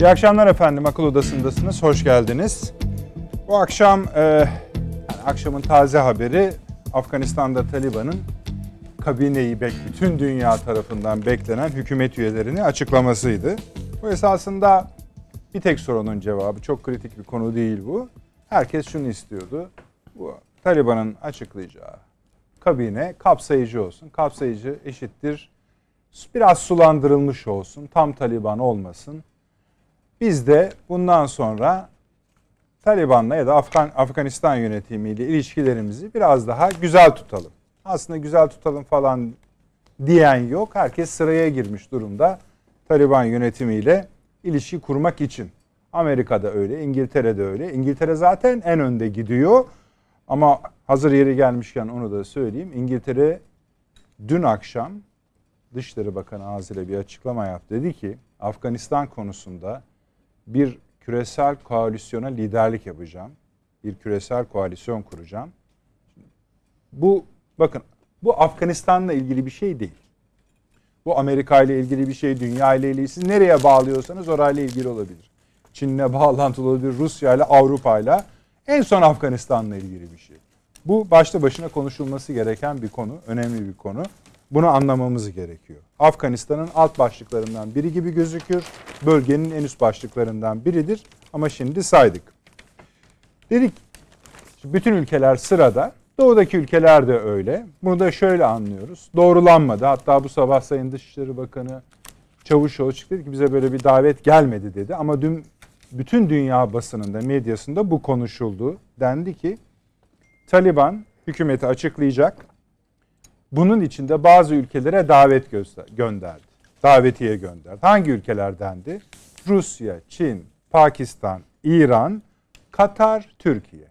İyi akşamlar efendim. Akıl Odası'ndasınız. Hoş geldiniz. Bu akşam, e, yani akşamın taze haberi Afganistan'da Taliban'ın kabineyi bek bütün dünya tarafından beklenen hükümet üyelerini açıklamasıydı. Bu esasında bir tek sorunun cevabı. Çok kritik bir konu değil bu. Herkes şunu istiyordu. Bu Taliban'ın açıklayacağı kabine kapsayıcı olsun. Kapsayıcı eşittir biraz sulandırılmış olsun. Tam Taliban olmasın biz de bundan sonra Taliban'la ya da Afgan, Afganistan yönetimiyle ilişkilerimizi biraz daha güzel tutalım. Aslında güzel tutalım falan diyen yok. Herkes sıraya girmiş durumda Taliban yönetimiyle ilişki kurmak için. Amerika'da öyle, İngiltere'de öyle. İngiltere zaten en önde gidiyor. Ama hazır yeri gelmişken onu da söyleyeyim. İngiltere dün akşam Dışişleri Bakanı Azile bir açıklama yaptı. Dedi ki Afganistan konusunda bir küresel koalisyona liderlik yapacağım. Bir küresel koalisyon kuracağım. Bu bakın bu Afganistan'la ilgili bir şey değil. Bu Amerika ile ilgili bir şey, dünya ile ilgili. Siz nereye bağlıyorsanız orayla ilgili olabilir. Çin'le bağlantılı olabilir, Rusya ile, Avrupa ile. En son Afganistan'la ilgili bir şey. Bu başta başına konuşulması gereken bir konu, önemli bir konu. Bunu anlamamız gerekiyor. Afganistan'ın alt başlıklarından biri gibi gözükür. Bölgenin en üst başlıklarından biridir. Ama şimdi saydık. Dedik bütün ülkeler sırada. Doğudaki ülkeler de öyle. Bunu da şöyle anlıyoruz. Doğrulanmadı. Hatta bu sabah Sayın Dışişleri Bakanı Çavuşoğlu çıktı dedi ki bize böyle bir davet gelmedi dedi. Ama dün bütün dünya basınında, medyasında bu konuşuldu. Dendi ki Taliban hükümeti açıklayacak bunun için de bazı ülkelere davet gönderdi. Davetiye gönderdi. Hangi ülkelerdendi? Rusya, Çin, Pakistan, İran, Katar, Türkiye.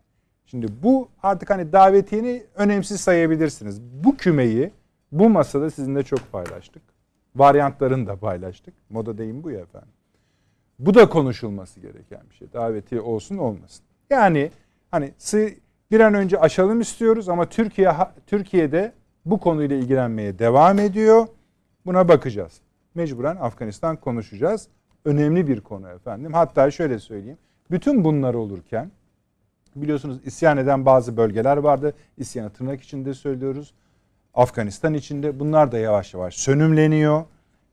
Şimdi bu artık hani davetiyeni önemsiz sayabilirsiniz. Bu kümeyi bu masada sizinle çok paylaştık. Varyantlarını da paylaştık. Moda deyim bu ya efendim. Bu da konuşulması gereken bir şey. Davetiye olsun olmasın. Yani hani bir an önce aşalım istiyoruz ama Türkiye Türkiye'de bu konuyla ilgilenmeye devam ediyor. Buna bakacağız. Mecburen Afganistan konuşacağız. Önemli bir konu efendim. Hatta şöyle söyleyeyim. Bütün bunlar olurken biliyorsunuz isyan eden bazı bölgeler vardı. İsyanı tırnak içinde söylüyoruz. Afganistan içinde bunlar da yavaş yavaş sönümleniyor.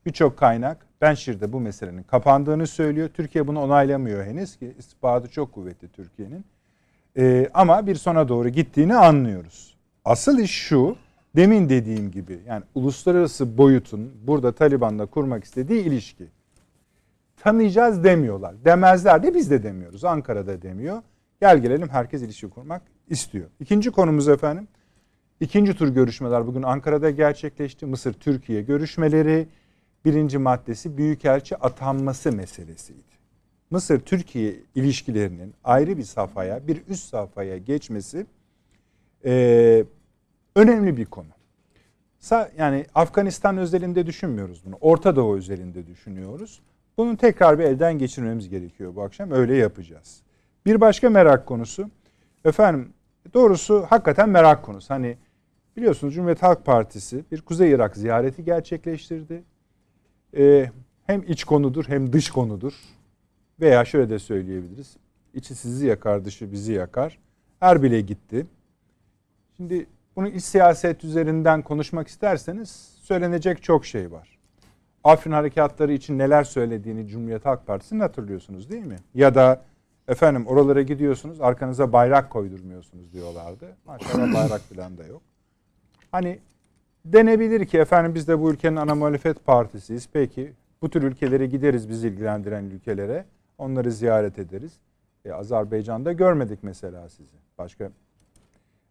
Birçok kaynak Benşir'de bu meselenin kapandığını söylüyor. Türkiye bunu onaylamıyor henüz ki istihbaratı çok kuvvetli Türkiye'nin. Ee, ama bir sona doğru gittiğini anlıyoruz. Asıl iş şu, Demin dediğim gibi yani uluslararası boyutun burada Taliban'la kurmak istediği ilişki. Tanıyacağız demiyorlar. Demezler de biz de demiyoruz. Ankara'da demiyor. Gel gelelim herkes ilişki kurmak istiyor. İkinci konumuz efendim. İkinci tur görüşmeler bugün Ankara'da gerçekleşti. Mısır-Türkiye görüşmeleri. Birinci maddesi büyükelçi atanması meselesiydi. Mısır-Türkiye ilişkilerinin ayrı bir safhaya, bir üst safhaya geçmesi e, önemli bir konu. Yani Afganistan özelinde düşünmüyoruz bunu. Orta Doğu özelinde düşünüyoruz. Bunu tekrar bir elden geçirmemiz gerekiyor bu akşam. Öyle yapacağız. Bir başka merak konusu. Efendim doğrusu hakikaten merak konusu. Hani biliyorsunuz Cumhuriyet Halk Partisi bir Kuzey Irak ziyareti gerçekleştirdi. Ee, hem iç konudur hem dış konudur. Veya şöyle de söyleyebiliriz. İçi sizi yakar, dışı bizi yakar. Erbil'e gitti. Şimdi bunu iç siyaset üzerinden konuşmak isterseniz söylenecek çok şey var. Afrin harekatları için neler söylediğini Cumhuriyet Halk Partisi'nin hatırlıyorsunuz değil mi? Ya da efendim oralara gidiyorsunuz arkanıza bayrak koydurmuyorsunuz diyorlardı. Maşallah bayrak falan da yok. Hani denebilir ki efendim biz de bu ülkenin ana muhalefet partisiyiz. Peki bu tür ülkelere gideriz biz ilgilendiren ülkelere. Onları ziyaret ederiz. E, Azerbaycan'da görmedik mesela sizi. Başka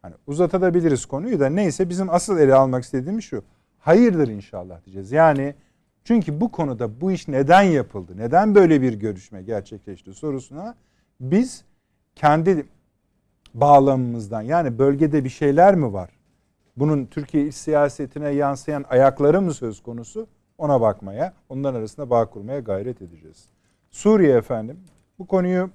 Hani uzatabiliriz konuyu da neyse bizim asıl ele almak istediğimiz şu. Hayırdır inşallah diyeceğiz. Yani çünkü bu konuda bu iş neden yapıldı? Neden böyle bir görüşme gerçekleşti sorusuna biz kendi bağlamımızdan yani bölgede bir şeyler mi var? Bunun Türkiye iç siyasetine yansıyan ayakları mı söz konusu? Ona bakmaya, onların arasında bağ kurmaya gayret edeceğiz. Suriye efendim, bu konuyu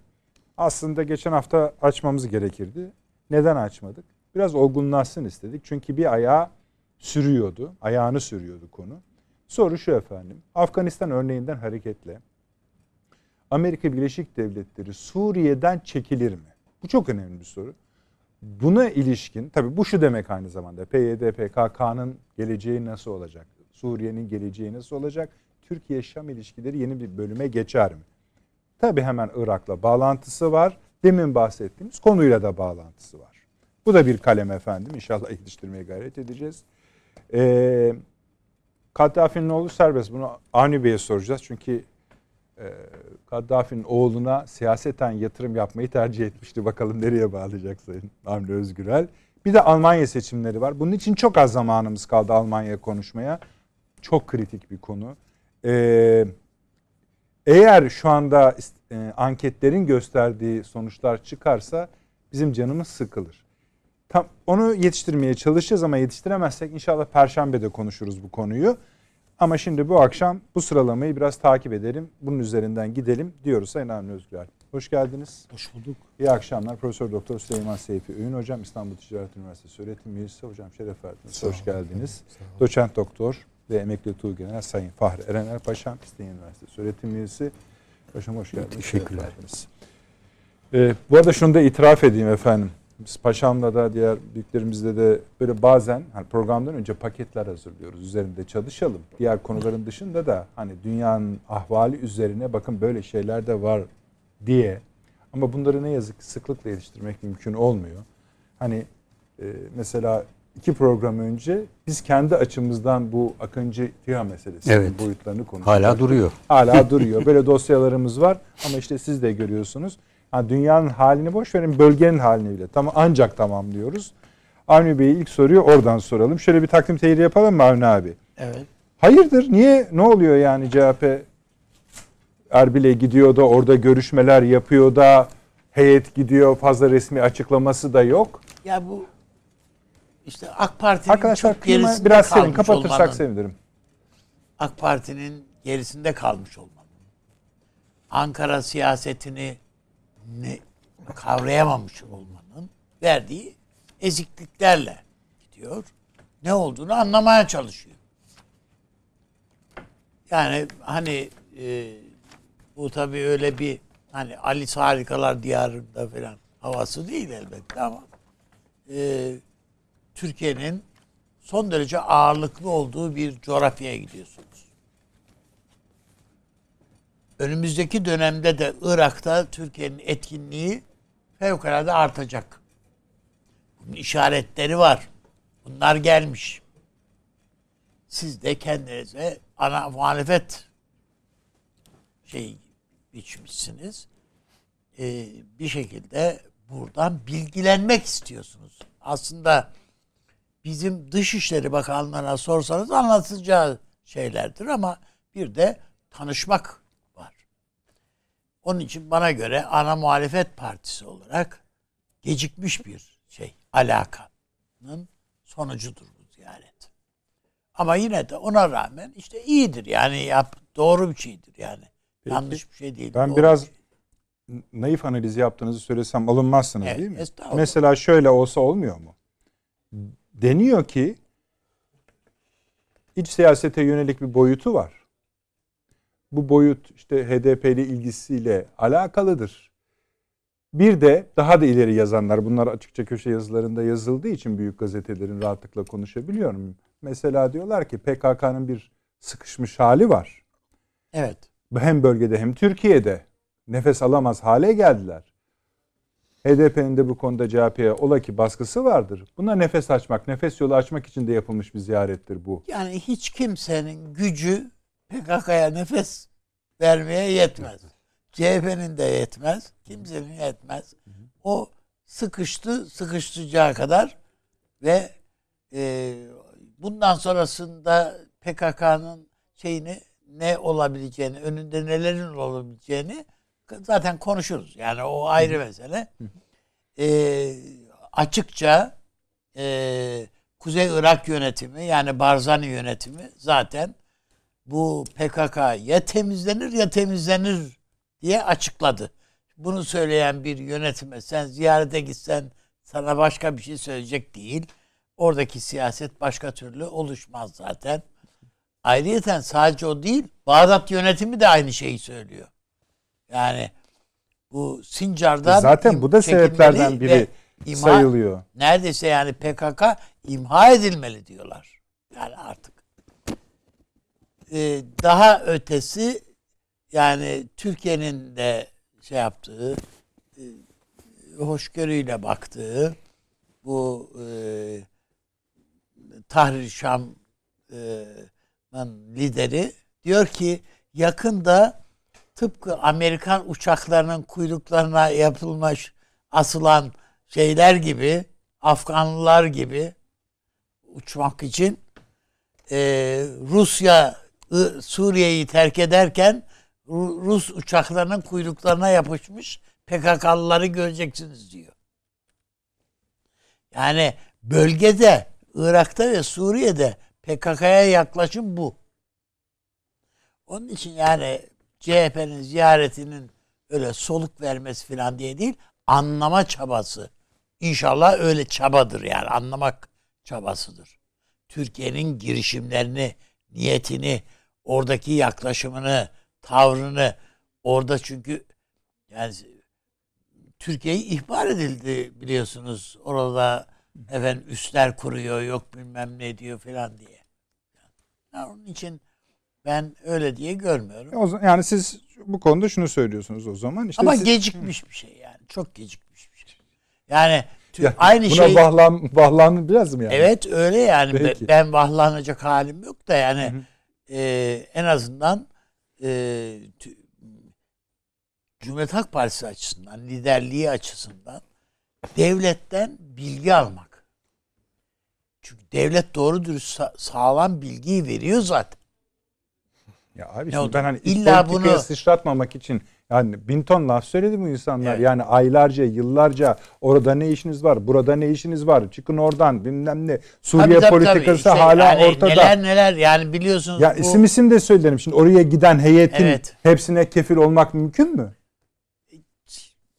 aslında geçen hafta açmamız gerekirdi. Neden açmadık? Biraz olgunlaşsın istedik. Çünkü bir ayağı sürüyordu. Ayağını sürüyordu konu. Soru şu efendim. Afganistan örneğinden hareketle Amerika Birleşik Devletleri Suriye'den çekilir mi? Bu çok önemli bir soru. Buna ilişkin tabi bu şu demek aynı zamanda PYD PKK'nın geleceği nasıl olacak? Suriye'nin geleceği nasıl olacak? Türkiye-Şam ilişkileri yeni bir bölüme geçer mi? tabi hemen Irak'la bağlantısı var. Demin bahsettiğimiz konuyla da bağlantısı var. Bu da bir kalem efendim. İnşallah yetiştirmeye gayret edeceğiz. Ee, Kaddafi'nin oğlu serbest. Bunu Avni Bey'e soracağız. Çünkü e, Kaddafi'nin oğluna siyaseten yatırım yapmayı tercih etmişti. Bakalım nereye bağlayacak Sayın Avni Özgürel. Bir de Almanya seçimleri var. Bunun için çok az zamanımız kaldı Almanya konuşmaya. Çok kritik bir konu. Ee, eğer şu anda e, anketlerin gösterdiği sonuçlar çıkarsa bizim canımız sıkılır. Tam onu yetiştirmeye çalışacağız ama yetiştiremezsek inşallah perşembe de konuşuruz bu konuyu. Ama şimdi bu akşam bu sıralamayı biraz takip edelim. Bunun üzerinden gidelim diyoruz Sayın Avni Özgür Hoş geldiniz. Hoş bulduk. İyi akşamlar. Profesör Doktor Süleyman Seyfi Öğün Hocam İstanbul Ticaret Üniversitesi Öğretim Üyesi Hocam şeref verdiniz. Hoş geldiniz. Doçent Doktor ve Emekli Tuğ General Sayın Fahri Erener Paşam İstanbul Üniversitesi Öğretim Üyesi. Paşam hoş geldiniz. Teşekkürler. Ee, bu arada şunu da itiraf edeyim efendim biz paşamla da diğer büyüklerimizle de böyle bazen hani programdan önce paketler hazırlıyoruz. Üzerinde çalışalım. Diğer konuların dışında da hani dünyanın ahvali üzerine bakın böyle şeyler de var diye. Ama bunları ne yazık ki sıklıkla yetiştirmek mümkün olmuyor. Hani e, mesela iki program önce biz kendi açımızdan bu Akıncı TİHA meselesinin evet. boyutlarını konuşuyoruz. Hala duruyor. Hala duruyor. Böyle dosyalarımız var ama işte siz de görüyorsunuz. Ha, dünyanın halini boş verin bölgenin halini bile. Tamam ancak tamam diyoruz. Avni Bey ilk soruyu oradan soralım. Şöyle bir takdim teyiri yapalım mı Avni abi? Evet. Hayırdır? Niye? Ne oluyor yani CHP Erbil'e gidiyor da orada görüşmeler yapıyor da heyet gidiyor fazla resmi açıklaması da yok. Ya bu işte AK Parti'nin Arkadaşlar, çok gerisinde biraz kalmış sevin, kapatırsak olmanın, sevinirim. AK Parti'nin gerisinde kalmış olmanın. Ankara siyasetini ne kavrayamamış olmanın verdiği ezikliklerle gidiyor. Ne olduğunu anlamaya çalışıyor. Yani hani e, bu tabii öyle bir hani Ali Harikalar Diyarı'nda falan havası değil elbette ama e, Türkiye'nin son derece ağırlıklı olduğu bir coğrafyaya gidiyorsun önümüzdeki dönemde de Irak'ta Türkiye'nin etkinliği fevkalade artacak. Bunun işaretleri var. Bunlar gelmiş. Siz de kendinize ana muhalefet şey biçmişsiniz. Ee, bir şekilde buradan bilgilenmek istiyorsunuz. Aslında bizim Dışişleri Bakanlığı'na sorsanız anlatacağı şeylerdir ama bir de tanışmak onun için bana göre ana muhalefet partisi olarak gecikmiş bir şey, alakanın sonucudur bu ziyaret. Ama yine de ona rağmen işte iyidir yani yap, doğru bir şeydir yani. Peki, Yanlış bir şey değil. Ben biraz şey. naif analizi yaptığınızı söylesem alınmazsınız evet, değil mi? Mesela şöyle olsa olmuyor mu? Deniyor ki iç siyasete yönelik bir boyutu var bu boyut işte HDP'li ilgisiyle alakalıdır. Bir de daha da ileri yazanlar bunlar açıkça köşe yazılarında yazıldığı için büyük gazetelerin rahatlıkla konuşabiliyorum. Mesela diyorlar ki PKK'nın bir sıkışmış hali var. Evet. Hem bölgede hem Türkiye'de nefes alamaz hale geldiler. HDP'nin de bu konuda CHP'ye ola ki baskısı vardır. Buna nefes açmak, nefes yolu açmak için de yapılmış bir ziyarettir bu. Yani hiç kimsenin gücü PKK'ya nefes vermeye yetmez. CHP'nin de yetmez. Kimsenin yetmez. O sıkıştı, sıkıştıcağı kadar ve e, bundan sonrasında PKK'nın şeyini ne olabileceğini, önünde nelerin olabileceğini zaten konuşuruz. Yani o ayrı mesele. E, açıkça e, Kuzey Irak yönetimi yani Barzani yönetimi zaten bu PKK ya temizlenir ya temizlenir diye açıkladı. Bunu söyleyen bir yönetime sen ziyarete gitsen sana başka bir şey söyleyecek değil. Oradaki siyaset başka türlü oluşmaz zaten. Ayrıyeten sadece o değil, Bağdat yönetimi de aynı şeyi söylüyor. Yani bu Sincar'da zaten bu da sebeplerden biri imha, sayılıyor. Neredeyse yani PKK imha edilmeli diyorlar. Yani artık e, daha ötesi yani Türkiye'nin de şey yaptığı e, hoşgörüyle baktığı bu e, Tahrir Şam'ın e, lideri diyor ki yakında tıpkı Amerikan uçaklarının kuyruklarına yapılmış asılan şeyler gibi Afganlılar gibi uçmak için e, Rusya Suriye'yi terk ederken Rus uçaklarının kuyruklarına yapışmış PKK'lıları göreceksiniz diyor. Yani bölgede Irak'ta ve Suriye'de PKK'ya yaklaşım bu. Onun için yani CHP'nin ziyaretinin öyle soluk vermesi falan diye değil, anlama çabası. İnşallah öyle çabadır yani anlamak çabasıdır. Türkiye'nin girişimlerini, niyetini, oradaki yaklaşımını, tavrını orada çünkü yani Türkiye'yi ihbar edildi biliyorsunuz. Orada efendim üstler kuruyor yok bilmem ne diyor falan diye. Yani onun için ben öyle diye görmüyorum. O zaman, yani siz bu konuda şunu söylüyorsunuz o zaman. İşte Ama siz... gecikmiş bir şey yani. Çok gecikmiş bir şey. Yani tüm, yani aynı buna şey. Buna vahlan, vahlanın biraz mı yani? Evet öyle yani. Peki. Ben vahlanacak halim yok da yani. Hı hı e, en azından e, Cumhuriyet Halk Partisi açısından, liderliği açısından devletten bilgi almak. Çünkü devlet doğru dürüst sağlam bilgiyi veriyor zaten. Ya abi ne şimdi oldu? ben hani İlla bunu sıçratmamak için yani bin ton laf söyledi bu insanlar. Evet. Yani aylarca, yıllarca orada ne işiniz var, burada ne işiniz var, çıkın oradan bilmem ne. Suriye tabii, politikası tabii, İşte hala yani ortada. Neler neler yani biliyorsunuz. Ya bu... isim isim de söylerim. Şimdi oraya giden heyetin evet. hepsine kefil olmak mümkün mü?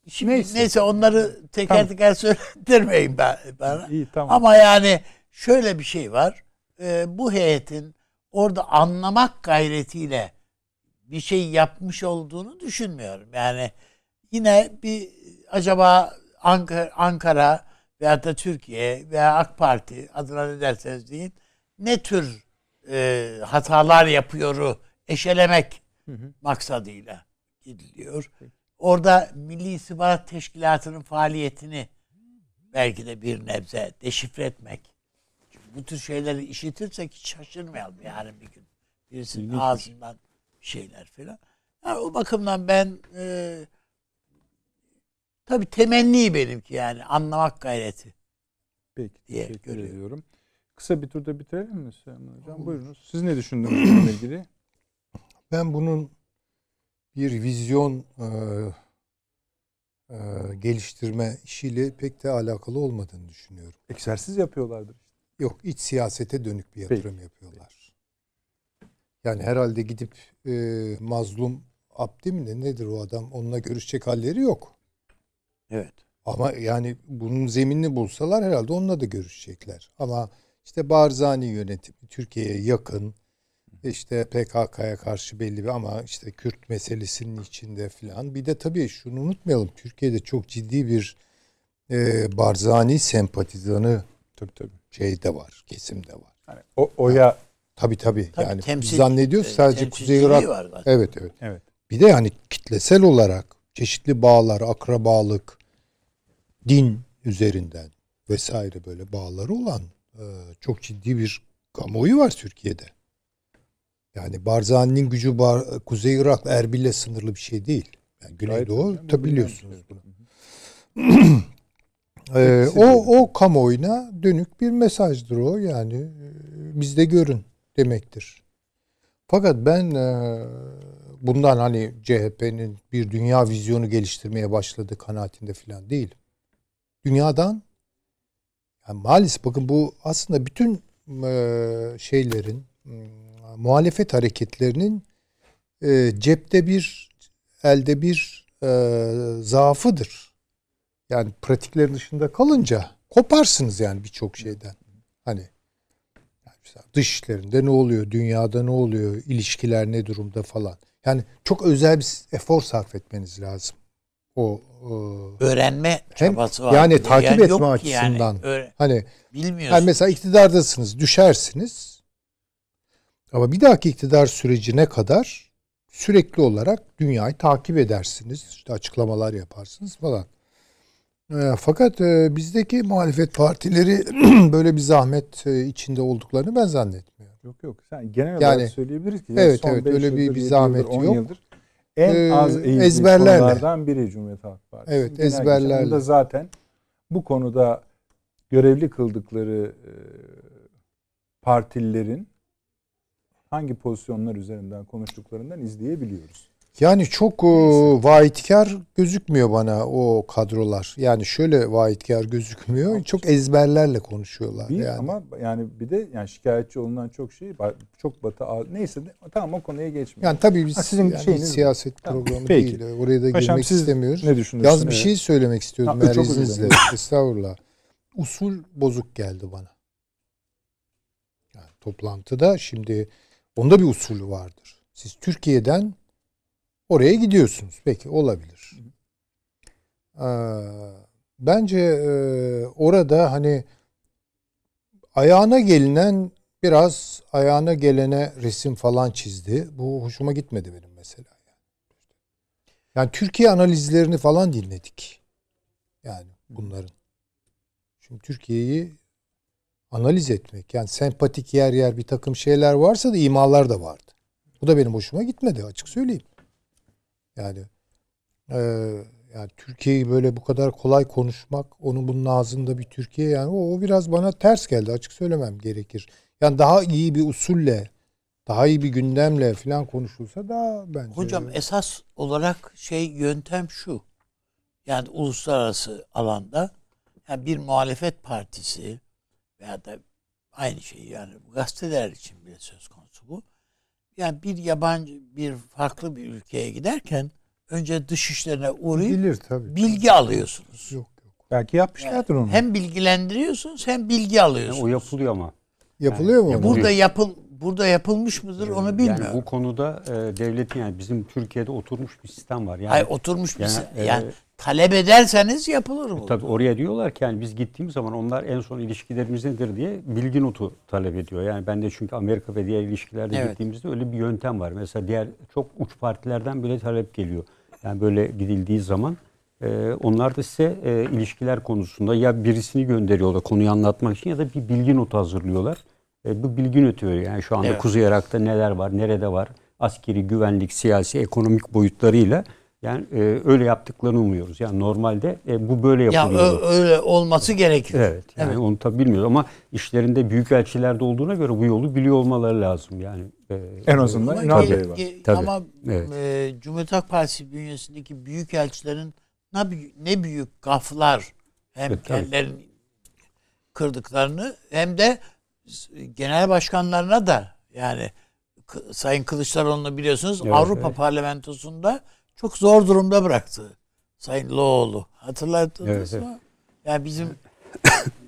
Şimdi neyse, neyse onları teker tamam. teker söyletirmeyin bana. İyi, tamam. Ama yani şöyle bir şey var. Ee, bu heyetin orada anlamak gayretiyle bir şey yapmış olduğunu düşünmüyorum. Yani yine bir acaba Ankara, Ankara veya da Türkiye veya AK Parti adına ne derseniz deyin ne tür e, hatalar yapıyoru eşelemek hı hı. maksadıyla gidiliyor. Orada Milli İstihbarat Teşkilatı'nın faaliyetini belki de bir nebze deşifre etmek. Çünkü bu tür şeyleri işitirsek hiç şaşırmayalım yarın bir gün. Birisinin ağzından şeyler falan. Yani o bakımdan ben e, tabii temenni benimki yani anlamak gayreti. Peki diye teşekkür görüyorum. ediyorum. Kısa bir turda bitirelim mi Süleyman Hocam? Olur. Buyurunuz. Siz ne düşündünüz bununla ilgili? Ben bunun bir vizyon e, e, geliştirme işiyle pek de alakalı olmadığını düşünüyorum. Eksersiz yapıyorlardır. Yok iç siyasete dönük bir yatırım Peki. yapıyorlar. Peki. Yani herhalde gidip e, mazlum Abdi mi ne nedir o adam onunla görüşecek halleri yok. Evet. Ama yani bunun zeminini bulsalar herhalde onunla da görüşecekler. Ama işte Barzani yönetimi Türkiye'ye yakın. işte PKK'ya karşı belli bir ama işte Kürt meselesinin içinde filan. Bir de tabii şunu unutmayalım. Türkiye'de çok ciddi bir e, Barzani sempatizanı tabii, tabii. şey de var, kesim de var. Hani o, oya Tabii tabii. tabii yani temsil, zannediyoruz e, sadece Kuzey Irak. Evet evet. Evet. Bir de hani kitlesel olarak çeşitli bağlar, akrabalık, din üzerinden vesaire böyle bağları olan e, çok ciddi bir kamuoyu var Türkiye'de. Yani Barzani'nin gücü Bar Kuzey Irak Erbil'le sınırlı bir şey değil. Yani Güneydoğu Gayet, tabi biliyorsunuz bunu. ee, o o kamuoyuna dönük bir mesajdır o yani e, bizde görün demektir. Fakat ben e, bundan hani CHP'nin bir dünya vizyonu geliştirmeye başladığı kanaatinde falan değil. Dünyadan yani maalesef bakın bu aslında bütün e, şeylerin muhalefet hareketlerinin e, cepte bir elde bir zaafıdır. Yani pratiklerin dışında kalınca koparsınız yani birçok şeyden. Hani mesela dışişlerinde ne oluyor, dünyada ne oluyor, ilişkiler ne durumda falan. Yani çok özel bir efor sarf etmeniz lazım. O e, öğrenme hem, çabası var. Yani takip yani etme açısından. Yani, hani bilmiyorsun. Yani mesela iktidardasınız, düşersiniz. Ama bir dahaki iktidar sürecine kadar sürekli olarak dünyayı takip edersiniz. İşte açıklamalar yaparsınız falan. Ee, fakat e, bizdeki muhalefet partileri böyle bir zahmet e, içinde olduklarını ben zannetmiyorum. Yok yok. Sen genel olarak yani, söyleyebiliriz ki. Evet son evet öyle bir, bir zahmet yıldır, yok. Yıldır en ee, az eğitimli ezberlerle. konulardan biri Cumhuriyet Halk Partisi. Evet genel ezberlerle. Da zaten bu konuda görevli kıldıkları e, partilerin hangi pozisyonlar üzerinden konuştuklarından izleyebiliyoruz. Yani çok e, vaitkar gözükmüyor bana o kadrolar. Yani şöyle vaitkar gözükmüyor. Ama çok ezberlerle konuşuyorlar bir, yani. Ama yani bir de yani şikayetçi olunan çok şey çok batı neyse de, tamam o konuya geçmiyor. Yani tabii biz ha, sizin yani şeyiniz siyaset tamam. programı Peki. değil. E, oraya da Paşam, girmek istemiyoruz. Ne Yaz bir evet. şey söylemek istiyordum ha, eğer izninizle. Estağfurullah. Usul bozuk geldi bana. Yani toplantıda şimdi onda bir usulü vardır. Siz Türkiye'den Oraya gidiyorsunuz. Peki olabilir. Ee, bence e, orada hani ayağına gelinen biraz ayağına gelene resim falan çizdi. Bu hoşuma gitmedi benim mesela. Yani Türkiye analizlerini falan dinledik. Yani bunların. Şimdi Türkiye'yi analiz etmek. Yani sempatik yer yer bir takım şeyler varsa da imalar da vardı. Bu da benim hoşuma gitmedi açık söyleyeyim. Yani e, yani Türkiye'yi böyle bu kadar kolay konuşmak, onun bunun ağzında bir Türkiye yani o, o biraz bana ters geldi açık söylemem gerekir. Yani daha iyi bir usulle, daha iyi bir gündemle falan konuşulsa daha bence. Hocam esas olarak şey yöntem şu. Yani uluslararası alanda yani bir muhalefet partisi veya da aynı şey yani gazeteler için bile söz konusu bu yani bir yabancı bir farklı bir ülkeye giderken önce dış işlerine uğrayıp Bilir, tabii. bilgi alıyorsunuz. Yok yok. Belki yapmışlardır yani, onu. Hem bilgilendiriyorsunuz hem bilgi alıyorsunuz. Yani o yapılıyor ama. Yapılıyor yani, mu? Yapılıyor. Burada yapıl burada yapılmış mıdır yani, onu bilmiyorum. Yani bu konuda e, devletin yani bizim Türkiye'de oturmuş bir sistem var. Yani, Hayır oturmuş bir yani, sistem. Yani e, talep ederseniz yapılır mı? E, tabii oraya diyorlar ki yani biz gittiğimiz zaman onlar en son ilişkilerimiz nedir diye bilgi notu talep ediyor. Yani ben de çünkü Amerika ve diğer ilişkilerde evet. gittiğimizde öyle bir yöntem var. Mesela diğer çok uç partilerden bile talep geliyor. Yani böyle gidildiği zaman e, onlar da size e, ilişkiler konusunda ya birisini gönderiyorlar konuyu anlatmak için ya da bir bilgi notu hazırlıyorlar. E, bu bilgi nötüyor. Yani şu anda evet. Kuzey Irak'ta neler var, nerede var, askeri, güvenlik, siyasi, ekonomik boyutlarıyla yani e, öyle yaptıklarını umuyoruz. Yani normalde e, bu böyle yapılıyor. Ya öyle olması gerekir. Evet. Yani evet. onu tabii bilmiyoruz ama işlerinde büyük elçilerde olduğuna göre bu yolu biliyor olmaları lazım. Yani e, en azından ama, tabii, e, tabii. ama evet. e, Cumhuriyet Halk Partisi bünyesindeki büyük elçilerin ne büyük, ne büyük gaflar hem evet, kendilerini kırdıklarını hem de genel başkanlarına da yani Sayın Kılıçdaroğlu'nu biliyorsunuz evet, Avrupa evet. Parlamentosu'nda çok zor durumda bıraktı Sayın Loğlu. Hatırladınız evet, mı? Evet. Yani bizim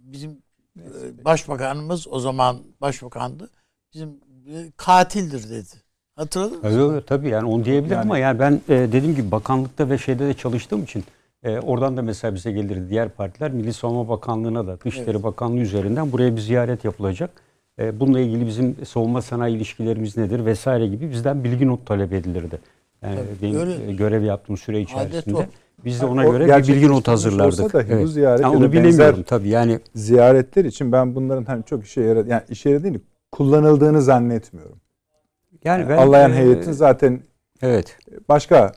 bizim e, başbakanımız o zaman başbakandı. Bizim e, katildir dedi. Hatırladın mı? Tabii, yani onu diyebilirim yani, ama yani ben e, dediğim gibi bakanlıkta ve şeyde de çalıştığım için e, oradan da mesela bize gelirdi diğer partiler. Milli Savunma Bakanlığı'na da, Dışişleri evet. Bakanlığı üzerinden buraya bir ziyaret yapılacak. E, bununla ilgili bizim savunma sanayi ilişkilerimiz nedir vesaire gibi bizden bilgi not talep edilirdi. Yani Tabii, benim öyle. E, görev yaptığım süre içerisinde. Biz de ona yani göre bir bilgi not hazırlardık. Da evet. ziyaret yani onu bilemiyorum tabii yani. Ziyaretler için ben bunların hani çok işe yaradı yani işe yaradığını kullanıldığını zannetmiyorum. Yani, yani ben, Allah'ın e, heyetin zaten evet. başka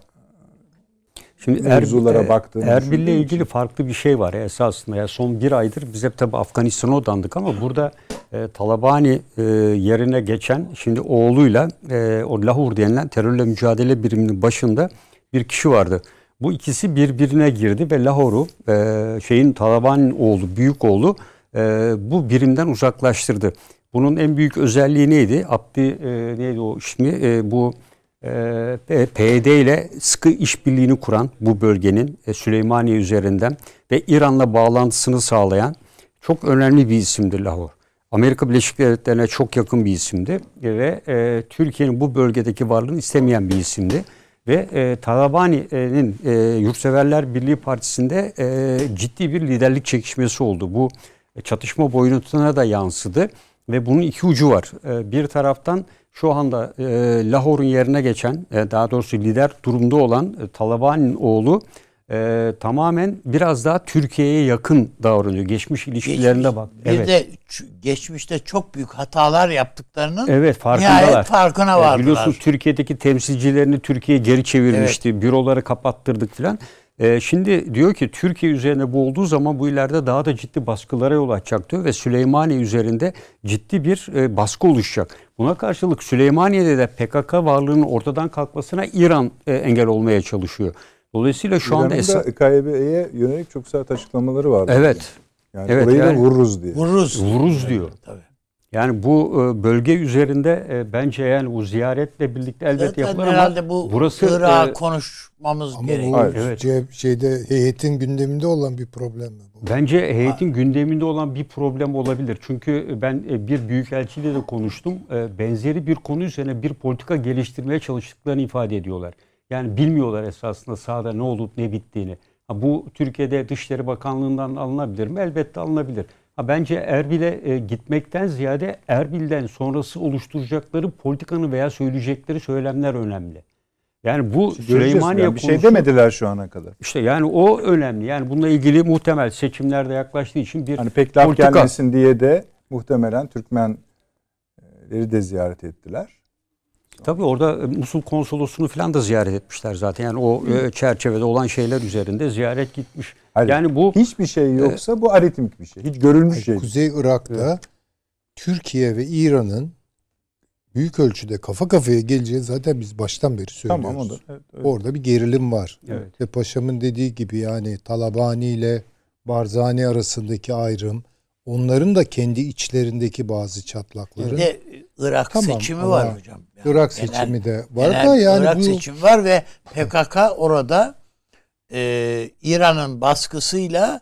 Şimdi mevzulara er, ilgili farklı bir şey var esasında. Ya son bir aydır biz hep tabii Afganistan'a odandık ama burada e, Talabani e, yerine geçen şimdi oğluyla e, o Lahur denilen terörle mücadele biriminin başında bir kişi vardı. Bu ikisi birbirine girdi ve Lahor'u e, şeyin Talabani'nin oğlu, büyük oğlu e, bu birimden uzaklaştırdı. Bunun en büyük özelliği neydi? Abdi e, neydi o ismi? E, bu ee, e, PYD ile sıkı işbirliğini kuran bu bölgenin e, Süleymaniye üzerinden ve İran'la bağlantısını sağlayan çok önemli bir isimdir Lahor. Amerika Birleşik Devletleri'ne çok yakın bir isimdi ve e, Türkiye'nin bu bölgedeki varlığını istemeyen bir isimdi. Ve e, Talabani'nin e, Yurtseverler Birliği Partisi'nde e, ciddi bir liderlik çekişmesi oldu. Bu e, çatışma boyutuna da yansıdı ve bunun iki ucu var. E, bir taraftan şu anda e, Lahor'un yerine geçen, e, daha doğrusu lider durumda olan e, Taliban'ın oğlu e, tamamen biraz daha Türkiye'ye yakın davranıyor. Geçmiş ilişkilerinde geçmiş, bak. Bir evet. de geçmişte çok büyük hatalar yaptıklarının evet, farkındalar. farkına vardılar. E, biliyorsunuz Türkiye'deki temsilcilerini Türkiye'ye geri çevirmişti. Evet. Büroları kapattırdık filan. E, şimdi diyor ki Türkiye üzerine bu olduğu zaman bu ileride daha da ciddi baskılara yol açacak diyor ve Süleymaniye üzerinde ciddi bir e, baskı oluşacak. Buna karşılık Süleymaniye'de de PKK varlığının ortadan kalkmasına İran e, engel olmaya çalışıyor. Dolayısıyla şu İran'ın anda esas... KYB'ye yönelik çok sert açıklamaları var. Evet. Yani. Yani evet, orayı yani, da vururuz diye. Vururuz. Vururuz diyor. Evet, tabii. Yani bu e, bölge üzerinde e, bence yani bu ziyaretle birlikte elbette Zaten yapılır ama bu burası Irak'a e, konuşmamız gerekiyor. Bu şey, evet. şeyde heyetin gündeminde olan bir problem mi bu? Bence heyetin ha. gündeminde olan bir problem olabilir. Çünkü e, ben bir büyükelçiyle de konuştum. Benzeri bir konu üzerine bir politika geliştirmeye çalıştıklarını ifade ediyorlar. Yani bilmiyorlar esasında sahada ne olup ne bittiğini. Bu Türkiye'de Dışişleri Bakanlığı'ndan alınabilir mi? Elbette alınabilir. Ha, bence Erbil'e e, gitmekten ziyade Erbil'den sonrası oluşturacakları politikanı veya söyleyecekleri söylemler önemli. Yani bu Söyleyeceğiz. Süleymaniye yani bir şey konusu, şey demediler şu ana kadar. İşte yani o önemli. Yani bununla ilgili muhtemel seçimlerde yaklaştığı için bir hani pek laf politika. gelmesin diye de muhtemelen Türkmenleri de ziyaret ettiler. Tabii orada e, Musul konsolosunu falan da ziyaret etmişler zaten. Yani o e, Hı. çerçevede olan şeyler üzerinde ziyaret gitmiş. Hayır, yani bu hiçbir şey e, yoksa e, bu aritmik bir şey. Hiç görülmüş şey. Kuzey Irak'ta evet. Türkiye ve İran'ın büyük ölçüde kafa kafaya geleceği zaten biz baştan beri söylüyoruz. Tamam, evet. Orada bir gerilim var. Evet. Ve paşamın dediği gibi yani Talabani ile Barzani arasındaki ayrım, Onların da kendi içlerindeki bazı çatlakları. Bir de Irak tamam, seçimi var hocam. Yani Irak genel, seçimi de var genel da yani Irak bu... seçimi var ve PKK orada e, İran'ın baskısıyla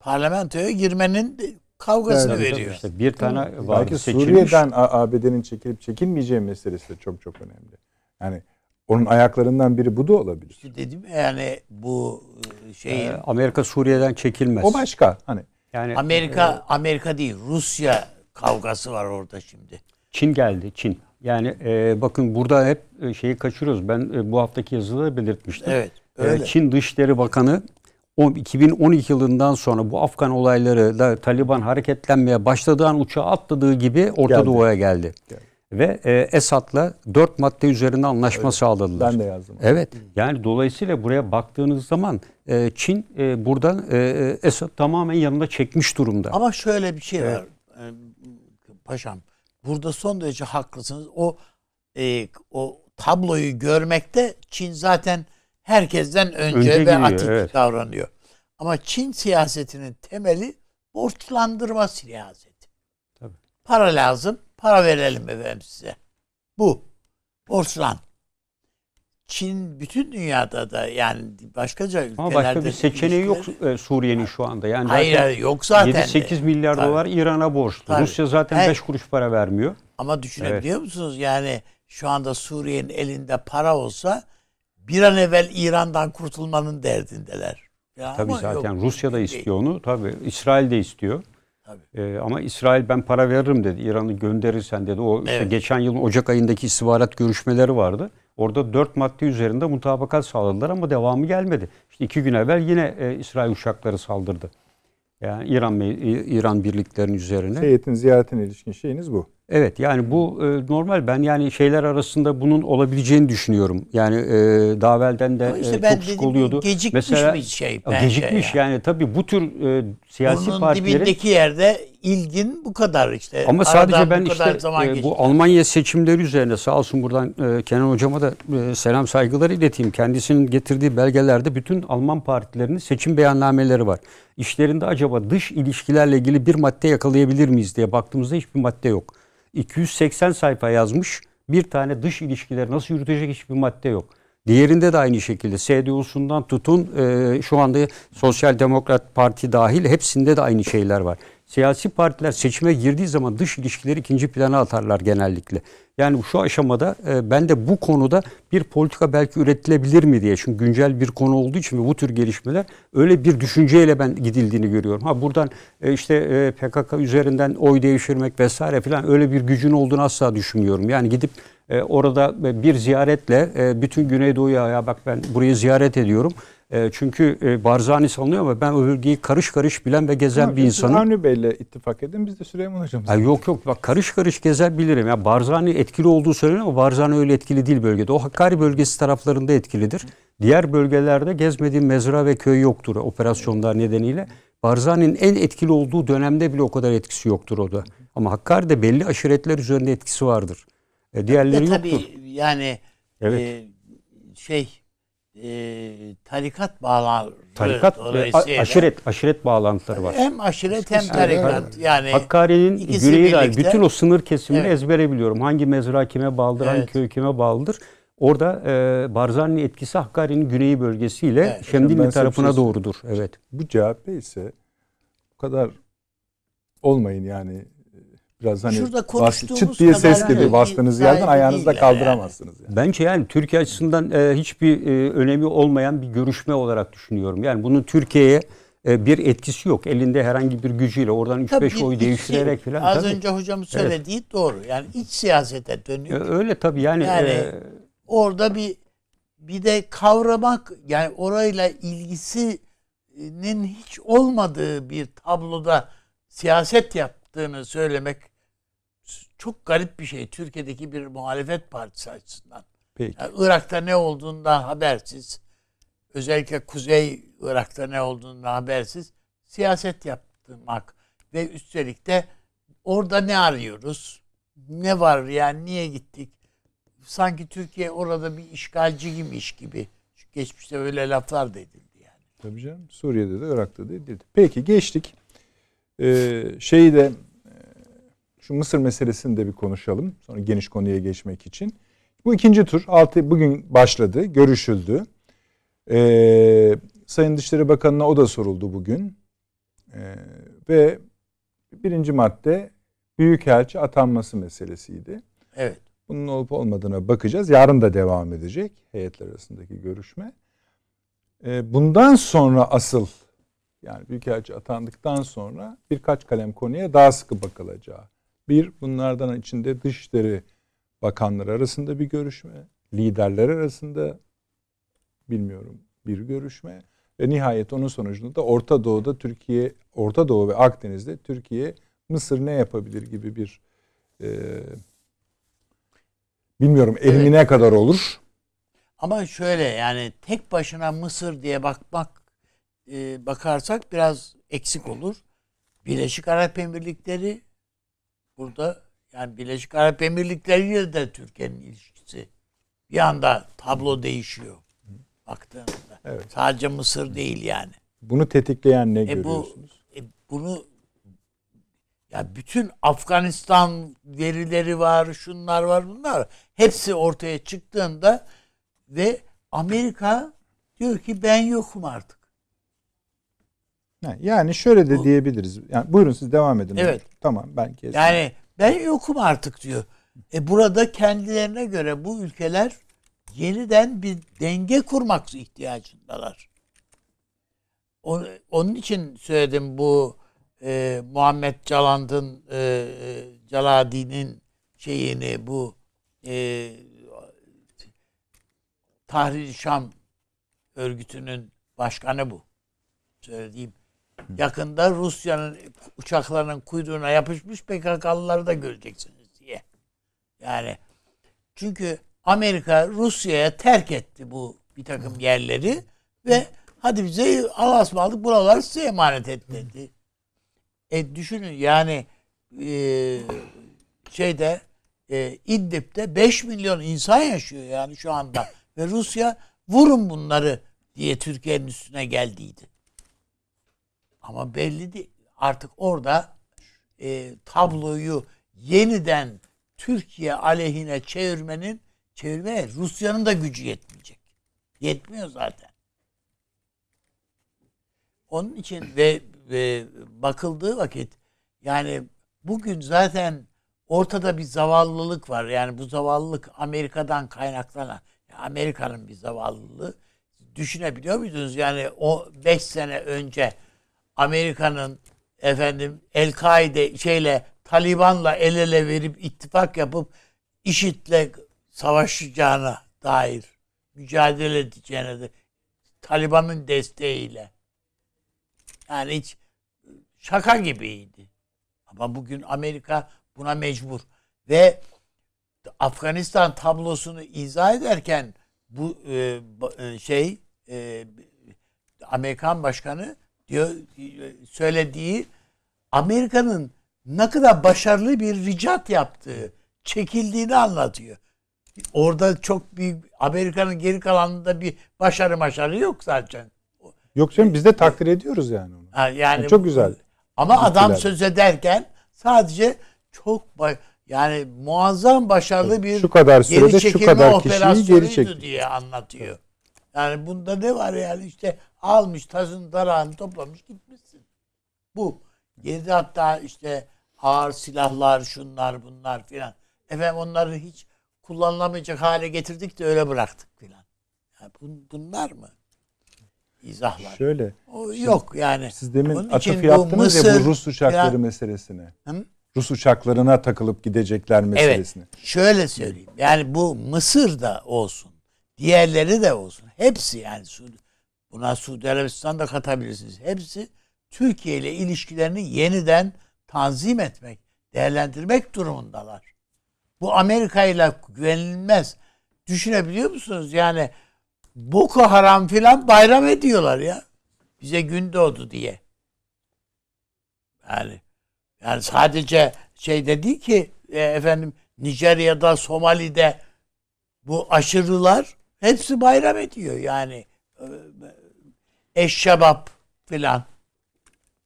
parlamentoya girmenin kavgasını evet, veriyor. Işte bir tane var Belki Suriye'den ABD'nin çekilip çekilmeyeceği meselesi de çok çok önemli. Yani onun ayaklarından biri bu da olabilir. İşte dedim yani bu e, şey e, Amerika Suriye'den çekilmez. O başka. Hani yani Amerika e, Amerika değil Rusya kavgası var orada şimdi. Çin geldi Çin. Yani e, bakın burada hep e, şeyi kaçırıyoruz. Ben e, bu haftaki yazıda belirtmiştim. Evet. E, öyle. E, Çin Dışişleri Bakanı 2012 yılından sonra bu Afgan olayları da Taliban hareketlenmeye başladığı an uçağa atladığı gibi Orta geldi. Doğu'ya geldi. geldi ve e, Esat'la dört madde üzerine anlaşma evet, sağladılar. Ben de yazdım. Evet. Yani dolayısıyla buraya baktığınız zaman e, Çin e, buradan e, e tamamen yanına çekmiş durumda. Ama şöyle bir şey evet. var paşam. Burada son derece haklısınız. O o tabloyu görmekte Çin zaten herkesten önce, önce ve gidiyor, atik evet. davranıyor. Ama Çin siyasetinin temeli borçlandırma siyaseti. Tabii. Para lazım para verelim efendim size. Bu. Borçlan. Çin bütün dünyada da yani başkaca ülkelerde... Ama başka bir seçeneği ilişkileri... yok e, Suriye'nin şu anda. Yani Hayır yok zaten. 7-8 milyar Tabii. dolar İran'a borçlu. Tabii. Rusya zaten Her... 5 kuruş para vermiyor. Ama düşünebiliyor evet. musunuz? Yani şu anda Suriye'nin elinde para olsa bir an evvel İran'dan kurtulmanın derdindeler. Ya tabii zaten yok. Rusya da şey istiyor onu. Tabii İsrail de istiyor. Ee, ama İsrail ben para veririm dedi. İran'ı gönderirsen dedi. O işte geçen yılın Ocak ayındaki istihbarat görüşmeleri vardı. Orada dört madde üzerinde mutabakat sağladılar ama devamı gelmedi. İşte iki gün evvel yine e, İsrail uçakları saldırdı. Yani İran İran birliklerinin üzerine. Seyit'in ziyaretine ilişkin şeyiniz bu. Evet yani bu e, normal ben yani şeyler arasında bunun olabileceğini düşünüyorum. Yani e, daha evvelden de işte e, çok sık oluyordu. Gecikmiş Mesela, bir şey bence. Gecikmiş yani. yani tabii bu tür e, siyasi Bunun partilerin. dibindeki yerde ilgin bu kadar işte. Ama sadece ben işte e, bu Almanya seçimleri üzerine sağ olsun buradan e, Kenan hocama da e, selam saygılar ileteyim. Kendisinin getirdiği belgelerde bütün Alman partilerinin seçim beyannameleri var. İşlerinde acaba dış ilişkilerle ilgili bir madde yakalayabilir miyiz diye baktığımızda hiçbir madde yok. 280 sayfa yazmış. Bir tane dış ilişkileri nasıl yürütecek hiçbir madde yok. Diğerinde de aynı şekilde SDU'sundan tutun e, şu anda Sosyal Demokrat Parti dahil hepsinde de aynı şeyler var. Siyasi partiler seçime girdiği zaman dış ilişkileri ikinci plana atarlar genellikle. Yani şu aşamada e, ben de bu konuda bir politika belki üretilebilir mi diye. Çünkü güncel bir konu olduğu için ve bu tür gelişmeler öyle bir düşünceyle ben gidildiğini görüyorum. Ha buradan e, işte e, PKK üzerinden oy değiştirmek vesaire falan öyle bir gücün olduğunu asla düşünmüyorum. Yani gidip orada bir ziyaretle bütün Güneydoğu'ya ya bak ben burayı ziyaret ediyorum ee, çünkü e, Barzani sanılıyor ama ben o bölgeyi karış karış bilen ve gezen ya, bir insanım. Avni Bey'le ittifak edin biz de Süleyman Hocamız. Ya, yok yok bak karış karış gezer bilirim. Ya Barzani etkili olduğu söyleniyor ama Barzani öyle etkili değil bölgede. O Hakkari bölgesi taraflarında etkilidir. Diğer bölgelerde gezmediğim mezra ve köy yoktur operasyonlar nedeniyle. Barzani'nin en etkili olduğu dönemde bile o kadar etkisi yoktur o da. Ama Hakkari'de belli aşiretler üzerinde etkisi vardır. E, diğerleri e, tabii, yoktur. Tabii yani evet. e, şey e, tarikat bağlantıları tarikat ve aşiret aşiret bağlantıları var. Hem aşiret hem tarikat yani Hakkari'nin güneyi dahil bütün o sınır kesimini evet. ezbere biliyorum. Hangi mezra kime bağlıdır, evet. hangi köy kime bağlıdır. Orada e, Barzani etkisi Hakkari'nin güneyi bölgesiyle evet. Şemdinli şey tarafına doğrudur. Evet. Bu CHP ise bu kadar olmayın yani Biraz hani Şurada konuştuğumuz çıt diye ses gibi bastığınız yerden ayağınızda kaldıramazsınız. Yani. Bence yani Türkiye açısından e, hiçbir e, önemi olmayan bir görüşme olarak düşünüyorum. Yani bunun Türkiye'ye e, bir etkisi yok. Elinde herhangi bir gücüyle oradan 3-5 oy değiştirerek şey, falan. Az tabii. önce hocam söylediği evet. doğru. Yani iç siyasete dönüyor. E, öyle tabii yani. Yani e, orada bir bir de kavramak yani orayla ilgisinin hiç olmadığı bir tabloda siyaset yaptığını söylemek çok garip bir şey Türkiye'deki bir muhalefet partisi açısından. Peki. Yani Irak'ta ne olduğundan habersiz, özellikle Kuzey Irak'ta ne olduğundan habersiz siyaset yaptırmak ve üstelik de orada ne arıyoruz? Ne var yani niye gittik? Sanki Türkiye orada bir işgalci gibiymiş gibi. Çünkü geçmişte öyle laflar da edildi yani. Tabii canım. Suriye'de de Irak'ta da edildi. Peki geçtik. Ee, şeyi de şu Mısır meselesini de bir konuşalım. Sonra geniş konuya geçmek için. Bu ikinci tur altı bugün başladı, görüşüldü. Ee, Sayın Dışişleri Bakanı'na o da soruldu bugün. Ee, ve birinci madde Büyükelçi atanması meselesiydi. Evet. Bunun olup olmadığına bakacağız. Yarın da devam edecek heyetler arasındaki görüşme. Ee, bundan sonra asıl yani Büyükelçi atandıktan sonra birkaç kalem konuya daha sıkı bakılacağı bir, bunlardan içinde Dışişleri Bakanları arasında bir görüşme, liderler arasında bilmiyorum bir görüşme ve nihayet onun sonucunda da Orta Doğu'da Türkiye, Orta Doğu ve Akdeniz'de Türkiye Mısır ne yapabilir gibi bir e, bilmiyorum elimine evet. kadar olur. Ama şöyle yani tek başına Mısır diye bakmak e, bakarsak biraz eksik olur. Birleşik Arap Emirlikleri burada yani Birleşik Arap Emirlikleri ile de Türkiye'nin ilişkisi bir anda tablo değişiyor baktığınızda. Evet. Sadece Mısır değil yani. Bunu tetikleyen ne e görüyorsunuz? Bu, e bunu ya bütün Afganistan verileri var, şunlar var, bunlar. Hepsi ortaya çıktığında ve Amerika diyor ki ben yokum artık. Yani şöyle de Bu, diyebiliriz. Yani buyurun siz devam edin. Evet. Hocam. Tamam ben kesin. Yani ben yokum artık diyor. E burada kendilerine göre bu ülkeler yeniden bir denge kurmak ihtiyacındalar. Onun için söyledim bu e, Muhammed Caland'ın e, e Caladi'nin şeyini bu e, Tahrir Şam örgütünün başkanı bu. Söylediğim Yakında Rusya'nın uçaklarının kuyruğuna yapışmış PKK'lıları da göreceksiniz diye. Yani çünkü Amerika Rusya'ya terk etti bu bir takım yerleri ve hadi bize Allah'a ısmarladık buraları size emanet et dedi. E düşünün yani e, şeyde e, İdlib'de 5 milyon insan yaşıyor yani şu anda ve Rusya vurun bunları diye Türkiye'nin üstüne geldiydi. Ama belli değil. Artık orada e, tabloyu yeniden Türkiye aleyhine çevirmenin çevirmeye Rusya'nın da gücü yetmeyecek. Yetmiyor zaten. Onun için ve, ve bakıldığı vakit yani bugün zaten ortada bir zavallılık var. Yani bu zavallılık Amerika'dan kaynaklanan. Yani Amerika'nın bir zavallılığı. Düşünebiliyor muydunuz? Yani o 5 sene önce Amerika'nın efendim El-Kaide şeyle Taliban'la el ele verip ittifak yapıp IŞİD'le savaşacağına dair mücadele edeceğine de Taliban'ın desteğiyle. Yani hiç şaka gibiydi. Ama bugün Amerika buna mecbur. Ve Afganistan tablosunu izah ederken bu e, e şey e, Amerikan başkanı diyor söylediği Amerika'nın ne kadar başarılı bir ricat yaptığı, çekildiğini anlatıyor. Orada çok bir Amerika'nın geri kalanında bir başarı başarı yok zaten. Yok canım biz de takdir ediyoruz yani onu. Ha, yani, yani çok güzel. Ama Bitkiler. adam söz ederken sadece çok yani muazzam başarılı bir şu kadar sürede geri şu kadar kişiyi geri çekti diye anlatıyor. Yani bunda ne var yani işte almış tazın tarağını toplamış gitmişsin. Bu. Geride hatta işte ağır silahlar şunlar bunlar filan. Efendim onları hiç kullanılamayacak hale getirdik de öyle bıraktık filan. Yani bun, bunlar mı? İzahlar. Şöyle. O, siz, yok yani. Siz demin Onun atıf yaptınız Mısır, ya bu Rus uçakları filan, meselesine. Hı? Rus uçaklarına takılıp gidecekler meselesine. Evet. Şöyle söyleyeyim. Yani bu Mısır'da olsun. Diğerleri de olsun. Hepsi yani buna Suudi da katabilirsiniz. Hepsi Türkiye ile ilişkilerini yeniden tanzim etmek, değerlendirmek durumundalar. Bu Amerika ile güvenilmez. Düşünebiliyor musunuz? Yani Boko Haram filan bayram ediyorlar ya. Bize gün doğdu diye. Yani yani sadece şey dedi ki e, efendim Nijerya'da, Somali'de bu aşırılar Hepsi bayram ediyor yani. Ee, Eşşebap filan.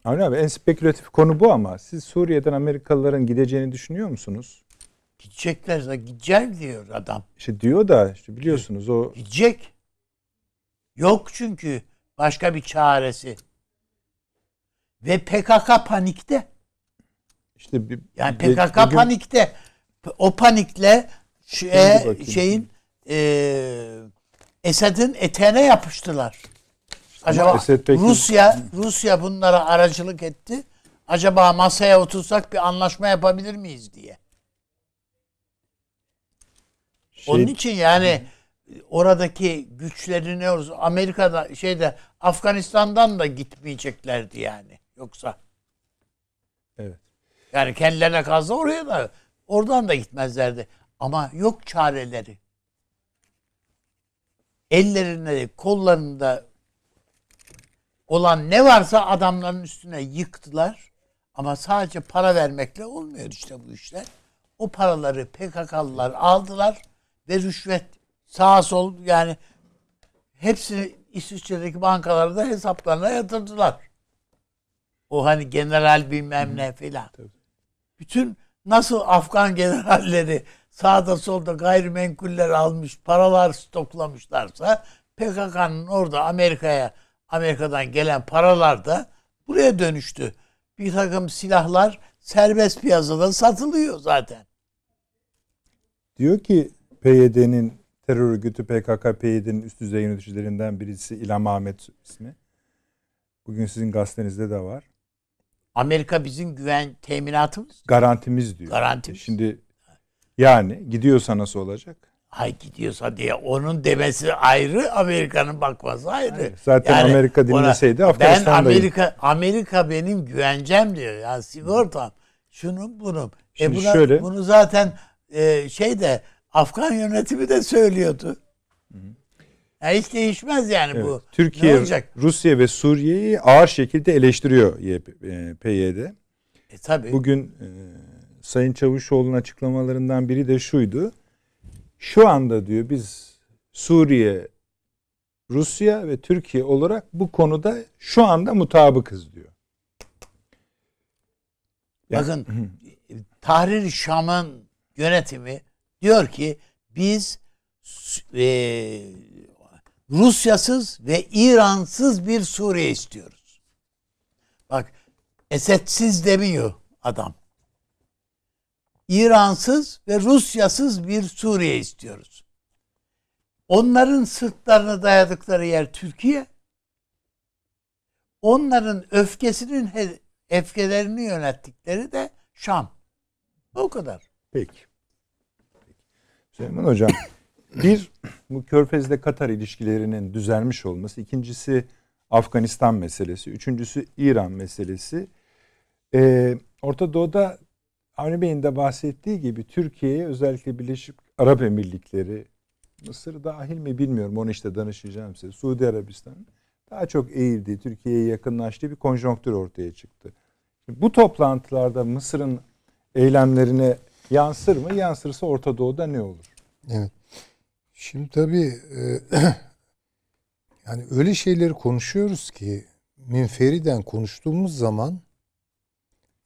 Avni abi en spekülatif konu bu ama siz Suriye'den Amerikalıların gideceğini düşünüyor musunuz? Gidecekler de gideceğim diyor adam. İşte diyor da işte biliyorsunuz o... Gidecek. Yok çünkü başka bir çaresi. Ve PKK panikte. İşte bir, yani PKK bugün... panikte. O panikle şu e şeyin e, Esed'in eteğine yapıştılar. Acaba Esed Rusya Rusya bunlara aracılık etti. Acaba masaya otursak bir anlaşma yapabilir miyiz diye. Şey, Onun için yani oradaki güçleri ne olursa Amerika'da şeyde Afganistan'dan da gitmeyeceklerdi yani. Yoksa. Evet. Yani kendilerine kalsa oraya da oradan da gitmezlerdi. Ama yok çareleri ellerinde, kollarında olan ne varsa adamların üstüne yıktılar. Ama sadece para vermekle olmuyor işte bu işler. O paraları PKK'lılar aldılar ve rüşvet sağa sol yani hepsini İsviçre'deki bankalarda hesaplarına yatırdılar. O hani general bilmem ne filan. Bütün nasıl Afgan generalleri sağda solda gayrimenkuller almış, paralar stoklamışlarsa PKK'nın orada Amerika'ya, Amerika'dan gelen paralar da buraya dönüştü. Bir takım silahlar serbest piyasada satılıyor zaten. Diyor ki PYD'nin terör örgütü PKK PYD'nin üst düzey yöneticilerinden birisi İlham Ahmet ismi. Bugün sizin gazetenizde de var. Amerika bizim güven teminatımız. Garantimiz diyor. Garantimiz. Şimdi yani gidiyorsa nasıl olacak? Ay gidiyorsa diye onun demesi ayrı, Amerika'nın bakması ayrı. Hayır, zaten yani Amerika dinleseydi ona, Afganistan'dayım. Ben Amerika Amerika benim güvencem diyor. Yani sigortam. Hmm. Şunun bunun. e buna, şöyle. Bunu zaten e, şey de Afgan yönetimi de söylüyordu. Hı hmm. hiç değişmez yani evet. bu. Türkiye, ne olacak? Rusya ve Suriye'yi ağır şekilde eleştiriyor PYD. E tabi. Bugün e, Sayın Çavuşoğlu'nun açıklamalarından biri de şuydu. Şu anda diyor biz Suriye, Rusya ve Türkiye olarak bu konuda şu anda mutabıkız diyor. Yani, Bakın Tahrir Şam'ın yönetimi diyor ki biz e, Rusyasız ve İransız bir Suriye istiyoruz. Bak Esedsiz demiyor adam. İransız ve Rusyasız bir Suriye istiyoruz. Onların sırtlarına dayadıkları yer Türkiye. Onların öfkesinin öfkelerini yönettikleri de Şam. O kadar. Peki. Peki. Süleyman Hocam, bir bu Körfez'de Katar ilişkilerinin düzelmiş olması, ikincisi Afganistan meselesi, üçüncüsü İran meselesi. Ee, Orta Doğu'da Avni Bey'in de bahsettiği gibi Türkiye'ye özellikle Birleşik Arap Emirlikleri, Mısır dahil mi bilmiyorum onu işte danışacağım size. Suudi Arabistan daha çok eğildi, Türkiye'ye yakınlaştığı bir konjonktür ortaya çıktı. Şimdi bu toplantılarda Mısır'ın eylemlerine yansır mı? Yansırsa Orta Doğu'da ne olur? Evet. Şimdi tabii e, yani öyle şeyleri konuşuyoruz ki minferiden konuştuğumuz zaman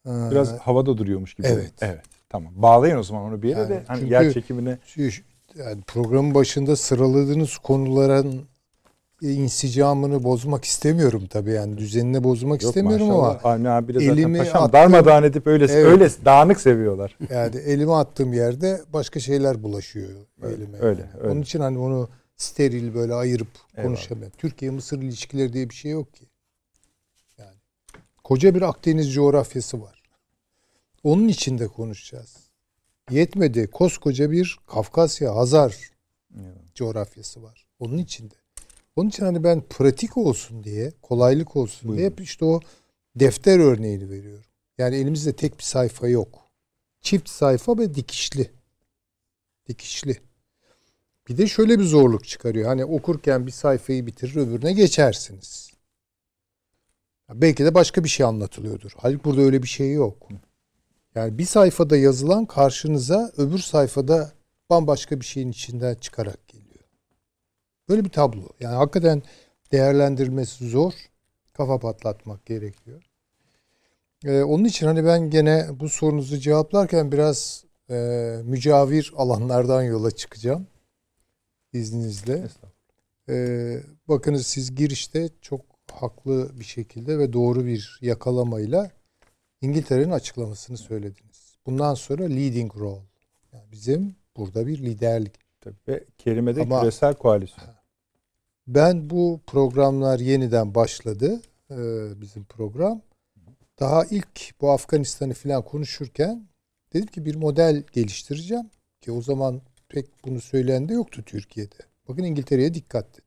Biraz ee, havada duruyormuş gibi. Evet. Evet. Tamam. Bağlayın o zaman onu bir yere yani de hani yer çekimine. Yani programın başında sıraladığınız konuların insicamını bozmak istemiyorum tabii yani düzenini bozmak Yok, istemiyorum maşallah. ama Avni abi de zaten elimi paşam attığım, darmadağın edip öyle evet, öyle dağınık seviyorlar. Yani elimi attığım yerde başka şeyler bulaşıyor öyle, elime. Öyle, öyle. Onun için hani onu steril böyle ayırıp konuşamıyorum. Türkiye Mısır ilişkileri diye bir şey yok ki. Koca bir Akdeniz coğrafyası var. Onun içinde konuşacağız. Yetmedi. Koskoca bir Kafkasya, Hazar evet. coğrafyası var. Onun içinde. Onun için hani ben pratik olsun diye, kolaylık olsun Buyurun. diye hep işte o defter örneğini veriyorum. Yani elimizde tek bir sayfa yok. Çift sayfa ve dikişli. Dikişli. Bir de şöyle bir zorluk çıkarıyor. Hani okurken bir sayfayı bitirir öbürüne geçersiniz. Belki de başka bir şey anlatılıyordur. Halbuki burada öyle bir şey yok. Yani bir sayfada yazılan karşınıza öbür sayfada bambaşka bir şeyin içinden çıkarak geliyor. Böyle bir tablo. Yani hakikaten değerlendirmesi zor. Kafa patlatmak gerekiyor. Ee, onun için hani ben gene bu sorunuzu cevaplarken biraz e, mücavir alanlardan yola çıkacağım. İzninizle. Ee, bakınız siz girişte çok haklı bir şekilde ve doğru bir yakalamayla İngiltere'nin açıklamasını söylediniz. Bundan sonra leading role. Yani bizim burada bir liderlik. Tabii ve kelimede Ama küresel koalisyon. Ben bu programlar yeniden başladı. E, bizim program. Daha ilk bu Afganistan'ı falan konuşurken dedim ki bir model geliştireceğim. Ki o zaman pek bunu söyleyen de yoktu Türkiye'de. Bakın İngiltere'ye dikkat dedim.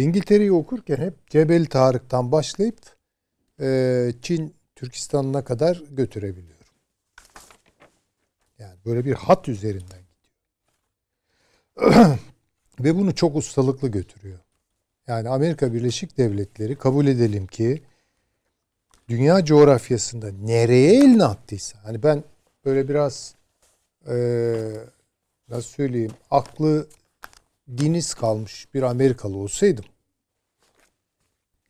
İngiltere'yi okurken hep Cebel Tarık'tan başlayıp e, Çin Türkistan'ına kadar götürebiliyorum. Yani böyle bir hat üzerinden gidiyor. Ve bunu çok ustalıklı götürüyor. Yani Amerika Birleşik Devletleri kabul edelim ki dünya coğrafyasında nereye elini attıysa hani ben böyle biraz e, nasıl söyleyeyim aklı diniz kalmış bir Amerikalı olsaydım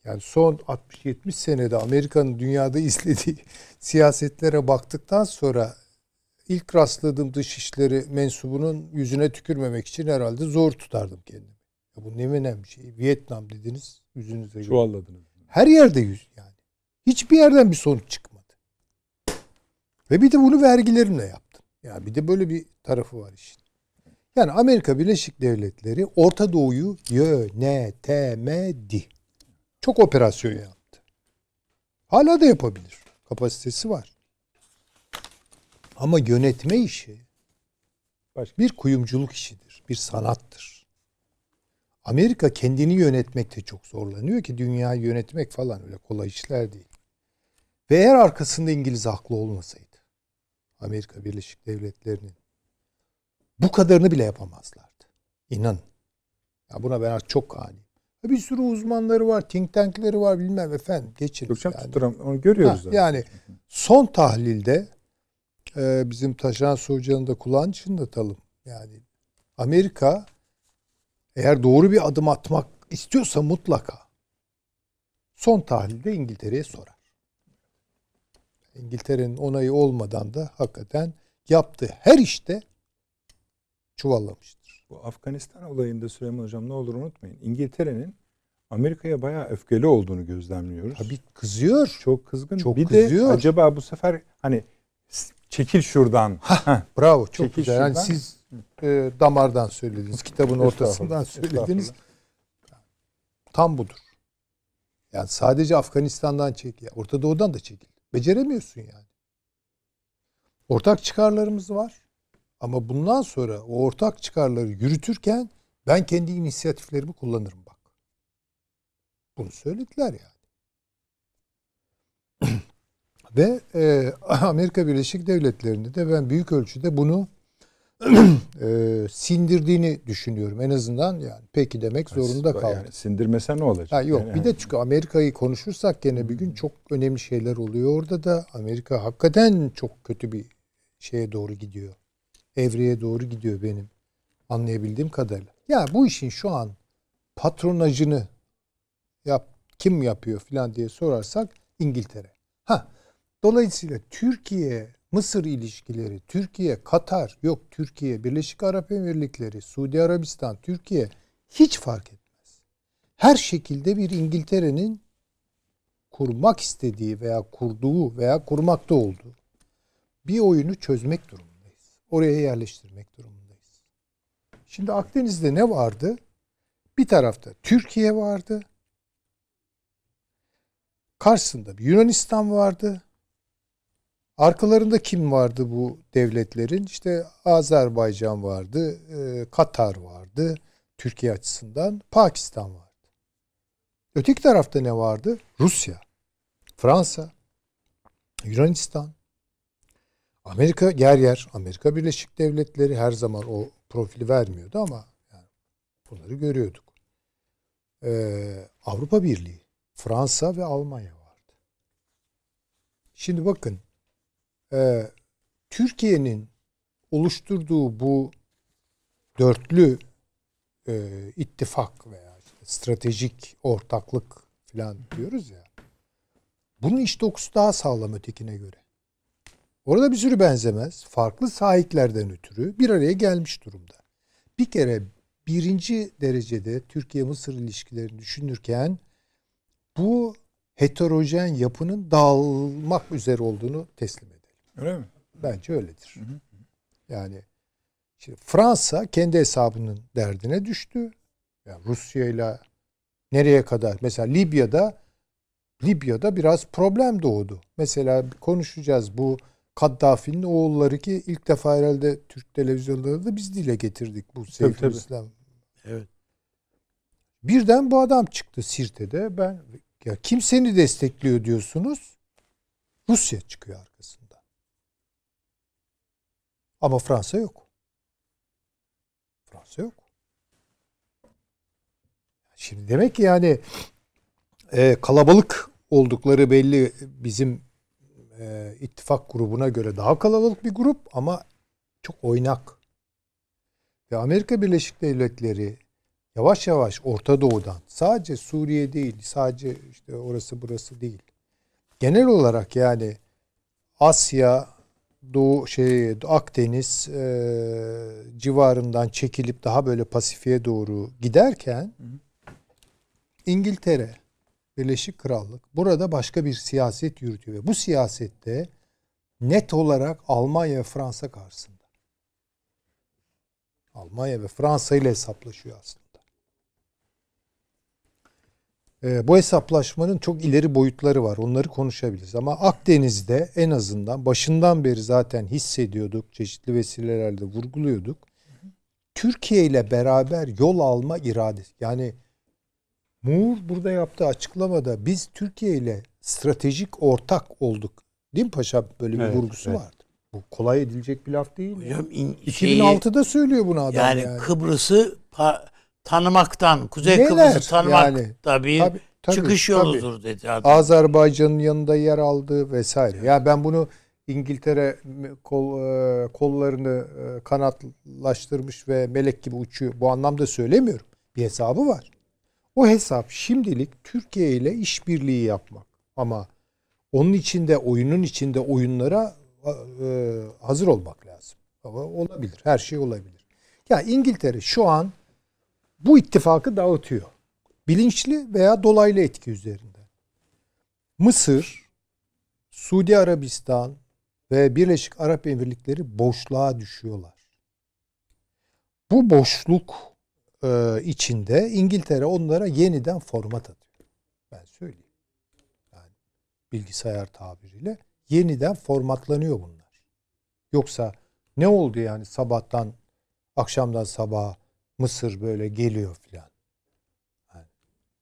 yani son 60-70 senede Amerika'nın dünyada izlediği siyasetlere baktıktan sonra ilk rastladığım dışişleri mensubunun yüzüne tükürmemek için herhalde zor tutardım kendimi. Ya bu ne önemli şey. Vietnam dediniz yüzünüze Çuvalladınız. Her yerde yüz yani. Hiçbir yerden bir sonuç çıkmadı. Ve bir de bunu vergilerimle yaptım. Ya yani bir de böyle bir tarafı var işin. Yani Amerika Birleşik Devletleri Orta Doğu'yu yönetemedi. Çok operasyon yaptı. Hala da yapabilir. Kapasitesi var. Ama yönetme işi Başka. bir kuyumculuk işidir. Bir sanattır. Amerika kendini yönetmekte çok zorlanıyor ki dünyayı yönetmek falan öyle kolay işler değil. Ve eğer arkasında İngiliz haklı olmasaydı Amerika Birleşik Devletleri'nin bu kadarını bile yapamazlardı. İnan. Ya buna ben artık çok ani. Bir sürü uzmanları var, think tankleri var bilmem efendim geçin. Gökçen yani. Tutturam onu görüyoruz. Ha, yani son tahlilde e, bizim Taşan Hoca'nın da kulağını çınlatalım. Yani Amerika eğer doğru bir adım atmak istiyorsa mutlaka son tahlilde İngiltere'ye sorar. İngiltere'nin onayı olmadan da hakikaten yaptığı her işte çuvallamıştı. Bu Afganistan olayında Süleyman Hocam ne olur unutmayın. İngiltere'nin Amerika'ya bayağı öfkeli olduğunu gözlemliyoruz. Tabii kızıyor. Çok kızgın. Çok bir kızıyor. de acaba bu sefer hani çekil şuradan. Hah, Heh. bravo çok çekil güzel. Şuradan. Yani siz e, damardan söylediniz. Kitabın ortasından söylediniz. Tam budur. Yani sadece Afganistan'dan çekil. Orta Doğu'dan da çekil. Beceremiyorsun yani. Ortak çıkarlarımız var. Ama bundan sonra o ortak çıkarları yürütürken ben kendi inisiyatiflerimi kullanırım bak. Bunu söylediler yani. Ve e, Amerika Birleşik Devletleri'nde de ben büyük ölçüde bunu e, sindirdiğini düşünüyorum. En azından yani peki demek zorunda kaldı. Yani sindirmese ne olacak? Ha, yok yani, bir de çünkü Amerika'yı konuşursak gene bir gün hmm. çok önemli şeyler oluyor orada da. Amerika hakikaten çok kötü bir şeye doğru gidiyor evreye doğru gidiyor benim anlayabildiğim kadarıyla. Ya bu işin şu an patronajını yap kim yapıyor filan diye sorarsak İngiltere. Ha dolayısıyla Türkiye Mısır ilişkileri, Türkiye Katar, yok Türkiye Birleşik Arap Emirlikleri, Suudi Arabistan, Türkiye hiç fark etmez. Her şekilde bir İngiltere'nin kurmak istediği veya kurduğu veya kurmakta olduğu bir oyunu çözmek durumunda oraya yerleştirmek durumundayız. Şimdi Akdeniz'de ne vardı? Bir tarafta Türkiye vardı. Karşısında bir Yunanistan vardı. Arkalarında kim vardı bu devletlerin? İşte Azerbaycan vardı, e, Katar vardı Türkiye açısından, Pakistan vardı. Öteki tarafta ne vardı? Rusya, Fransa, Yunanistan, Amerika yer yer Amerika Birleşik Devletleri her zaman o profili vermiyordu ama yani bunları görüyorduk. Ee, Avrupa Birliği, Fransa ve Almanya vardı. Şimdi bakın e, Türkiye'nin oluşturduğu bu dörtlü e, ittifak veya işte stratejik ortaklık falan diyoruz ya. Bunun iş dokusu daha sağlam ötekine göre. Orada bir sürü benzemez, farklı sahiplerden ötürü bir araya gelmiş durumda. Bir kere birinci derecede Türkiye-Mısır ilişkilerini düşünürken bu heterojen yapının dağılmak üzere olduğunu teslim edelim. Öyle mi? Bence öyledir. Hı hı. Yani şimdi Fransa kendi hesabının derdine düştü. Yani Rusya ile nereye kadar? Mesela Libya'da Libya'da biraz problem doğdu. Mesela konuşacağız bu Kaddafi'nin oğulları ki ilk defa herhalde Türk televizyonlarında biz dile getirdik bu Seyfül İslam. Evet. Birden bu adam çıktı Sirte'de. Ben ya kim seni destekliyor diyorsunuz? Rusya çıkıyor arkasında. Ama Fransa yok. Fransa yok. Şimdi demek ki yani e, kalabalık oldukları belli bizim e, ittifak grubuna göre daha kalabalık bir grup ama çok oynak. Ve Amerika Birleşik Devletleri yavaş yavaş Orta Doğu'dan sadece Suriye değil, sadece işte orası burası değil. Genel olarak yani Asya, Doğu şey Akdeniz e, civarından çekilip daha böyle Pasifik'e doğru giderken İngiltere, Birleşik Krallık burada başka bir siyaset yürütüyor ve bu siyasette net olarak Almanya ve Fransa karşısında. Almanya ve Fransa ile hesaplaşıyor aslında. E, bu hesaplaşmanın çok ileri boyutları var. Onları konuşabiliriz. Ama Akdeniz'de en azından başından beri zaten hissediyorduk. Çeşitli vesilelerle vurguluyorduk. Türkiye ile beraber yol alma iradesi. Yani Muğur burada yaptığı açıklamada biz Türkiye ile stratejik ortak olduk. Değil mi paşa? Böyle bir evet, vurgusu evet. vardı. Bu kolay edilecek bir laf değil. Hocam, in, 2006'da söylüyor bunu adam yani. Yani Kıbrıs'ı tanımaktan, Kuzey Neler? Kıbrıs'ı tanımak yani, tabii, tabii, çıkış yoludur tabii. dedi adam. Azerbaycan'ın yanında yer aldı vesaire. Ya yani ben bunu İngiltere kol, e, kollarını e, kanatlaştırmış ve melek gibi uçuyor. Bu anlamda söylemiyorum. Bir hesabı var. O hesap şimdilik Türkiye ile işbirliği yapmak. Ama onun içinde oyunun içinde oyunlara e, e, hazır olmak lazım. Ama olabilir. Her şey olabilir. Ya İngiltere şu an bu ittifakı dağıtıyor. Bilinçli veya dolaylı etki üzerinde. Mısır, Suudi Arabistan ve Birleşik Arap Emirlikleri boşluğa düşüyorlar. Bu boşluk e, içinde İngiltere onlara yeniden format atıyor. Ben söyleyeyim. Yani bilgisayar tabiriyle yeniden formatlanıyor bunlar. Yoksa ne oldu yani sabahtan akşamdan sabah Mısır böyle geliyor filan. Yani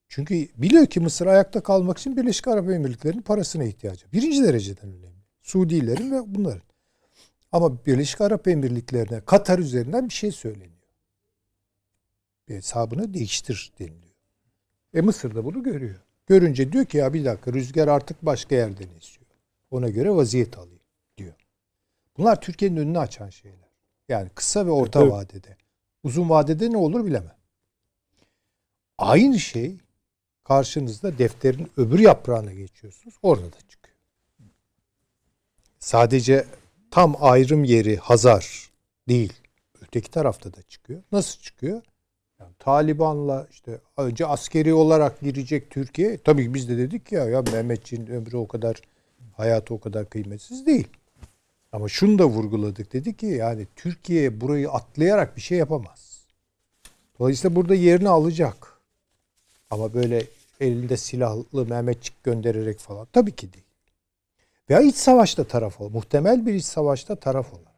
çünkü biliyor ki Mısır ayakta kalmak için Birleşik Arap Emirlikleri'nin parasına ihtiyacı. Birinci dereceden önemli. Suudilerin ve bunların. Ama Birleşik Arap Emirlikleri'ne Katar üzerinden bir şey söyleniyor. E, hesabını değiştir deniliyor. E Mısır da bunu görüyor. Görünce diyor ki ya bir dakika rüzgar artık başka yerden esiyor. Ona göre vaziyet alayım diyor. Bunlar Türkiye'nin önünü açan şeyler. Yani kısa ve orta evet. vadede. Uzun vadede ne olur bilemem. Aynı şey karşınızda defterin öbür yaprağına geçiyorsunuz. Orada da çıkıyor. Sadece tam ayrım yeri Hazar değil. Öteki tarafta da çıkıyor. Nasıl çıkıyor? Yani Taliban'la işte önce askeri olarak girecek Türkiye. Tabii ki biz de dedik ya ya Mehmetçiğin ömrü o kadar hayatı o kadar kıymetsiz değil. Ama şunu da vurguladık dedi ki yani Türkiye burayı atlayarak bir şey yapamaz. Dolayısıyla burada yerini alacak. Ama böyle elinde silahlı Mehmetçik göndererek falan tabii ki değil. Veya iç savaşta taraf ol. Muhtemel bir iç savaşta taraf olarak.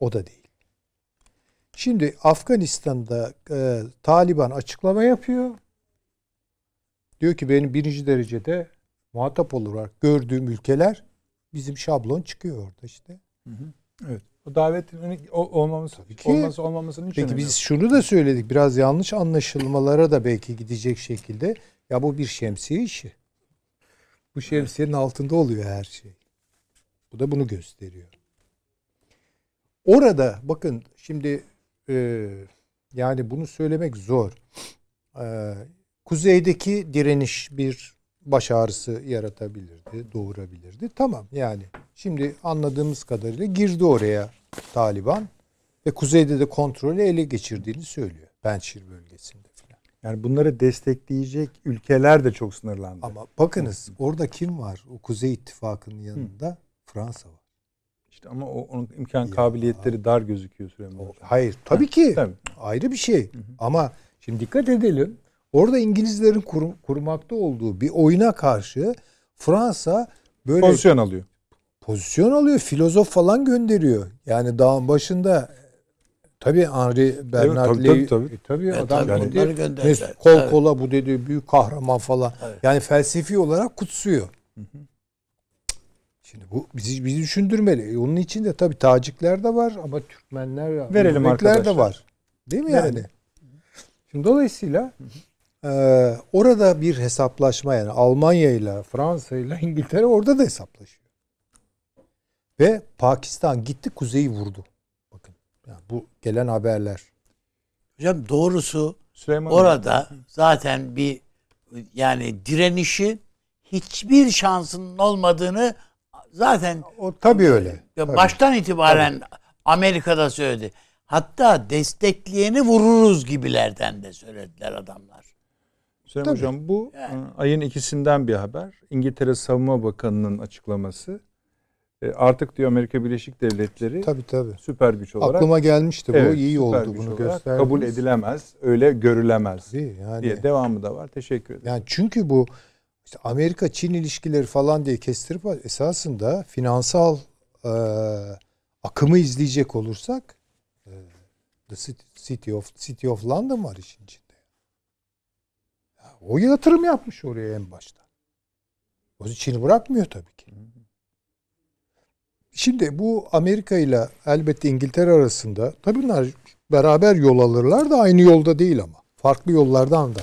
O da değil. Şimdi Afganistan'da e, Taliban açıklama yapıyor. Diyor ki benim birinci derecede muhatap olarak gördüğüm ülkeler bizim şablon çıkıyor orada işte. Hı hı. Evet. O davetin olmaması, Peki, olması olmamasının hiç Peki biz yok. şunu da söyledik. Biraz yanlış anlaşılmalara da belki gidecek şekilde. Ya bu bir şemsiye işi. Bu şemsiyenin evet. altında oluyor her şey. Bu da bunu gösteriyor. Orada bakın şimdi e, yani bunu söylemek zor. E, kuzeydeki direniş bir baş ağrısı yaratabilirdi, doğurabilirdi. Tamam yani şimdi anladığımız kadarıyla girdi oraya Taliban ve kuzeyde de kontrolü ele geçirdiğini söylüyor. Bençir bölgesinde filan. Yani bunları destekleyecek ülkeler de çok sınırlandı. Ama bakınız orada kim var? O Kuzey İttifakı'nın yanında Hı. Fransa var. İşte ama o, onun imkan ya, kabiliyetleri dar gözüküyor Süleyman o, Hayır tabii ha, ki tabii. ayrı bir şey hı hı. ama şimdi dikkat edelim orada İngilizlerin kur, kurmakta olduğu bir oyuna karşı Fransa böyle pozisyon alıyor. Pozisyon alıyor filozof falan gönderiyor yani dağın başında Tabii Henri Bernard tabii, Levy. Tabii, tabii. E, tabii e, adam tabii, dedi, mes, kol evet. kola bu dedi büyük kahraman falan. Evet. Yani felsefi olarak kutsuyor. Hı hı. Şimdi bu bizi, bizi düşündürmeli. E, onun içinde tabii Tacikler de var ama Türkmenler, Verelim Özbekler de var. Değil mi yani? yani? Şimdi dolayısıyla e, orada bir hesaplaşma yani Almanya ile Fransa ile İngiltere orada da hesaplaşıyor. Ve Pakistan gitti kuzeyi vurdu. Bakın yani bu gelen haberler. Hocam doğrusu Süleyman orada Bey. zaten bir yani direnişi hiçbir şansının olmadığını zaten o tabii öyle. Tabii. Baştan itibaren tabii. Amerika'da söyledi. Hatta destekleyeni vururuz gibilerden de söylediler adamlar. Sayın Tabii. Hocam bu yani. Iı, ayın ikisinden bir haber. İngiltere Savunma Bakanı'nın açıklaması. E, artık diyor Amerika Birleşik Devletleri tabii, tabii. süper güç olarak. Aklıma gelmişti bu evet, iyi oldu bunu gösterdiniz. Kabul edilemez öyle görülemez tabii, yani. diye devamı da var. Teşekkür ederim. Yani çünkü bu işte Amerika-Çin ilişkileri falan diye kestirip esasında finansal e, akımı izleyecek olursak e, The City of, City of London var işin içinde. Ya, o yatırım yapmış oraya en başta. O Çin'i bırakmıyor tabii ki. Şimdi bu Amerika ile elbette İngiltere arasında tabii bunlar beraber yol alırlar da aynı yolda değil ama. Farklı yollardan da.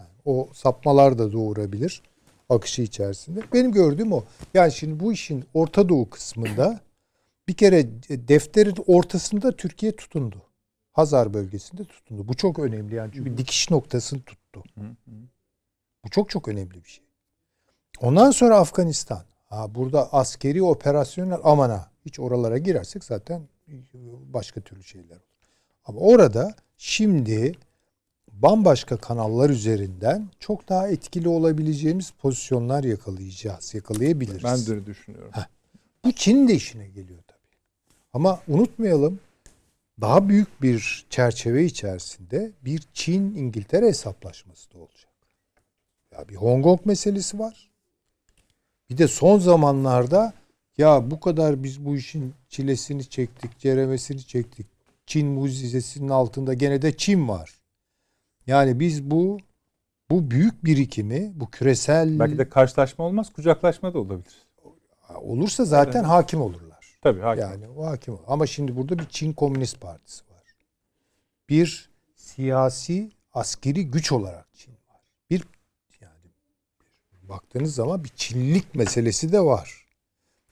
Yani o sapmalar da doğurabilir akışı içerisinde. Benim gördüğüm o. Yani şimdi bu işin Orta Doğu kısmında bir kere e, defterin ortasında Türkiye tutundu. Hazar bölgesinde tutundu. Bu çok önemli yani çünkü dikiş noktasını tuttu. Bu çok çok önemli bir şey. Ondan sonra Afganistan. Ha, burada askeri operasyonel amana hiç oralara girersek zaten başka türlü şeyler olur. Ama orada şimdi bambaşka kanallar üzerinden çok daha etkili olabileceğimiz pozisyonlar yakalayacağız, yakalayabiliriz. Ben de düşünüyorum. Heh. Bu Çin'in de işine geliyor tabii. Ama unutmayalım daha büyük bir çerçeve içerisinde bir Çin-İngiltere hesaplaşması da olacak. Ya bir Hong Kong meselesi var. Bir de son zamanlarda ya bu kadar biz bu işin çilesini çektik, ceremesini çektik. Çin muzizesinin altında gene de Çin var. Yani biz bu bu büyük birikimi, bu küresel... Belki de karşılaşma olmaz, kucaklaşma da olabilir. Olursa zaten evet. hakim olurlar. Tabii hakim. Yani o hakim olur. Ama şimdi burada bir Çin Komünist Partisi var. Bir siyasi, askeri güç olarak Çin var. Bir yani baktığınız zaman bir Çinlik meselesi de var.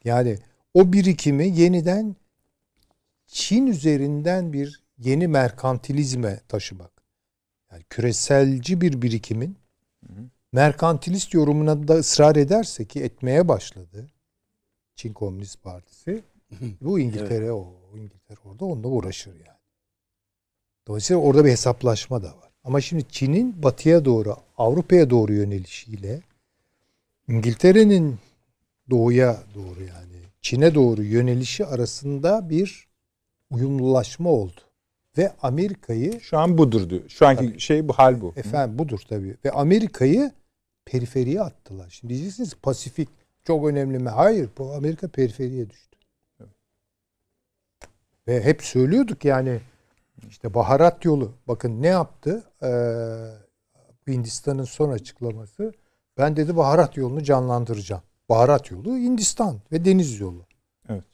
Yani o birikimi yeniden Çin üzerinden bir yeni merkantilizme taşımak yani küreselci bir birikimin merkantilist yorumuna da ısrar ederse ki etmeye başladı Çin Komünist Partisi bu İngiltere evet. o İngiltere orada onunla uğraşır yani. Dolayısıyla orada bir hesaplaşma da var. Ama şimdi Çin'in batıya doğru, Avrupa'ya doğru yönelişiyle İngiltere'nin doğuya doğru yani Çin'e doğru yönelişi arasında bir uyumlulaşma oldu. Ve Amerika'yı... Şu an budur diyor. Şu anki tabii, şey bu hal bu. Efendim budur tabii. Ve Amerika'yı periferiye attılar. Şimdi diyeceksiniz Pasifik çok önemli mi? Hayır. Bu Amerika periferiye düştü. Ve hep söylüyorduk yani işte baharat yolu. Bakın ne yaptı? Ee, Hindistan'ın son açıklaması. Ben dedi baharat yolunu canlandıracağım. Baharat yolu Hindistan ve deniz yolu. Evet.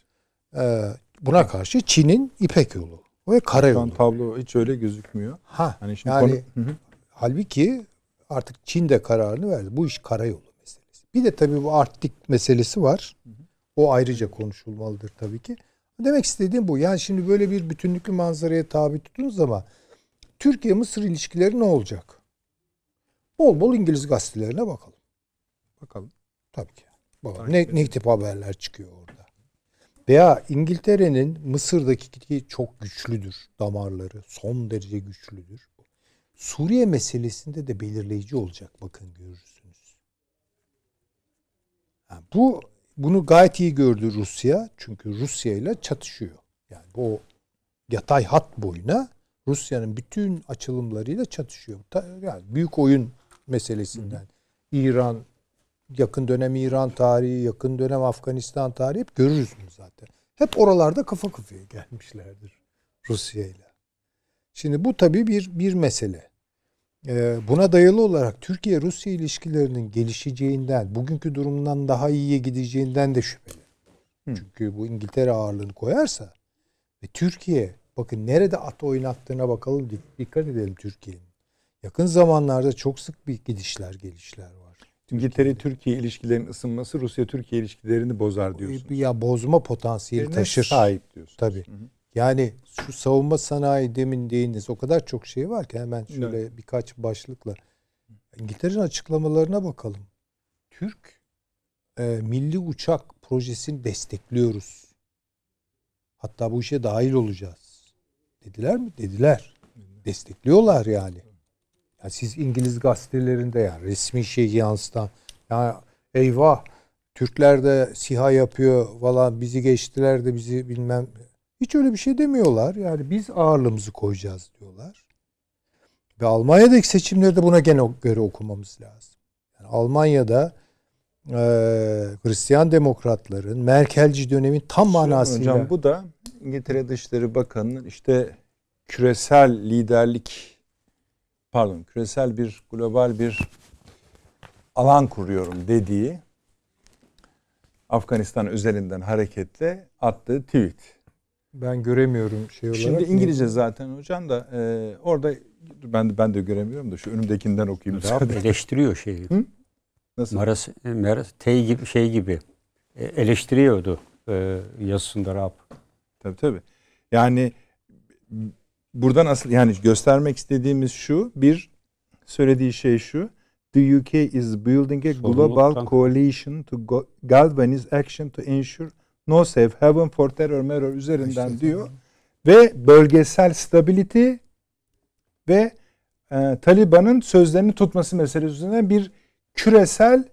Ee, buna karşı Çin'in İpek yolu. O ya karayolu. Şu tablo hiç öyle gözükmüyor. Ha, hani şimdi yani konu... Hı -hı. halbuki artık Çin de kararını verdi. Bu iş karayolu meselesi. Bir de tabii bu Arktik meselesi var. o ayrıca konuşulmalıdır tabii ki. Demek istediğim bu. Yani şimdi böyle bir bütünlüklü manzaraya tabi tutunuz ama Türkiye-Mısır ilişkileri ne olacak? Bol bol İngiliz gazetelerine bakalım. Bakalım. Tabii ki. Bakalım. Ne, ne tip haberler çıkıyor orada? Veya İngiltere'nin Mısır'daki ki çok güçlüdür damarları. Son derece güçlüdür. Suriye meselesinde de belirleyici olacak bakın görürsünüz. Yani bu bunu gayet iyi gördü Rusya. Çünkü Rusya ile çatışıyor. Yani o yatay hat boyuna Rusya'nın bütün açılımlarıyla çatışıyor. Yani büyük oyun meselesinden İran, yakın dönem İran tarihi, yakın dönem Afganistan tarihi hep görürüz bunu zaten. Hep oralarda kafa kafaya gelmişlerdir Rusya ile. Şimdi bu tabii bir bir mesele. Ee, buna dayalı olarak Türkiye-Rusya ilişkilerinin gelişeceğinden, bugünkü durumdan daha iyiye gideceğinden de şüpheli. Hı. Çünkü bu İngiltere ağırlığını koyarsa ve Türkiye bakın nerede at oynattığına bakalım dikkat edelim Türkiye'nin. Yakın zamanlarda çok sık bir gidişler gelişler var. İngiltere-Türkiye ilişkilerinin ısınması Rusya-Türkiye ilişkilerini bozar e, diyorsun. Ya bozma potansiyeli Birine taşır. Sahip diyorsun. Tabii. Hı hı. Yani şu savunma sanayi demin değiniz o kadar çok şey var ki hemen şöyle evet. birkaç başlıkla. İngiltere'nin açıklamalarına bakalım. Türk e, milli uçak projesini destekliyoruz. Hatta bu işe dahil olacağız. Dediler mi? Dediler. Destekliyorlar yani. Ya siz İngiliz gazetelerinde yani resmi şeyi yansıtan yani eyvah Türkler de siha yapıyor valla bizi geçtiler de bizi bilmem hiç öyle bir şey demiyorlar. Yani biz ağırlığımızı koyacağız diyorlar. Ve Almanya'daki seçimlerde buna gene göre okumamız lazım. Yani Almanya'da e, Hristiyan demokratların Merkelci dönemin tam manasıyla... Hocam bu da İngiltere Dışişleri Bakanı'nın işte küresel liderlik pardon küresel bir global bir alan kuruyorum dediği Afganistan özelinden hareketle attığı tweet. Ben göremiyorum şey olarak. Şimdi İngilizce mi? zaten hocam da e, orada ben de ben de göremiyorum da şu önümdekinden okuyayım. Ne Eleştiriyor şeyi. Hı? Nasıl? Maras, e, Maras T gibi şey gibi e, eleştiriyordu e, yazısında Rab. Tabii tabii. Yani buradan asıl yani göstermek istediğimiz şu bir söylediği şey şu. The UK is building a global coalition to galvanize action to ensure no safe haven for terror merör üzerinden işte diyor. Tamam. Ve bölgesel stability ve e, Taliban'ın sözlerini tutması meselesi üzerine bir küresel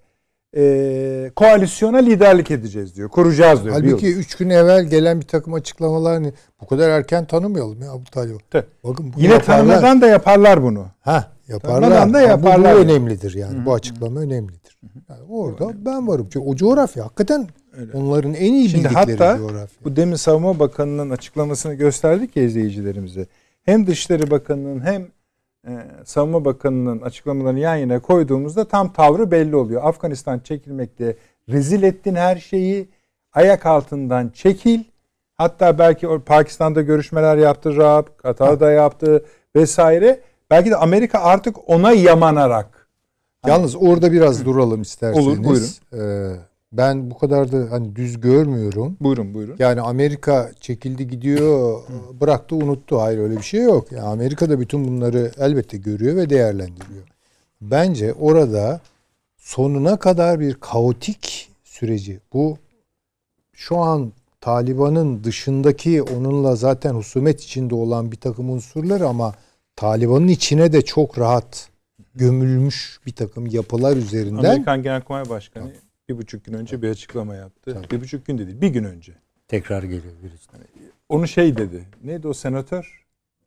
e, koalisyona liderlik edeceğiz diyor. Kuracağız diyor. Halbuki diyoruz. üç gün evvel gelen bir takım açıklamalar hani bu kadar erken tanımayalım ya Abu Talib. Bakın bunu Yine yaparlar. tanımadan da yaparlar bunu. Ha yaparlar. Tanımadan da yaparlar. bu, bu önemlidir yani. Hı-hı. Bu açıklama Hı-hı. önemlidir. Yani orada Hı-hı. ben varım. Çünkü o coğrafya hakikaten Öyle. onların en iyi Şimdi bildikleri hatta coğrafya. Bu demin Savunma Bakanı'nın açıklamasını gösterdik ya izleyicilerimize. Hem Dışişleri Bakanı'nın hem e, Savunma Bakanı'nın açıklamalarını yan yana koyduğumuzda tam tavrı belli oluyor. Afganistan çekilmekte rezil ettin her şeyi. Ayak altından çekil. Hatta belki Pakistan'da görüşmeler yaptı Raab, Katar'da yaptı vesaire. Belki de Amerika artık ona yamanarak. Yalnız orada biraz duralım isterseniz. Olur buyurun. Ee, ben bu kadar da hani düz görmüyorum. Buyurun buyurun. Yani Amerika çekildi gidiyor, bıraktı unuttu. Hayır öyle bir şey yok. Yani Amerika da bütün bunları elbette görüyor ve değerlendiriyor. Bence orada sonuna kadar bir kaotik süreci. Bu şu an Taliban'ın dışındaki onunla zaten husumet içinde olan bir takım unsurlar ama Taliban'ın içine de çok rahat gömülmüş bir takım yapılar üzerinden. Amerikan Genelkurmay Başkanı bir buçuk gün önce bir açıklama yaptı. Tabii. Bir buçuk gün dedi. Bir gün önce. Tekrar geliyor birisi. Yani onu şey dedi. Neydi o senatör?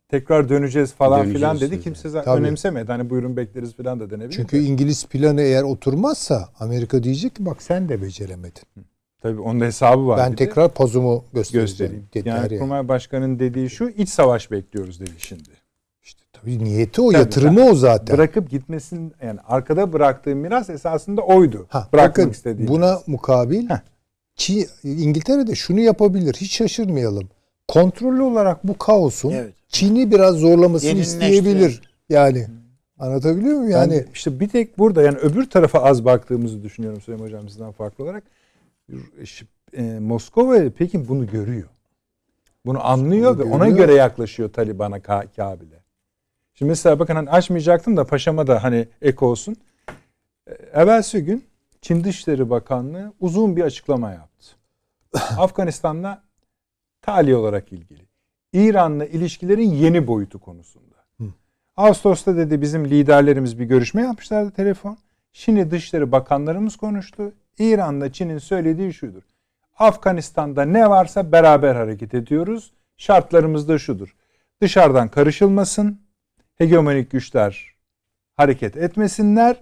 Tekrar döneceğiz falan döneceğiz filan dedi. dedi. Kimse zaten önemsemedi. Hani buyurun bekleriz filan da denebilir. Çünkü de. İngiliz planı eğer oturmazsa Amerika diyecek ki bak sen de beceremedin. Hı. Tabii onun da hesabı var. Ben dedi. tekrar pozumu göstereceğim. göstereyim. Yani, yani Kurmay Başkanı'nın dediği şu iç savaş bekliyoruz dedi şimdi. Tabii niyeti o, Tabii yatırımı yani. o zaten. Bırakıp gitmesin yani arkada bıraktığı miras esasında oydu. Ha, Bırakmak bakın, istediği. Buna mukabil Heh. Çin, İngiltere de şunu yapabilir. Hiç şaşırmayalım. Kontrollü olarak bu kaosun evet. Çin'i biraz zorlamasını isteyebilir. Yani anlatabiliyor muyum? Yani ben işte bir tek burada yani öbür tarafa az baktığımızı düşünüyorum Sayın Hocam sizden farklı olarak. E, Moskova ile Pekin bunu görüyor. Bunu anlıyor bunu ve görüyor. ona göre yaklaşıyor Taliban'a Kabil'e. Şimdi mesela bakın hani açmayacaktım da paşama da hani ek olsun. E, evvelsi gün Çin Dışişleri Bakanlığı uzun bir açıklama yaptı. Afganistan'la tali olarak ilgili. İran'la ilişkilerin yeni boyutu konusunda. Hı. Ağustos'ta dedi bizim liderlerimiz bir görüşme yapmışlardı telefon. Şimdi Dışişleri Bakanlarımız konuştu. İran'la Çin'in söylediği şudur. Afganistan'da ne varsa beraber hareket ediyoruz. Şartlarımız da şudur. Dışarıdan karışılmasın hegemonik güçler hareket etmesinler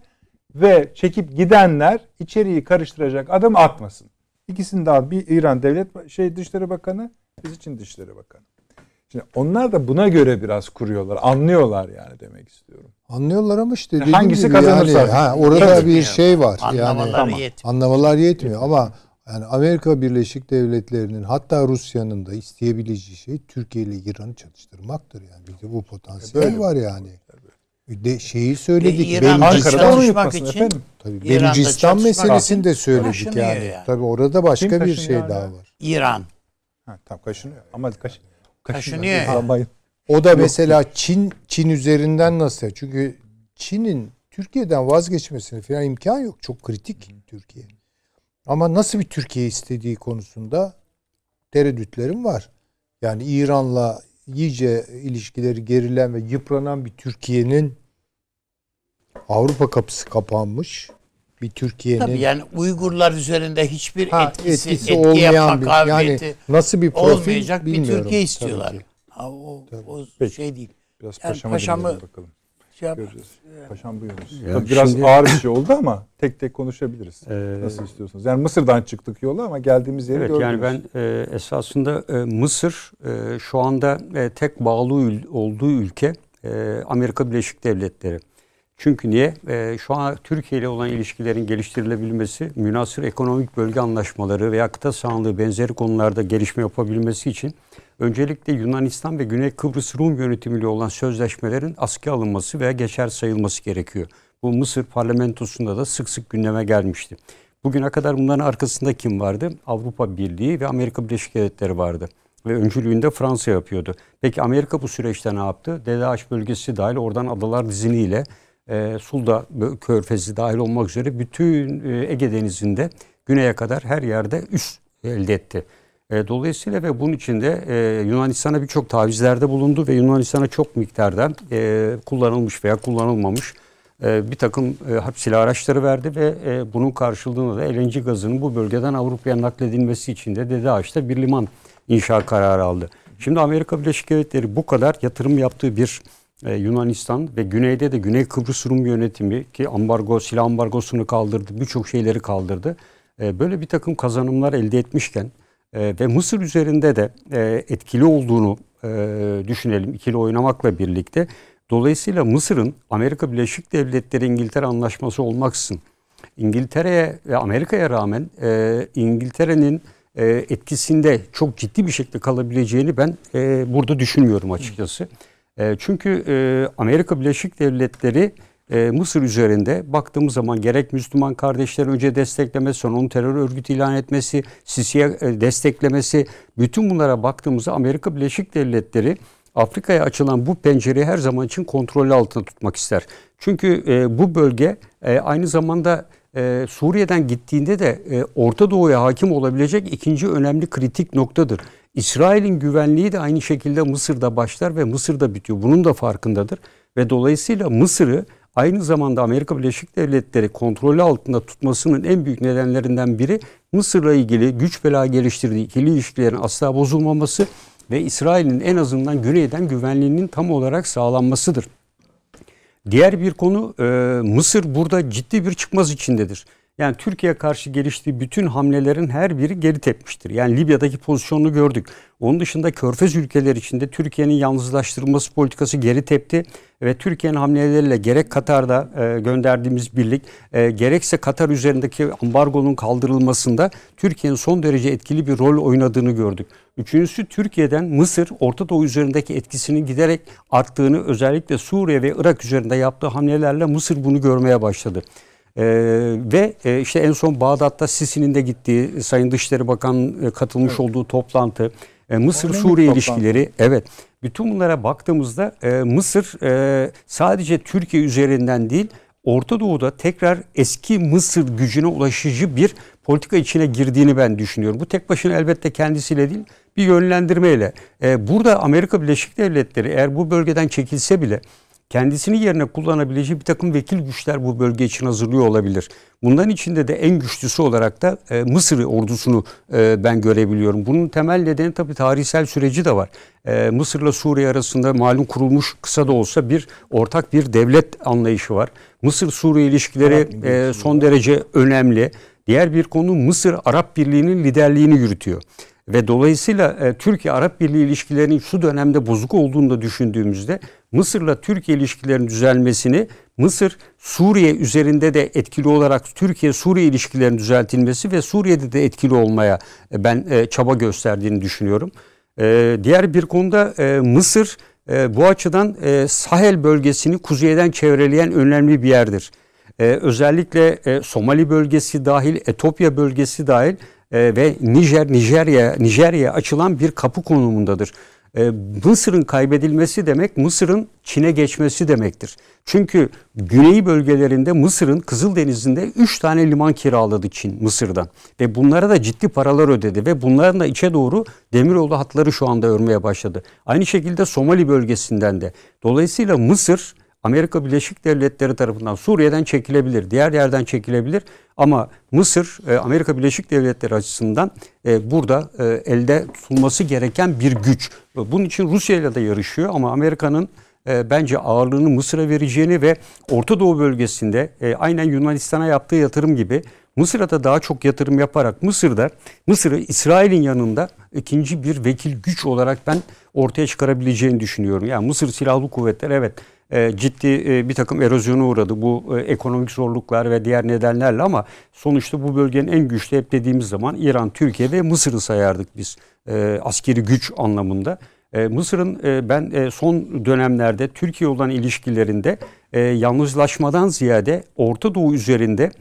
ve çekip gidenler içeriği karıştıracak adım atmasın. İkisini daha bir İran Devlet şey Dışişleri Bakanı, biz için Dışişleri Bakanı. Şimdi onlar da buna göre biraz kuruyorlar. Anlıyorlar yani demek istiyorum. Anlıyorlar ama işte Hangisi gibi kazanırsa yani, ha, orada Yetmiyor. bir şey var. Anlamaları yani, yetmiyor. Anlamalar yetmiyor ama yani Amerika Birleşik Devletleri'nin hatta Rusya'nın da isteyebileceği şey Türkiye ile İran'ı çatıştırmaktır yani. Bir bu potansiyel Böyle şey var yani. De şeyi söyledik. Ve İran'da çalışmak için efendim. Tabii Belucistan meselesini de söyledik yani. yani. Tabii orada başka bir şey yani? daha var. İran. Ha, tam kaşınıyor ama kaş, kaşınıyor. kaşınıyor. O da mesela Çin Çin üzerinden nasıl? Çünkü Çin'in Türkiye'den vazgeçmesine falan imkan yok. Çok kritik Türkiye. Ama nasıl bir Türkiye istediği konusunda tereddütlerim var. Yani İran'la iyice ilişkileri gerilen ve yıpranan bir Türkiye'nin Avrupa kapısı kapanmış bir Türkiye'nin Tabii yani Uygurlar üzerinde hiçbir ha, etkisi, etkisi etkiye olmayan bir, yani nasıl bir profil olmayacak bir Türkiye istiyorlar. Ha, o, o şey değil. Biraz yani paşamı bakalım şey yap. Paşam buyurunuz. Yani Tabii biraz şimdi... ağır bir şey oldu ama tek tek konuşabiliriz. Ee... Nasıl istiyorsunuz? Yani Mısır'dan çıktık yola ama geldiğimiz yeri evet, gördünüz. Yani ben e, esasında e, Mısır e, şu anda e, tek bağlı ül- olduğu ülke e, Amerika Birleşik Devletleri. Çünkü niye? E, şu an Türkiye ile olan ilişkilerin geliştirilebilmesi, münasır ekonomik bölge anlaşmaları veya kıta sahanlığı benzeri konularda gelişme yapabilmesi için öncelikle Yunanistan ve Güney Kıbrıs Rum yönetimiyle olan sözleşmelerin askıya alınması veya geçer sayılması gerekiyor. Bu Mısır parlamentosunda da sık sık gündeme gelmişti. Bugüne kadar bunların arkasında kim vardı? Avrupa Birliği ve Amerika Birleşik Devletleri vardı. Ve öncülüğünde Fransa yapıyordu. Peki Amerika bu süreçte ne yaptı? DDH bölgesi dahil oradan adalar diziniyle e, Sulda Körfezi dahil olmak üzere bütün e, Ege Denizi'nde güneye kadar her yerde üst elde etti. E, dolayısıyla ve bunun içinde e, Yunanistan'a birçok tavizlerde bulundu ve Yunanistan'a çok miktarda e, kullanılmış veya kullanılmamış e, bir takım e, harp silah araçları verdi ve e, bunun karşılığında da LNG gazının bu bölgeden Avrupa'ya nakledilmesi için de Dedeağaç'ta bir liman inşa kararı aldı. Şimdi Amerika Birleşik Devletleri bu kadar yatırım yaptığı bir ee, Yunanistan ve güneyde de Güney Kıbrıs Rum yönetimi ki ambargo silah ambargosunu kaldırdı birçok şeyleri kaldırdı. Ee, böyle bir takım kazanımlar elde etmişken e, ve Mısır üzerinde de e, etkili olduğunu e, düşünelim ikili oynamakla birlikte. Dolayısıyla Mısır'ın Amerika Birleşik Devletleri İngiltere anlaşması olmaksın İngiltere'ye ve Amerika'ya rağmen e, İngiltere'nin e, etkisinde çok ciddi bir şekilde kalabileceğini ben e, burada düşünmüyorum açıkçası. E, çünkü e, Amerika Birleşik Devletleri e, Mısır üzerinde baktığımız zaman gerek Müslüman kardeşleri önce desteklemesi, sonra onu terör örgütü ilan etmesi, Sisi'ye e, desteklemesi, bütün bunlara baktığımızda Amerika Birleşik Devletleri Afrika'ya açılan bu pencereyi her zaman için kontrollü altında tutmak ister. Çünkü e, bu bölge e, aynı zamanda e, Suriye'den gittiğinde de e, Orta Doğu'ya hakim olabilecek ikinci önemli kritik noktadır. İsrail'in güvenliği de aynı şekilde Mısır'da başlar ve Mısır'da bitiyor. Bunun da farkındadır ve dolayısıyla Mısır'ı Aynı zamanda Amerika Birleşik Devletleri kontrolü altında tutmasının en büyük nedenlerinden biri Mısır'la ilgili güç bela geliştirdiği ikili ilişkilerin asla bozulmaması ve İsrail'in en azından güneyden güvenliğinin tam olarak sağlanmasıdır. Diğer bir konu Mısır burada ciddi bir çıkmaz içindedir. Yani Türkiye karşı geliştiği bütün hamlelerin her biri geri tepmiştir. Yani Libya'daki pozisyonunu gördük. Onun dışında Körfez ülkeleri içinde Türkiye'nin yalnızlaştırılması politikası geri tepti ve Türkiye'nin hamleleriyle gerek Katar'da e, gönderdiğimiz birlik e, gerekse Katar üzerindeki ambargonun kaldırılmasında Türkiye'nin son derece etkili bir rol oynadığını gördük. Üçüncüsü Türkiye'den Mısır Orta Doğu üzerindeki etkisinin giderek arttığını özellikle Suriye ve Irak üzerinde yaptığı hamlelerle Mısır bunu görmeye başladı. E, ve e, işte en son Bağdat'ta Sisi'nin de gittiği e, Sayın Dışişleri Bakan e, katılmış evet. olduğu toplantı, e, Mısır-Suriye ilişkileri, evet. Bütün bunlara baktığımızda e, Mısır e, sadece Türkiye üzerinden değil, Orta Doğu'da tekrar eski Mısır gücüne ulaşıcı bir politika içine girdiğini ben düşünüyorum. Bu tek başına elbette kendisiyle değil bir yönlendirmeyle. Ee, burada Amerika Birleşik Devletleri eğer bu bölgeden çekilse bile kendisini yerine kullanabileceği bir takım vekil güçler bu bölge için hazırlıyor olabilir. Bundan içinde de en güçlüsü olarak da e, Mısır ordusunu e, ben görebiliyorum. Bunun temel nedeni tabii tarihsel süreci de var. E, Mısır'la Suriye arasında malum kurulmuş kısa da olsa bir ortak bir devlet anlayışı var. Mısır-Suriye ilişkileri e, son derece önemli. Diğer bir konu Mısır Arap Birliği'nin liderliğini yürütüyor. Ve dolayısıyla e, Türkiye-Arap Birliği ilişkilerinin şu dönemde bozuk olduğunu da düşündüğümüzde Mısır'la Türkiye ilişkilerinin düzelmesini, Mısır Suriye üzerinde de etkili olarak Türkiye-Suriye ilişkilerinin düzeltilmesi ve Suriye'de de etkili olmaya e, ben e, çaba gösterdiğini düşünüyorum. E, diğer bir konuda e, Mısır e, bu açıdan e, Sahel bölgesini kuzeyden çevreleyen önemli bir yerdir. E, özellikle e, Somali bölgesi dahil, Etopya bölgesi dahil ee, ve Nijer Nijerya Nijerya açılan bir kapı konumundadır. E, Mısır'ın kaybedilmesi demek Mısır'ın Çin'e geçmesi demektir. Çünkü güney bölgelerinde Mısır'ın Kızıldeniz'inde 3 tane liman kiraladı Çin Mısır'dan. Ve bunlara da ciddi paralar ödedi ve bunların da içe doğru demiryolu hatları şu anda örmeye başladı. Aynı şekilde Somali bölgesinden de. Dolayısıyla Mısır Amerika Birleşik Devletleri tarafından Suriye'den çekilebilir, diğer yerden çekilebilir ama Mısır e, Amerika Birleşik Devletleri açısından e, burada e, elde tutulması gereken bir güç. Bunun için Rusya ile de yarışıyor ama Amerika'nın bence ağırlığını Mısır'a vereceğini ve Orta Doğu bölgesinde aynen Yunanistan'a yaptığı yatırım gibi Mısır'a da daha çok yatırım yaparak Mısır'da Mısır'ı İsrail'in yanında ikinci bir vekil güç olarak ben ortaya çıkarabileceğini düşünüyorum. Yani Mısır Silahlı kuvvetler, evet ee, ciddi e, bir takım erozyona uğradı. Bu e, ekonomik zorluklar ve diğer nedenlerle ama sonuçta bu bölgenin en güçlü hep dediğimiz zaman İran, Türkiye ve Mısır'ı sayardık biz e, askeri güç anlamında. Mısır'ın ben son dönemlerde Türkiye olan ilişkilerinde yalnızlaşmadan ziyade Orta Doğu üzerinde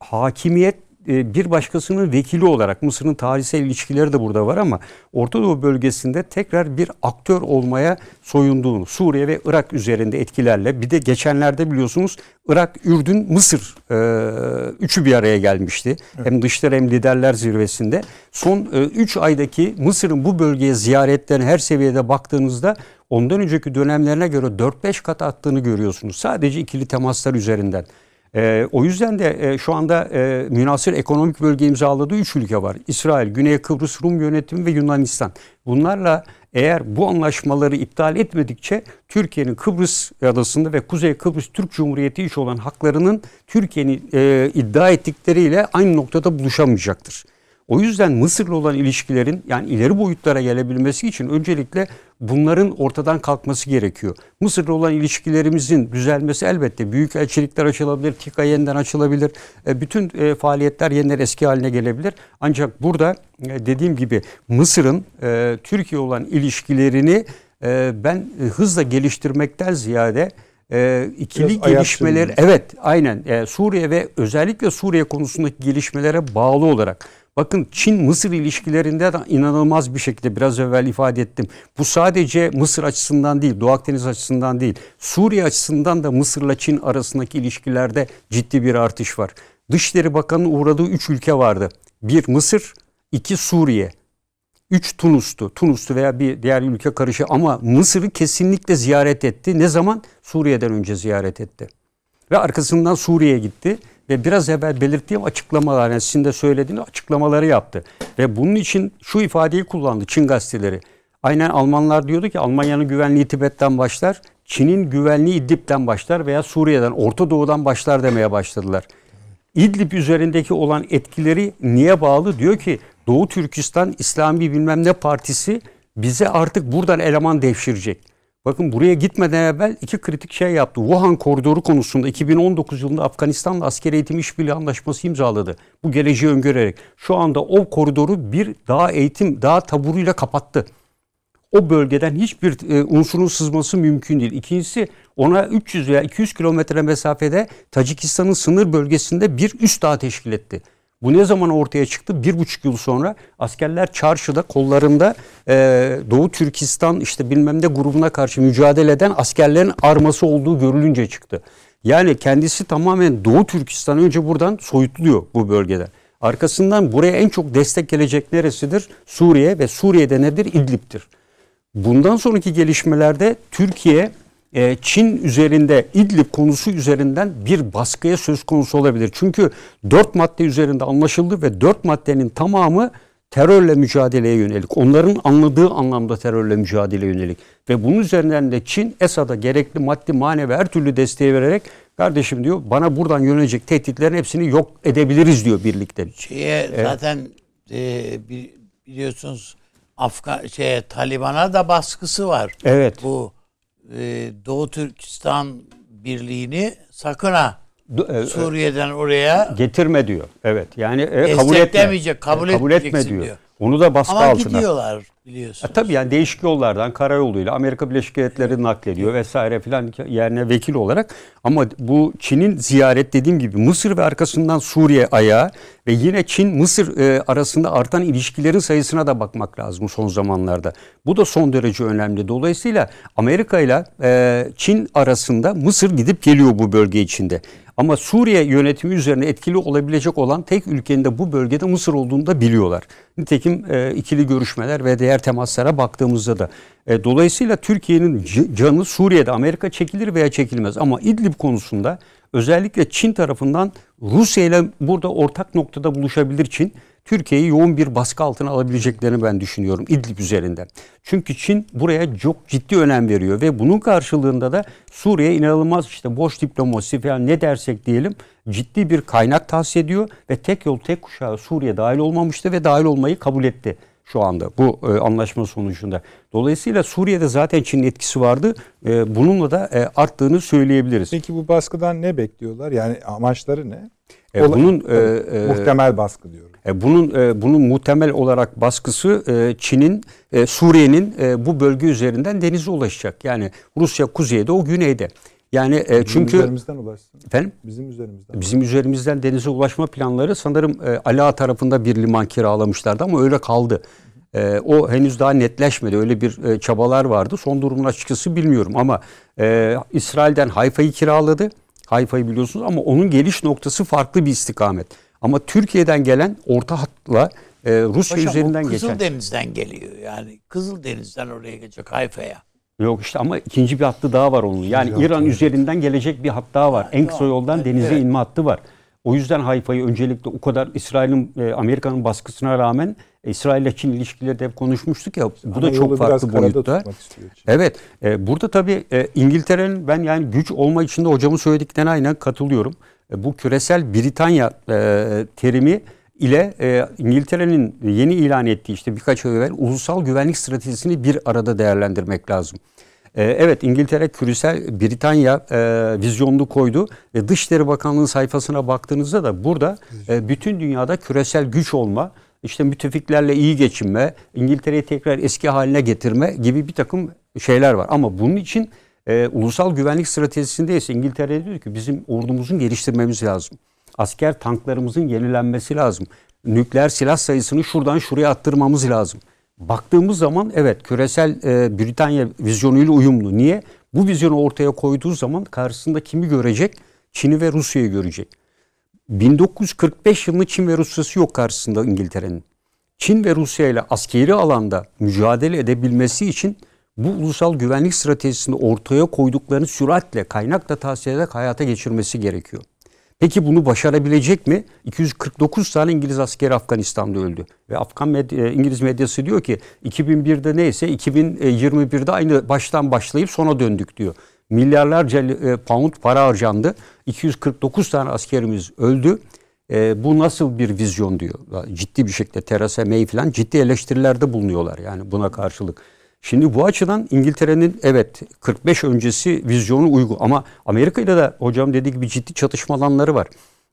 hakimiyet e, bir başkasının vekili olarak Mısır'ın tarihsel ilişkileri de burada var ama Orta Doğu bölgesinde tekrar bir aktör olmaya soyunduğunu Suriye ve Irak üzerinde etkilerle bir de geçenlerde biliyorsunuz Irak, Ürdün, Mısır e, üçü bir araya gelmişti. Evet. Hem dışlar hem liderler zirvesinde. Son 3 e, aydaki Mısır'ın bu bölgeye ziyaretlerine her seviyede baktığınızda ondan önceki dönemlerine göre 4-5 kat attığını görüyorsunuz. Sadece ikili temaslar üzerinden. E, o yüzden de e, şu anda e, münasır ekonomik bölge imzaladığı üç ülke var. İsrail, Güney Kıbrıs Rum Yönetimi ve Yunanistan. Bunlarla eğer bu anlaşmaları iptal etmedikçe Türkiye'nin Kıbrıs adasında ve Kuzey Kıbrıs Türk Cumhuriyeti iş olan haklarının Türkiye'nin e, iddia ettikleriyle aynı noktada buluşamayacaktır. O yüzden Mısır'la olan ilişkilerin yani ileri boyutlara gelebilmesi için öncelikle bunların ortadan kalkması gerekiyor. Mısır'la olan ilişkilerimizin düzelmesi elbette büyük elçilikler açılabilir, TİKA yeniden açılabilir, e, bütün e, faaliyetler yeniden eski haline gelebilir. Ancak burada e, dediğim gibi Mısır'ın Türkiye olan ilişkilerini ben hızla geliştirmekten ziyade e, ikili Biraz gelişmeler evet aynen e, Suriye ve özellikle Suriye konusundaki gelişmelere bağlı olarak bakın Çin-Mısır ilişkilerinde de inanılmaz bir şekilde biraz evvel ifade ettim. Bu sadece Mısır açısından değil, Doğu Akdeniz açısından değil. Suriye açısından da Mısır'la Çin arasındaki ilişkilerde ciddi bir artış var. Dışişleri Bakanı'nın uğradığı üç ülke vardı. Bir Mısır, iki Suriye. 3 Tunus'tu. Tunus'tu veya bir diğer ülke karışı ama Mısır'ı kesinlikle ziyaret etti. Ne zaman? Suriye'den önce ziyaret etti. Ve arkasından Suriye'ye gitti ve biraz evvel belirttiğim açıklamalar yani sizin de söylediğiniz açıklamaları yaptı. Ve bunun için şu ifadeyi kullandı Çin gazeteleri. Aynen Almanlar diyordu ki Almanya'nın güvenliği Tibet'ten başlar, Çin'in güvenliği İdlib'den başlar veya Suriye'den, Orta Doğu'dan başlar demeye başladılar. İdlib üzerindeki olan etkileri niye bağlı? Diyor ki Doğu Türkistan İslami bilmem ne partisi bize artık buradan eleman devşirecek. Bakın buraya gitmeden evvel iki kritik şey yaptı. Wuhan koridoru konusunda 2019 yılında Afganistan'la askeri eğitim işbirliği anlaşması imzaladı. Bu geleceği öngörerek. Şu anda o koridoru bir dağ eğitim, dağ taburuyla kapattı o bölgeden hiçbir e, unsurun sızması mümkün değil. İkincisi ona 300 veya 200 kilometre mesafede Tacikistan'ın sınır bölgesinde bir üst dağ teşkil etti. Bu ne zaman ortaya çıktı? Bir buçuk yıl sonra askerler çarşıda kollarında e, Doğu Türkistan işte bilmem ne grubuna karşı mücadele eden askerlerin arması olduğu görülünce çıktı. Yani kendisi tamamen Doğu Türkistan önce buradan soyutluyor bu bölgeden. Arkasından buraya en çok destek gelecek neresidir? Suriye ve Suriye'de nedir? İdlib'tir bundan sonraki gelişmelerde Türkiye e, Çin üzerinde İdlib konusu üzerinden bir baskıya söz konusu olabilir. Çünkü dört madde üzerinde anlaşıldı ve dört maddenin tamamı terörle mücadeleye yönelik. Onların anladığı anlamda terörle mücadeleye yönelik. Ve bunun üzerinden de Çin Esad'a gerekli maddi manevi her türlü desteği vererek kardeşim diyor bana buradan yönelecek tehditlerin hepsini yok edebiliriz diyor birlikte. Şeye evet. zaten e, biliyorsunuz Afgan şey Taliban'a da baskısı var. Evet. Bu e, Doğu Türkistan Birliği'ni sakın ha e, e, Suriye'den oraya getirme diyor. Evet. Yani e, kabul etme. Kabul, kabul etme diyor. diyor. Onu da baskı Ama altına. Ama gidiyorlar biliyorsunuz. E, tabii yani değişik yollardan karayoluyla Amerika Birleşik Devletleri naklediyor vesaire filan yerine vekil olarak. Ama bu Çin'in ziyaret dediğim gibi Mısır ve arkasından Suriye ayağı ve yine Çin-Mısır e, arasında artan ilişkilerin sayısına da bakmak lazım son zamanlarda. Bu da son derece önemli. Dolayısıyla Amerika ile e, Çin arasında Mısır gidip geliyor bu bölge içinde. Ama Suriye yönetimi üzerine etkili olabilecek olan tek ülkenin de bu bölgede Mısır olduğunu da biliyorlar. Nitekim e, ikili görüşmeler ve diğer temaslara baktığımızda da. E, dolayısıyla Türkiye'nin canı Suriye'de Amerika çekilir veya çekilmez. Ama İdlib konusunda özellikle Çin tarafından Rusya ile burada ortak noktada buluşabilir Çin. Türkiye'yi yoğun bir baskı altına alabileceklerini ben düşünüyorum İdlib üzerinden. Çünkü Çin buraya çok ciddi önem veriyor ve bunun karşılığında da Suriye inanılmaz işte boş diplomasi falan ne dersek diyelim ciddi bir kaynak tahsis ediyor ve tek yol tek kuşağı Suriye dahil olmamıştı ve dahil olmayı kabul etti şu anda bu e, anlaşma sonucunda. Dolayısıyla Suriye'de zaten Çin'in etkisi vardı. E, bununla da e, arttığını söyleyebiliriz. Peki bu baskıdan ne bekliyorlar? Yani amaçları ne? E, bunun e, e, muhtemel baskı diyorum. E, bunun e, bunun muhtemel olarak baskısı e, Çin'in, e, Suriye'nin e, bu bölge üzerinden denize ulaşacak. Yani Rusya kuzeyde, o güneyde. Yani e, Bizim üzerimizden ulaşsın. Efendim? Bizim üzerimizden. Bizim ulaşsın. üzerimizden denize ulaşma planları sanırım e, Ala tarafında bir liman kiralamışlardı ama öyle kaldı. E, o henüz daha netleşmedi. Öyle bir e, çabalar vardı. Son durumun açıkçası bilmiyorum ama e, İsrail'den Hayfa'yı kiraladı. Hayfa'yı biliyorsunuz ama onun geliş noktası farklı bir istikamet. Ama Türkiye'den gelen orta hatla e, Rusya Paşam, üzerinden geçen. Şey. Kızıldeniz'den geliyor yani. Kızıldeniz'den oraya geçecek Hayfa'ya. Yok işte ama ikinci bir hattı daha var onun. Yani Yok, İran evet. üzerinden gelecek bir hat daha var. Ha, en kısa yoldan evet, denize evet. inme hattı var. O yüzden Hayfa'yı öncelikle o kadar İsrail'in, e, Amerika'nın baskısına rağmen İsrail ile Çin ilişkileri de hep konuşmuştuk ya. Bu Ana da çok farklı boyutta. Evet. E, burada tabii e, İngiltere'nin ben yani güç olma içinde hocamın söylediklerine aynen katılıyorum. E, bu küresel Britanya e, terimi ile e, İngiltere'nin yeni ilan ettiği işte birkaç ay evvel ulusal güvenlik stratejisini bir arada değerlendirmek lazım. E, evet İngiltere küresel Britanya e, vizyonlu koydu. E, Dışişleri Bakanlığı sayfasına baktığınızda da burada e, bütün dünyada küresel güç olma, işte müttefiklerle iyi geçinme, İngiltere'yi tekrar eski haline getirme gibi bir takım şeyler var. Ama bunun için e, ulusal güvenlik stratejisinde ise İngiltere diyor ki bizim ordumuzun geliştirmemiz lazım. Asker tanklarımızın yenilenmesi lazım. Nükleer silah sayısını şuradan şuraya attırmamız lazım. Baktığımız zaman evet küresel e, Britanya vizyonuyla uyumlu. Niye? Bu vizyonu ortaya koyduğu zaman karşısında kimi görecek? Çin'i ve Rusya'yı görecek. 1945 yılı Çin ve Rusya'sı yok karşısında İngiltere'nin. Çin ve Rusya ile askeri alanda mücadele edebilmesi için bu ulusal güvenlik stratejisini ortaya koyduklarını süratle kaynakla tavsiye ederek hayata geçirmesi gerekiyor. Peki bunu başarabilecek mi? 249 tane İngiliz askeri Afganistan'da öldü. Ve Afgan med- e, İngiliz medyası diyor ki 2001'de neyse 2021'de e, aynı baştan başlayıp sona döndük diyor milyarlarca e, pound para harcandı. 249 tane askerimiz öldü. E, bu nasıl bir vizyon diyor. Ciddi bir şekilde Theresa May falan ciddi eleştirilerde bulunuyorlar yani buna karşılık. Şimdi bu açıdan İngiltere'nin evet 45 öncesi vizyonu uygun ama Amerika da hocam dediği gibi ciddi çatışma alanları var.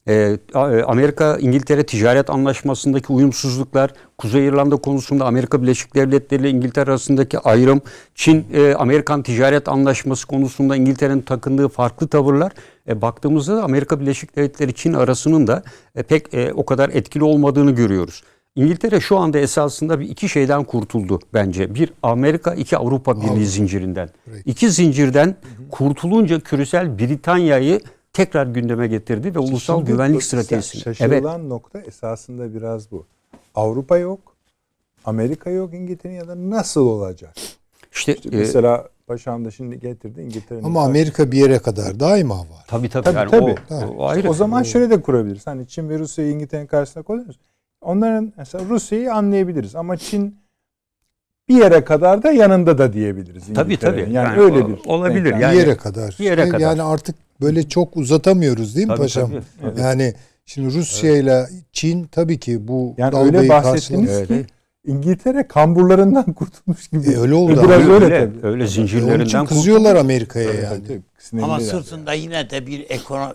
Ee, e, Amerika İngiltere ticaret anlaşmasındaki uyumsuzluklar, Kuzey İrlanda konusunda Amerika Birleşik Devletleri ile İngiltere arasındaki ayrım, Çin e, Amerikan ticaret anlaşması konusunda İngiltere'nin takındığı farklı tavırlar e, Baktığımızda da Amerika Birleşik Devletleri Çin arasının da pek o kadar etkili olmadığını görüyoruz. İngiltere şu anda esasında bir iki şeyden kurtuldu bence. Bir Amerika, iki Avrupa Birliği Avrupa. zincirinden. Evet. İki zincirden kurtulunca küresel Britanya'yı tekrar gündeme getirdi ve ulusal Şaşırdık güvenlik stratejisini. Şaşırılan evet. nokta esasında biraz bu. Avrupa yok, Amerika yok İngiltere ya nasıl olacak? İşte, işte e, mesela e, Paşam da şimdi getirdi İngiltere'nin. Ama Amerika bir yere kadar daima var. Tabii tabii. tabii, yani tabii. O, tabii. O, ayrı. o zaman şöyle de kurabiliriz. Hani Çin ve Rusya'yı İngiltere'nin karşısına koyuyoruz. Onların mesela Rusya'yı anlayabiliriz ama Çin bir yere kadar da yanında da diyebiliriz. Tabii tabii. Yani, yani öyle bir olabilir. Yani, bir yere kadar. Bir yere kadar. Yani artık böyle çok uzatamıyoruz değil mi tabii, paşam? Tabii, evet. Yani şimdi Rusya ile evet. Çin tabii ki bu yani öyle bahsettiniz ki İngiltere kamburlarından kurtulmuş gibi. E, öyle oldu. E, biraz öyle, öyle tabii. Öyle, öyle zincirlerinden e, Onun için kızıyorlar Amerika'ya yani. Tabii, tabii. Ama sırtında yani. yine de bir ekonomi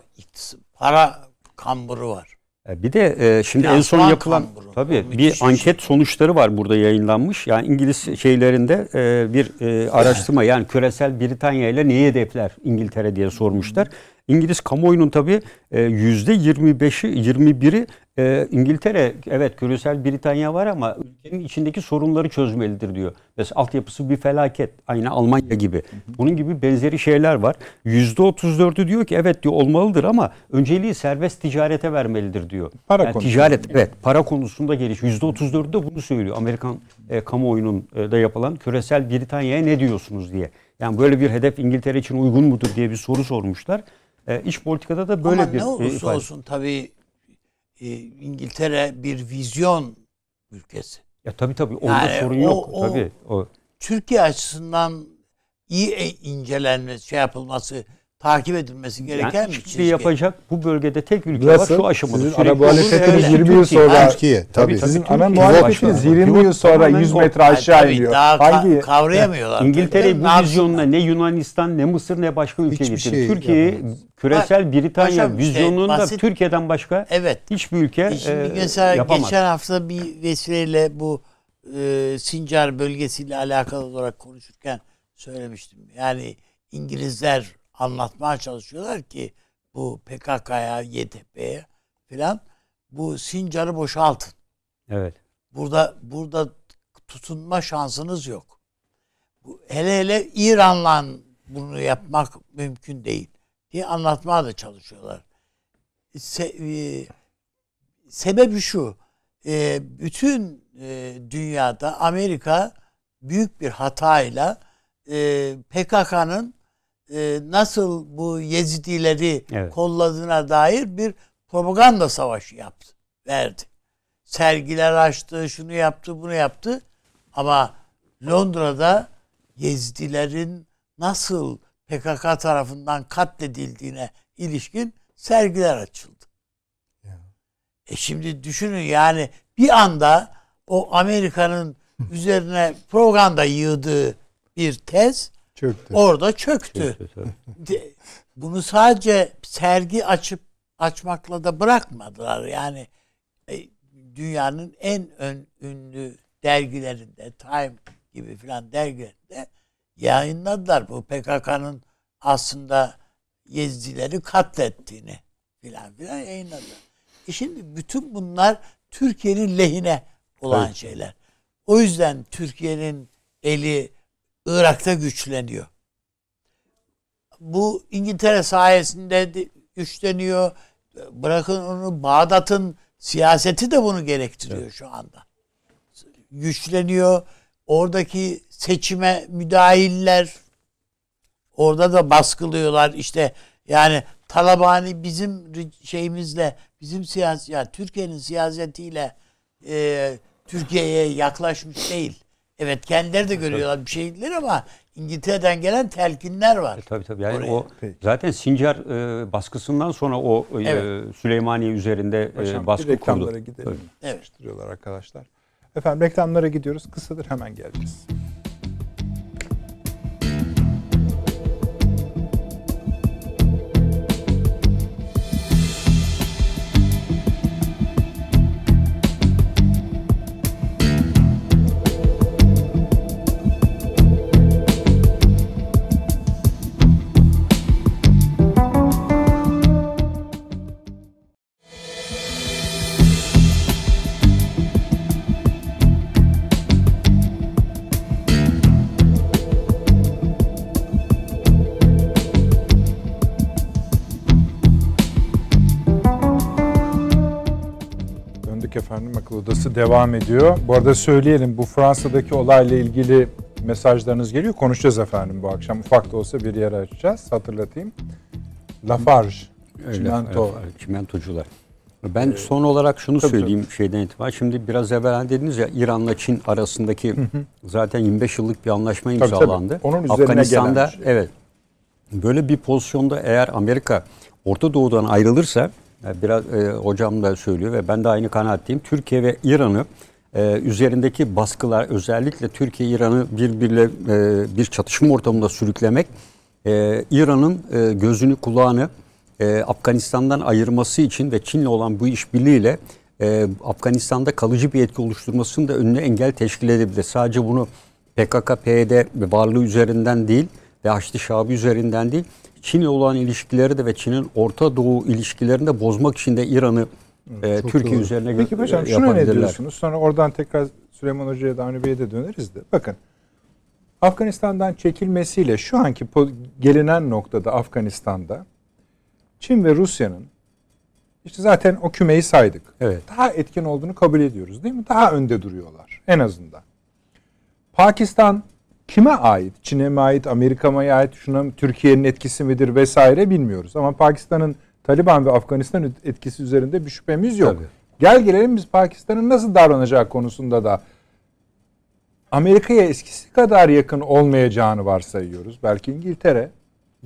para kamburu var. E, bir de e, şimdi ya en son yapılan tabii Müthiş bir şey. anket sonuçları var burada yayınlanmış. Yani İngiliz şeylerinde e, bir e, araştırma yani küresel Britanya ile neyi hedefler İngiltere diye sormuşlar. İngiliz kamuoyunun tabi e, yüzde 25'i 21'i e, İngiltere evet küresel Britanya var ama ülkenin içindeki sorunları çözmelidir diyor. Mesela altyapısı bir felaket. Aynı Almanya gibi. Bunun gibi benzeri şeyler var. Yüzde 34'ü diyor ki evet diyor olmalıdır ama önceliği serbest ticarete vermelidir diyor. Para yani konusunda. Ticaret evet para konusunda geliş. Yüzde 34'ü de bunu söylüyor. Amerikan e, kamuoyunun e, da yapılan küresel Britanya'ya ne diyorsunuz diye. Yani böyle bir hedef İngiltere için uygun mudur diye bir soru sormuşlar. E, iç politikada da böyle Ama bir ne olursa ifade. olsun tabii e, İngiltere bir vizyon ülkesi. Ya tabii tabii orada yani sorun o, yok. O, tabii o Türkiye açısından iyi e, incelenmesi, şey yapılması takip edilmesi gereken yani bir şey çizgi. yapacak bu bölgede tek ülke Nasıl? var şu aşamada. Sizin ana muhalefetiniz evet. 20 yıl sonra. Türkiye. Tabii. tabii. Sizin tabii, ana muhalefetiniz 20 yıl sonra 100 metre aşağı yani, iniyor. Daha Hangi? kavrayamıyorlar. İngiltere bu vizyonla ne Yunanistan ne Mısır ne başka ülke Hiçbir getirdi. Şey Türkiye küresel Britanya Başka vizyonunda basit, Türkiye'den başka evet. hiçbir ülke e, e, mesela yapamaz. Geçen hafta bir vesileyle bu e, Sincar bölgesiyle alakalı olarak konuşurken söylemiştim. Yani İngilizler anlatmaya çalışıyorlar ki bu PKK'ya, YTP'ye filan bu Sincar'ı boşaltın. Evet. Burada burada tutunma şansınız yok. Hele hele İran'la bunu yapmak mümkün değil diye anlatmaya da çalışıyorlar. Se, e, sebebi şu. E, bütün e, dünyada Amerika büyük bir hatayla e, PKK'nın e, nasıl bu Yezidileri evet. kolladığına dair bir propaganda savaşı yaptı, verdi. Sergiler açtı, şunu yaptı, bunu yaptı. Ama Londra'da Yezidilerin nasıl PKK tarafından katledildiğine ilişkin sergiler açıldı. Yani. E şimdi düşünün yani bir anda o Amerika'nın üzerine propaganda yığdığı bir tez çöktü. Orada çöktü. çöktü Bunu sadece sergi açıp açmakla da bırakmadılar. Yani e, dünyanın en ön, ünlü dergilerinde, Time gibi filan dergilerinde yayınladılar bu PKK'nın aslında Yezidileri katlettiğini filan filan yayınladılar. E şimdi bütün bunlar Türkiye'nin lehine olan evet. şeyler. O yüzden Türkiye'nin eli Irak'ta güçleniyor. Bu İngiltere sayesinde güçleniyor. Bırakın onu Bağdat'ın siyaseti de bunu gerektiriyor evet. şu anda. Güçleniyor. Oradaki seçime müdahiller orada da baskılıyorlar. İşte yani Talabani bizim şeyimizle, bizim siyaset, yani Türkiye'nin siyasetiyle e, Türkiye'ye yaklaşmış değil. Evet kendileri de e, görüyorlar bir şeyler ama İngiltere'den gelen telkinler var. E, tabii tabii. Yani oraya. o Peki. zaten Sincar e, baskısından sonra o e, Süleymaniye üzerinde e, baskı reklamlara kurdu. Reklamlara gidelim. Evet. Arkadaşlar. Efendim reklamlara gidiyoruz. Kısadır hemen geleceğiz. devam ediyor. Bu arada söyleyelim bu Fransa'daki olayla ilgili mesajlarınız geliyor. Konuşacağız efendim bu akşam. Ufak da olsa bir yer açacağız. Hatırlatayım. Lafarge, Öyle, çimento. Evet, çimentocular. Ben ee, son olarak şunu tabii söyleyeyim tabii. şeyden itibaren. Şimdi biraz evvel dediniz ya İran'la Çin arasındaki zaten 25 yıllık bir anlaşma imzalandı. Tabii, tabii. Onun Afganistan'da şey. evet. Böyle bir pozisyonda eğer Amerika Orta Doğu'dan ayrılırsa e, biraz e, hocam da söylüyor ve ben de aynı kanaatteyim. Türkiye ve İran'ı e, üzerindeki baskılar özellikle Türkiye İran'ı birbirle e, bir çatışma ortamında sürüklemek e, İran'ın e, gözünü kulağını e, Afganistan'dan ayırması için ve Çin'le olan bu işbirliğiyle e, Afganistan'da kalıcı bir etki oluşturmasının da önüne engel teşkil edebilir. Sadece bunu PKK, PYD varlığı üzerinden değil ve Haçlı Şabi üzerinden değil Çin'le olan ilişkileri de ve Çin'in Orta Doğu ilişkilerini de bozmak için de İran'ı e, Türkiye doğru. üzerine Peki paşam e, şunu ne diyorsunuz? Sonra oradan tekrar Süleyman Hoca'ya da Avni de döneriz de. Bakın Afganistan'dan çekilmesiyle şu anki gelinen noktada Afganistan'da Çin ve Rusya'nın işte zaten o kümeyi saydık. Evet. Daha etkin olduğunu kabul ediyoruz değil mi? Daha önde duruyorlar en azından. Pakistan kime ait? Çin'e mi ait, Amerika mı ait, şuna Türkiye'nin etkisi midir vesaire bilmiyoruz. Ama Pakistan'ın Taliban ve Afganistan etkisi üzerinde bir şüphemiz yok. Tabii. Gel gelelim biz Pakistan'ın nasıl davranacağı konusunda da Amerika'ya eskisi kadar yakın olmayacağını varsayıyoruz. Belki İngiltere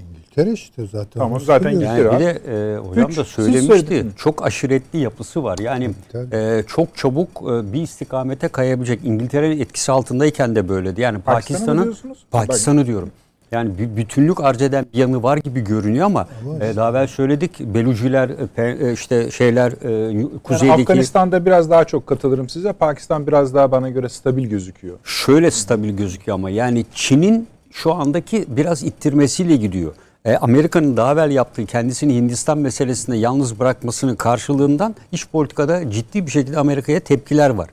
İngiltere işte zaten. Ama zaten İngiltere. Yani bir de e, hocam da söylemişti. Çok aşiretli yapısı var. Yani e, çok çabuk e, bir istikamete kayabilecek. İngiltere'nin etkisi altındayken de böyledi Yani Pakistan'ı Pakistan'ı diyorum. Yani bir bütünlük arz eden bir yanı var gibi görünüyor ama, ama e, daha evvel söyledik Beluciler e, e işte şeyler e, kuzeydeki yani Afganistan'da biraz daha çok katılırım size. Pakistan biraz daha bana göre stabil gözüküyor. Şöyle stabil gözüküyor ama yani Çin'in şu andaki biraz ittirmesiyle gidiyor. E, Amerika'nın daha evvel yaptığı kendisini Hindistan meselesinde yalnız bırakmasının karşılığından iş politikada ciddi bir şekilde Amerika'ya tepkiler var.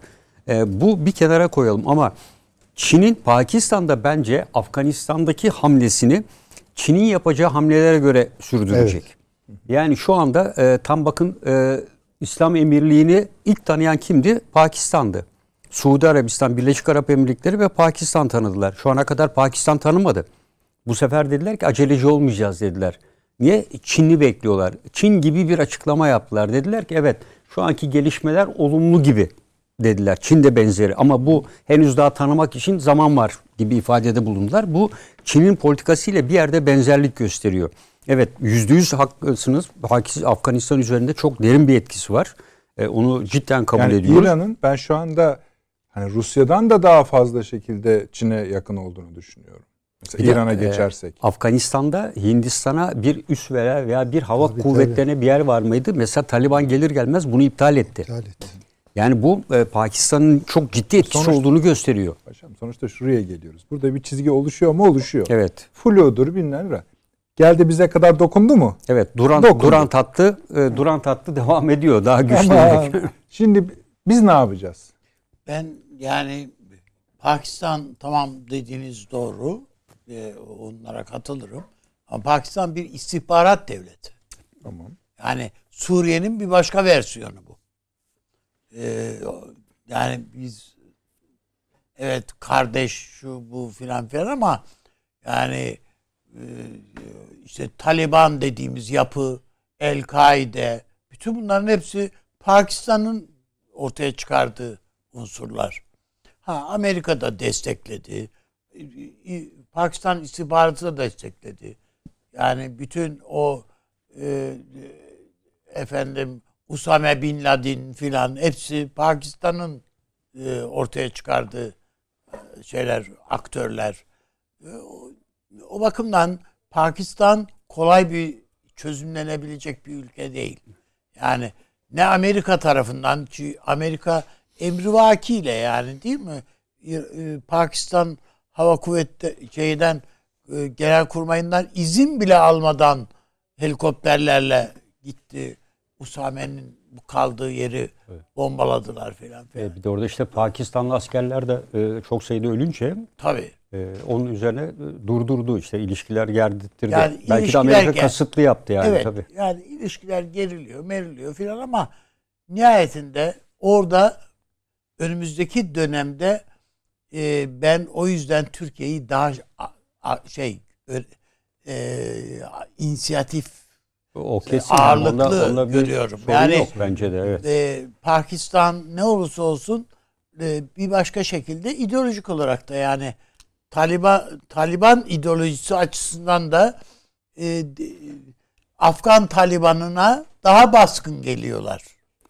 E, bu bir kenara koyalım ama Çin'in Pakistan'da bence Afganistan'daki hamlesini Çin'in yapacağı hamlelere göre sürdürecek. Evet. Yani şu anda e, tam bakın e, İslam emirliğini ilk tanıyan kimdi? Pakistan'dı. Suudi Arabistan, Birleşik Arap Emirlikleri ve Pakistan tanıdılar. Şu ana kadar Pakistan tanımadı. Bu sefer dediler ki aceleci olmayacağız dediler. Niye? Çin'i bekliyorlar. Çin gibi bir açıklama yaptılar. Dediler ki evet şu anki gelişmeler olumlu gibi dediler. Çin de benzeri ama bu henüz daha tanımak için zaman var gibi ifadede bulundular. Bu Çin'in politikasıyla bir yerde benzerlik gösteriyor. Evet yüzde yüz haklısınız. Afganistan üzerinde çok derin bir etkisi var. E, onu cidden kabul yani ediyoruz. İran'ın ben şu anda hani Rusya'dan da daha fazla şekilde Çin'e yakın olduğunu düşünüyorum. Mesela İran'a e, geçersek. E, Afganistan'da Hindistan'a bir üs veya veya bir hava tabii, kuvvetlerine tabii. bir yer var mıydı? Mesela Taliban gelir gelmez bunu iptal etti. İptal etti. Yani bu e, Pakistan'ın çok ciddi etkisi sonuçta, olduğunu gösteriyor. Paşam sonuçta şuraya geliyoruz. Burada bir çizgi oluşuyor mu? Oluşuyor. Evet. Flu'dur bilmem ne. Geldi bize kadar dokundu mu? Evet. Duran dokundu. Duran tattı. E, Duran tattı devam ediyor daha güçlü. Ama, şimdi biz ne yapacağız? Ben yani Pakistan tamam dediğiniz doğru. E, onlara katılırım. Ama Pakistan bir istihbarat devleti. Tamam. Yani Suriye'nin bir başka versiyonu bu. E, yani biz evet kardeş şu bu filan filan ama yani e, işte Taliban dediğimiz yapı, El-Kaide bütün bunların hepsi Pakistan'ın ortaya çıkardığı unsurlar. Ha Amerika da destekledi. E, e, Pakistan istihbaratı da destekledi. Yani bütün o e, e, efendim Usame Bin Laden filan hepsi Pakistan'ın e, ortaya çıkardığı şeyler, aktörler. E, o, o bakımdan Pakistan kolay bir çözümlenebilecek bir ülke değil. Yani ne Amerika tarafından ki Amerika emrivakiyle yani değil mi? E, e, Pakistan Hava Kuvvetleri şeyden e, kurmayından izin bile almadan helikopterlerle gitti. Usame'nin kaldığı yeri evet. bombaladılar filan. Evet, bir de orada işte Pakistanlı askerler de çok sayıda ölünce tabi onun üzerine durdurdu işte ilişkiler gerdirtti. Yani Belki ilişkiler de Amerika ger- kasıtlı yaptı yani evet, tabii. Yani ilişkiler geriliyor, meriliyor filan ama nihayetinde orada önümüzdeki dönemde e, ben o yüzden Türkiye'yi daha a, şey e, inisiyatif o e, kesin ağırlıklı yani onda, onda görüyorum. Yani yok bence de evet. E, Pakistan ne olursa olsun e, bir başka şekilde ideolojik olarak da yani Taliban Taliban ideolojisi açısından da e, Afgan Talibanına daha baskın geliyorlar.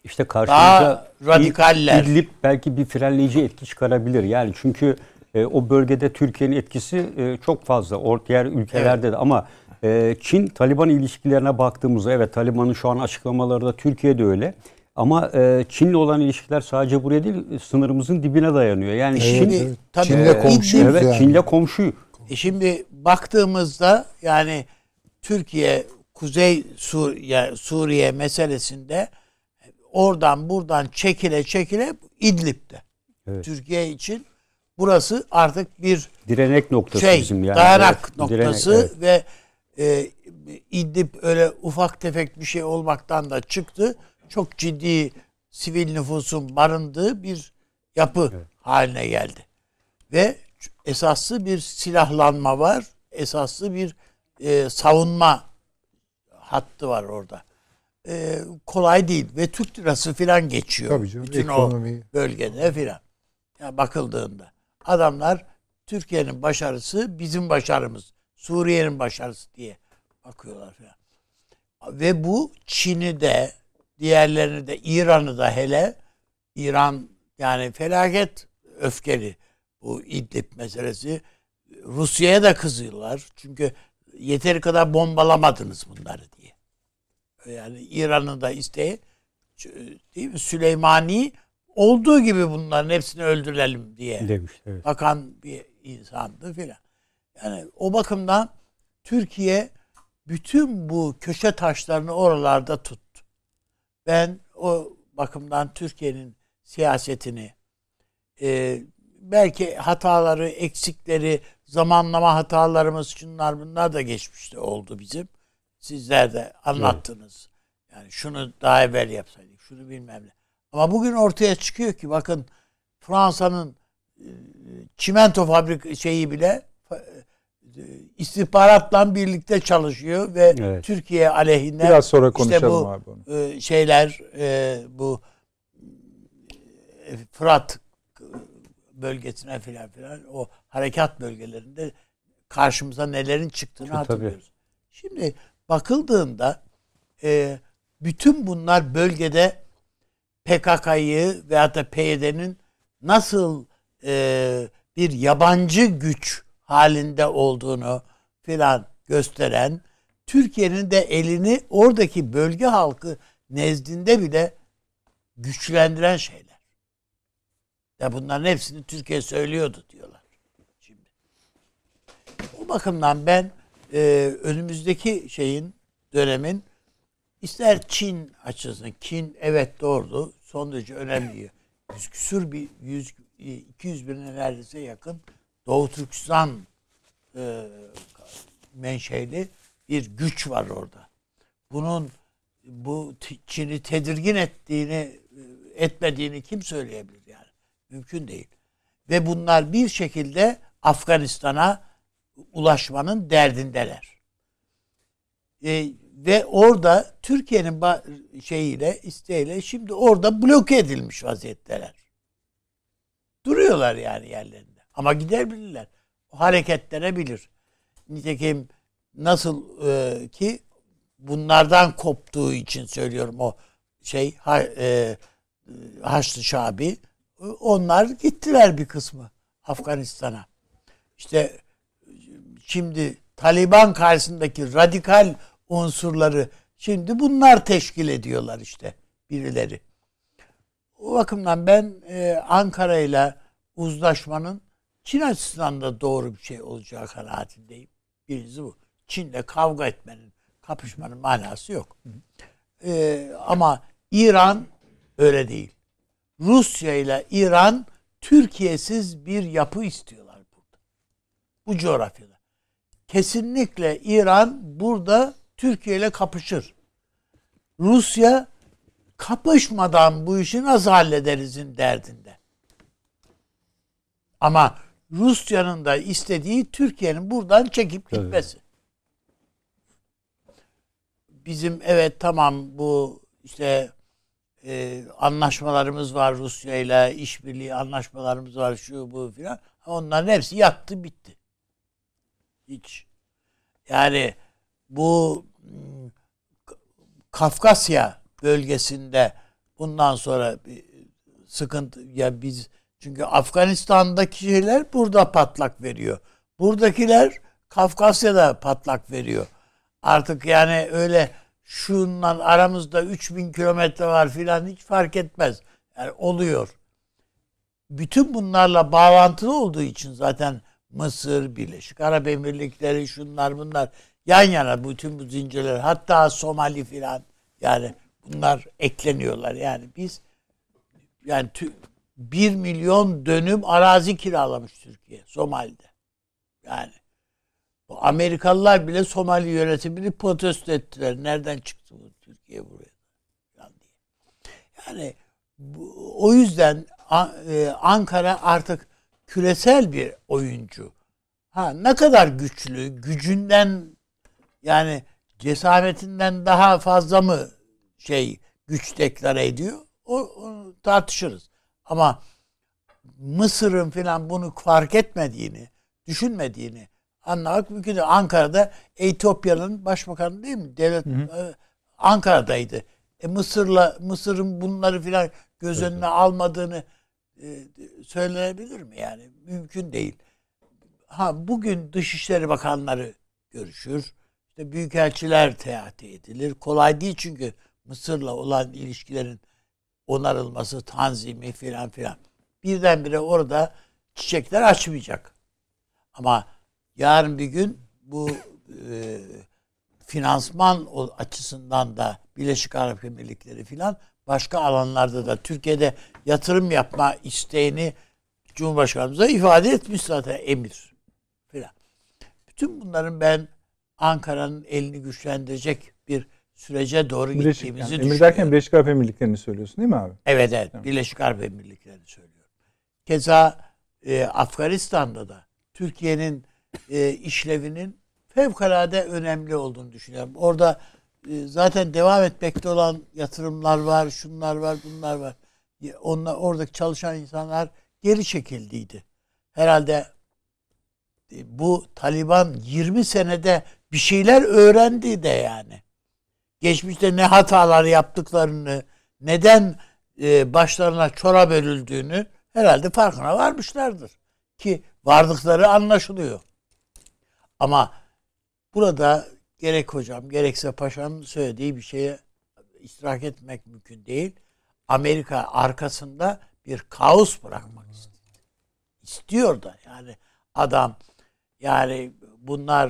İşte karşımıza radikaller. İdlib belki bir frenleyici etki çıkarabilir. Yani çünkü e, o bölgede Türkiye'nin etkisi e, çok fazla. Or diğer ülkelerde evet. de ama e, Çin Taliban ilişkilerine baktığımızda evet Taliban'ın şu an açıklamaları da Türkiye'de öyle. Ama e, Çin'le olan ilişkiler sadece buraya değil e, sınırımızın dibine dayanıyor. Yani evet, Çin tabii, Çin'le komşu. Evet, yani. Çin'le komşu. E şimdi baktığımızda yani Türkiye Kuzey Sur yani Suriye meselesinde oradan buradan çekile çekile İdlib'de. Evet. Türkiye için burası artık bir direnek noktası şey, bizim yani. Dayanak evet, noktası direnek, evet. ve e, İdlib öyle ufak tefek bir şey olmaktan da çıktı. Çok ciddi sivil nüfusun barındığı bir yapı evet. haline geldi. Ve esaslı bir silahlanma var. Esaslı bir e, savunma hattı var orada e, kolay değil ve Türk lirası filan geçiyor. Tabii canım, bütün ekonomi. o bölgede filan. Yani bakıldığında adamlar Türkiye'nin başarısı bizim başarımız, Suriye'nin başarısı diye bakıyorlar filan. Ve bu Çin'i de, diğerlerini de, İran'ı da hele İran yani felaket öfkeli bu İdlib meselesi. Rusya'ya da kızıyorlar. Çünkü yeteri kadar bombalamadınız bunları diye yani İran'ın da isteği değil mi? Süleymani olduğu gibi bunların hepsini öldürelim diye demiş. Evet. Bakan bir insandı filan. Yani o bakımdan Türkiye bütün bu köşe taşlarını oralarda tuttu. Ben o bakımdan Türkiye'nin siyasetini e, belki hataları, eksikleri, zamanlama hatalarımız şunlar bunlar da geçmişte oldu bizim. Sizler de anlattınız. Evet. Yani şunu daha evvel yapsaydık, şunu bilmem ne. Ama bugün ortaya çıkıyor ki bakın Fransa'nın e, çimento fabrik şeyi bile e, istihbaratla birlikte çalışıyor ve evet. Türkiye aleyhine biraz sonra konuşalım işte bu, abi onu. E, şeyler bu Fırat bölgesine filan filan o harekat bölgelerinde karşımıza nelerin çıktığını Tabii. hatırlıyoruz. Şimdi bakıldığında e, bütün bunlar bölgede PKK'yı veya da PYD'nin nasıl e, bir yabancı güç halinde olduğunu filan gösteren Türkiye'nin de elini oradaki bölge halkı nezdinde bile güçlendiren şeyler. Ya bunların hepsini Türkiye söylüyordu diyorlar. Şimdi. O bakımdan ben e, önümüzdeki şeyin dönemin ister Çin açısından Çin evet doğru son derece önemli. Yüz küsür bir yüz 200 e, bin neredeyse yakın Doğu Türkistan e, menşeli bir güç var orada. Bunun bu Çin'i tedirgin ettiğini e, etmediğini kim söyleyebilir yani? Mümkün değil. Ve bunlar bir şekilde Afganistan'a ulaşmanın derdindeler. E, ve orada Türkiye'nin ba şeyiyle isteğiyle şimdi orada bloke edilmiş vaziyetteler. Duruyorlar yani yerlerinde. Ama gidebilirler. Hareketlenebilir. Nitekim nasıl e, ki bunlardan koptuğu için söylüyorum o şey ha, e, Haçlı Şabi onlar gittiler bir kısmı Afganistan'a. İşte şimdi Taliban karşısındaki radikal unsurları şimdi bunlar teşkil ediyorlar işte birileri. O bakımdan ben e, Ankara ile uzlaşmanın Çin açısından da doğru bir şey olacağı kanaatindeyim. Birincisi bu. Çin'le kavga etmenin, kapışmanın manası yok. E, ama İran öyle değil. Rusya ile İran Türkiye'siz bir yapı istiyorlar burada. Bu coğrafyada kesinlikle İran burada Türkiye ile kapışır. Rusya kapışmadan bu işi nasıl hallederizin derdinde. Ama Rusya'nın da istediği Türkiye'nin buradan çekip gitmesi. Bizim evet tamam bu işte e, anlaşmalarımız var Rusya ile işbirliği anlaşmalarımız var şu bu filan. Onların hepsi yattı bitti. Hiç. Yani bu hmm, Kafkasya bölgesinde bundan sonra sıkıntı ya biz çünkü Afganistan'daki şeyler burada patlak veriyor. Buradakiler Kafkasya'da patlak veriyor. Artık yani öyle şundan aramızda 3000 kilometre var filan hiç fark etmez. Yani oluyor. Bütün bunlarla bağlantılı olduğu için zaten Mısır, Birleşik Arap Emirlikleri şunlar bunlar yan yana bütün bu zincirler hatta Somali filan yani bunlar ekleniyorlar. Yani biz yani tü, 1 milyon dönüm arazi kiralamış Türkiye Somali'de. Yani bu Amerikalılar bile Somali yönetimini protesto ettiler. Nereden çıktı bu Türkiye buraya? Yani bu, o yüzden e, Ankara artık küresel bir oyuncu. Ha ne kadar güçlü, gücünden yani cesaretinden daha fazla mı şey güç deklare ediyor? O, onu tartışırız. Ama Mısır'ın filan bunu fark etmediğini, düşünmediğini anlamak mümkün değil. Ankara'da Etiyopya'nın başbakanı değil mi? Devlet hı hı. E, Ankara'daydı. E Mısır'la Mısır'ın bunları filan göz önüne almadığını e, söylenebilir mi yani? Mümkün değil. Ha bugün Dışişleri Bakanları görüşür. İşte büyükelçiler teati edilir. Kolay değil çünkü Mısır'la olan ilişkilerin onarılması, tanzimi filan filan. Birdenbire orada çiçekler açmayacak. Ama yarın bir gün bu e, finansman açısından da Birleşik Arap Emirlikleri filan başka alanlarda da Türkiye'de yatırım yapma isteğini Cumhurbaşkanımıza ifade etmiş zaten emir filan. Bütün bunların ben Ankara'nın elini güçlendirecek bir sürece doğru Birleşik, gittiğimizi yani, düşünüyorum. Emir derken Birleşik Arap Emirlikleri'ni söylüyorsun değil mi abi? Evet evet. Tamam. Birleşik Arap Emirlikleri'ni söylüyorum. Keza e, Afganistan'da da Türkiye'nin e, işlevinin fevkalade önemli olduğunu düşünüyorum. Orada e, zaten devam etmekte olan yatırımlar var, şunlar var, bunlar var. E, onlar oradaki çalışan insanlar geri çekildiydi. Herhalde e, bu Taliban 20 senede bir şeyler öğrendi de yani. Geçmişte ne hatalar yaptıklarını, neden başlarına çorap örüldüğünü herhalde farkına varmışlardır. Ki vardıkları anlaşılıyor. Ama burada gerek hocam gerekse paşanın söylediği bir şeye istirahat etmek mümkün değil. Amerika arkasında bir kaos bırakmak istiyor. da yani adam yani bunlar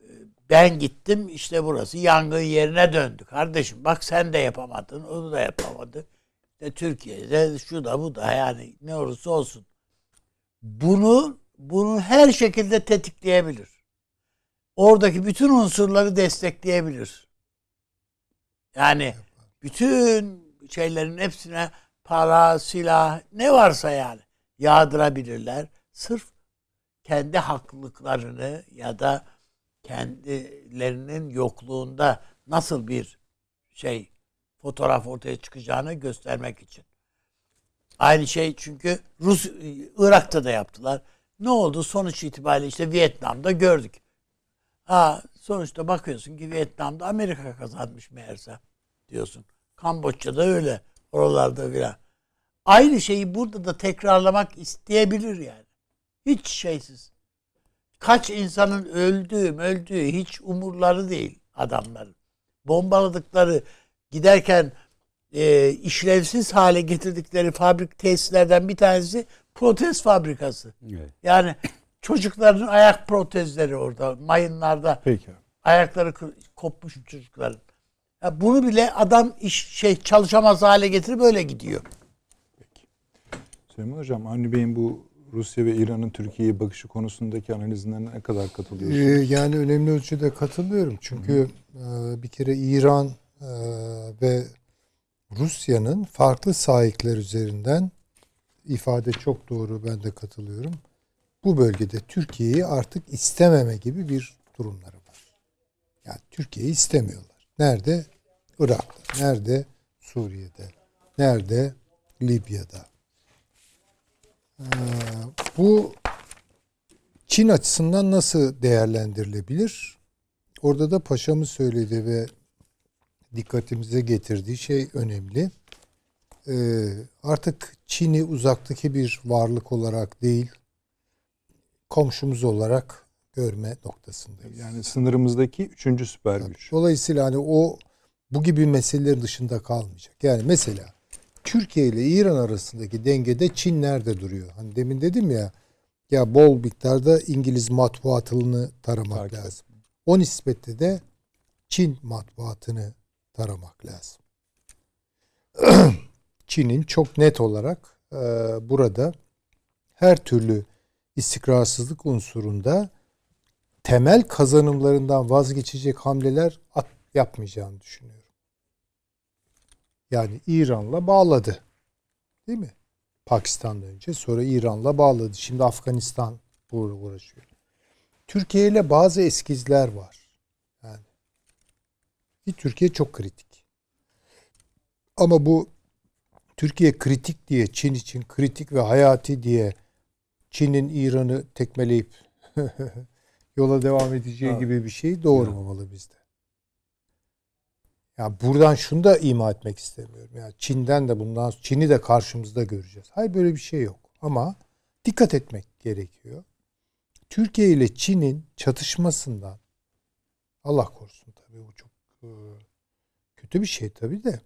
e, ben gittim işte burası yangın yerine döndü. Kardeşim bak sen de yapamadın onu da yapamadın. İşte Türkiye'de şu da bu da yani ne olursa olsun. Bunu bunu her şekilde tetikleyebilir oradaki bütün unsurları destekleyebilir. Yani bütün şeylerin hepsine para, silah ne varsa yani yağdırabilirler. Sırf kendi haklılıklarını ya da kendilerinin yokluğunda nasıl bir şey fotoğraf ortaya çıkacağını göstermek için. Aynı şey çünkü Rus Irak'ta da yaptılar. Ne oldu? Sonuç itibariyle işte Vietnam'da gördük. Ha sonuçta bakıyorsun ki Vietnam'da Amerika kazanmış meğerse diyorsun. Kamboçya'da öyle. Oralarda filan. Aynı şeyi burada da tekrarlamak isteyebilir yani. Hiç şeysiz. Kaç insanın öldüğü, öldüğü hiç umurları değil adamların. Bombaladıkları, giderken e, işlevsiz hale getirdikleri fabrik tesislerden bir tanesi protez fabrikası. Evet. Yani Çocukların ayak protezleri orada. Mayınlarda. Peki. Ayakları kopmuş çocukların. Ya bunu bile adam iş şey çalışamaz hale getirip böyle gidiyor. Peki. Süleyman Hocam, Avni Bey'in bu Rusya ve İran'ın Türkiye'ye bakışı konusundaki analizinden ne kadar katılıyorsunuz? Ee, yani önemli ölçüde katılıyorum. Çünkü Hı. E, bir kere İran e, ve Rusya'nın farklı sahipler üzerinden ifade çok doğru ben de katılıyorum bu bölgede Türkiye'yi artık istememe gibi bir durumları var. Yani Türkiye'yi istemiyorlar. Nerede? Irak'ta. Nerede? Suriye'de. Nerede? Libya'da. Ee, bu Çin açısından nasıl değerlendirilebilir? Orada da paşamı söyledi ve dikkatimize getirdiği şey önemli. Ee, artık Çin'i uzaktaki bir varlık olarak değil, komşumuz olarak görme noktasındayız. Yani sınırımızdaki üçüncü süper güç. Dolayısıyla hani o bu gibi meseleler dışında kalmayacak. Yani mesela Türkiye ile İran arasındaki dengede Çin nerede duruyor? Hani demin dedim ya ya bol miktarda İngiliz matbuatını taramak Takip. lazım. O nispette de Çin matbuatını taramak lazım. Çin'in çok net olarak e, burada her türlü istikrarsızlık unsurunda temel kazanımlarından vazgeçecek hamleler at, yapmayacağını düşünüyorum. Yani İran'la bağladı. Değil mi? Pakistan'da önce sonra İran'la bağladı. Şimdi Afganistan uğraşıyor. Türkiye ile bazı eskizler var. Yani bir Türkiye çok kritik. Ama bu Türkiye kritik diye Çin için kritik ve hayati diye Çin'in İran'ı tekmeleyip yola devam edeceği gibi bir şey doğurmamalı bizde. Ya yani buradan şunu da ima etmek istemiyorum. Ya yani Çin'den de bundan Çin'i de karşımızda göreceğiz. Hayır böyle bir şey yok. Ama dikkat etmek gerekiyor. Türkiye ile Çin'in çatışmasından Allah korusun tabii bu çok e, kötü bir şey tabii de.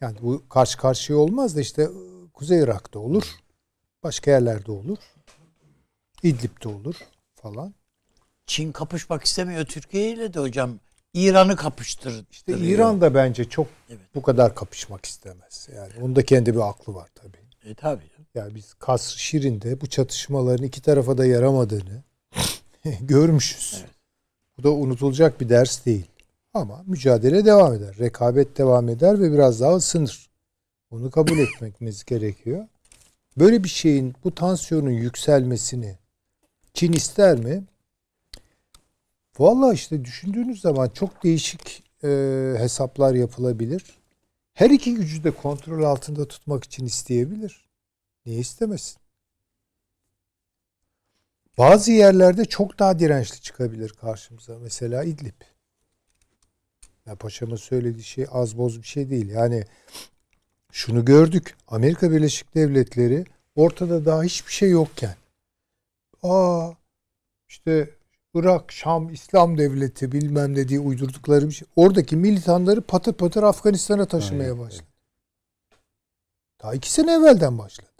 Yani bu karşı karşıya olmaz da işte e, Kuzey Irak'ta olur. Başka yerlerde olur. İdlib'de olur falan. Çin kapışmak istemiyor Türkiye ile de hocam. İran'ı kapıştır. İşte İran da bence çok evet. bu kadar kapışmak istemez. Yani onun da kendi bir aklı var tabii. E tabii. Yani biz Kas Şirin'de bu çatışmaların iki tarafa da yaramadığını görmüşüz. Evet. Bu da unutulacak bir ders değil. Ama mücadele devam eder. Rekabet devam eder ve biraz daha ısınır. Onu kabul etmemiz gerekiyor. Böyle bir şeyin bu tansiyonun yükselmesini Çin ister mi? Valla işte düşündüğünüz zaman çok değişik e, hesaplar yapılabilir. Her iki gücü de kontrol altında tutmak için isteyebilir. Niye istemesin? Bazı yerlerde çok daha dirençli çıkabilir karşımıza. Mesela İdlib. Ya paşamın söylediği şey az boz bir şey değil. Yani şunu gördük. Amerika Birleşik Devletleri ortada daha hiçbir şey yokken Aa işte Irak, Şam, İslam devleti bilmem ne diye uydurdukları bir şey. Oradaki militanları patır patır Afganistan'a taşımaya başladı. Evet. Daha iki sene evvelden başladı.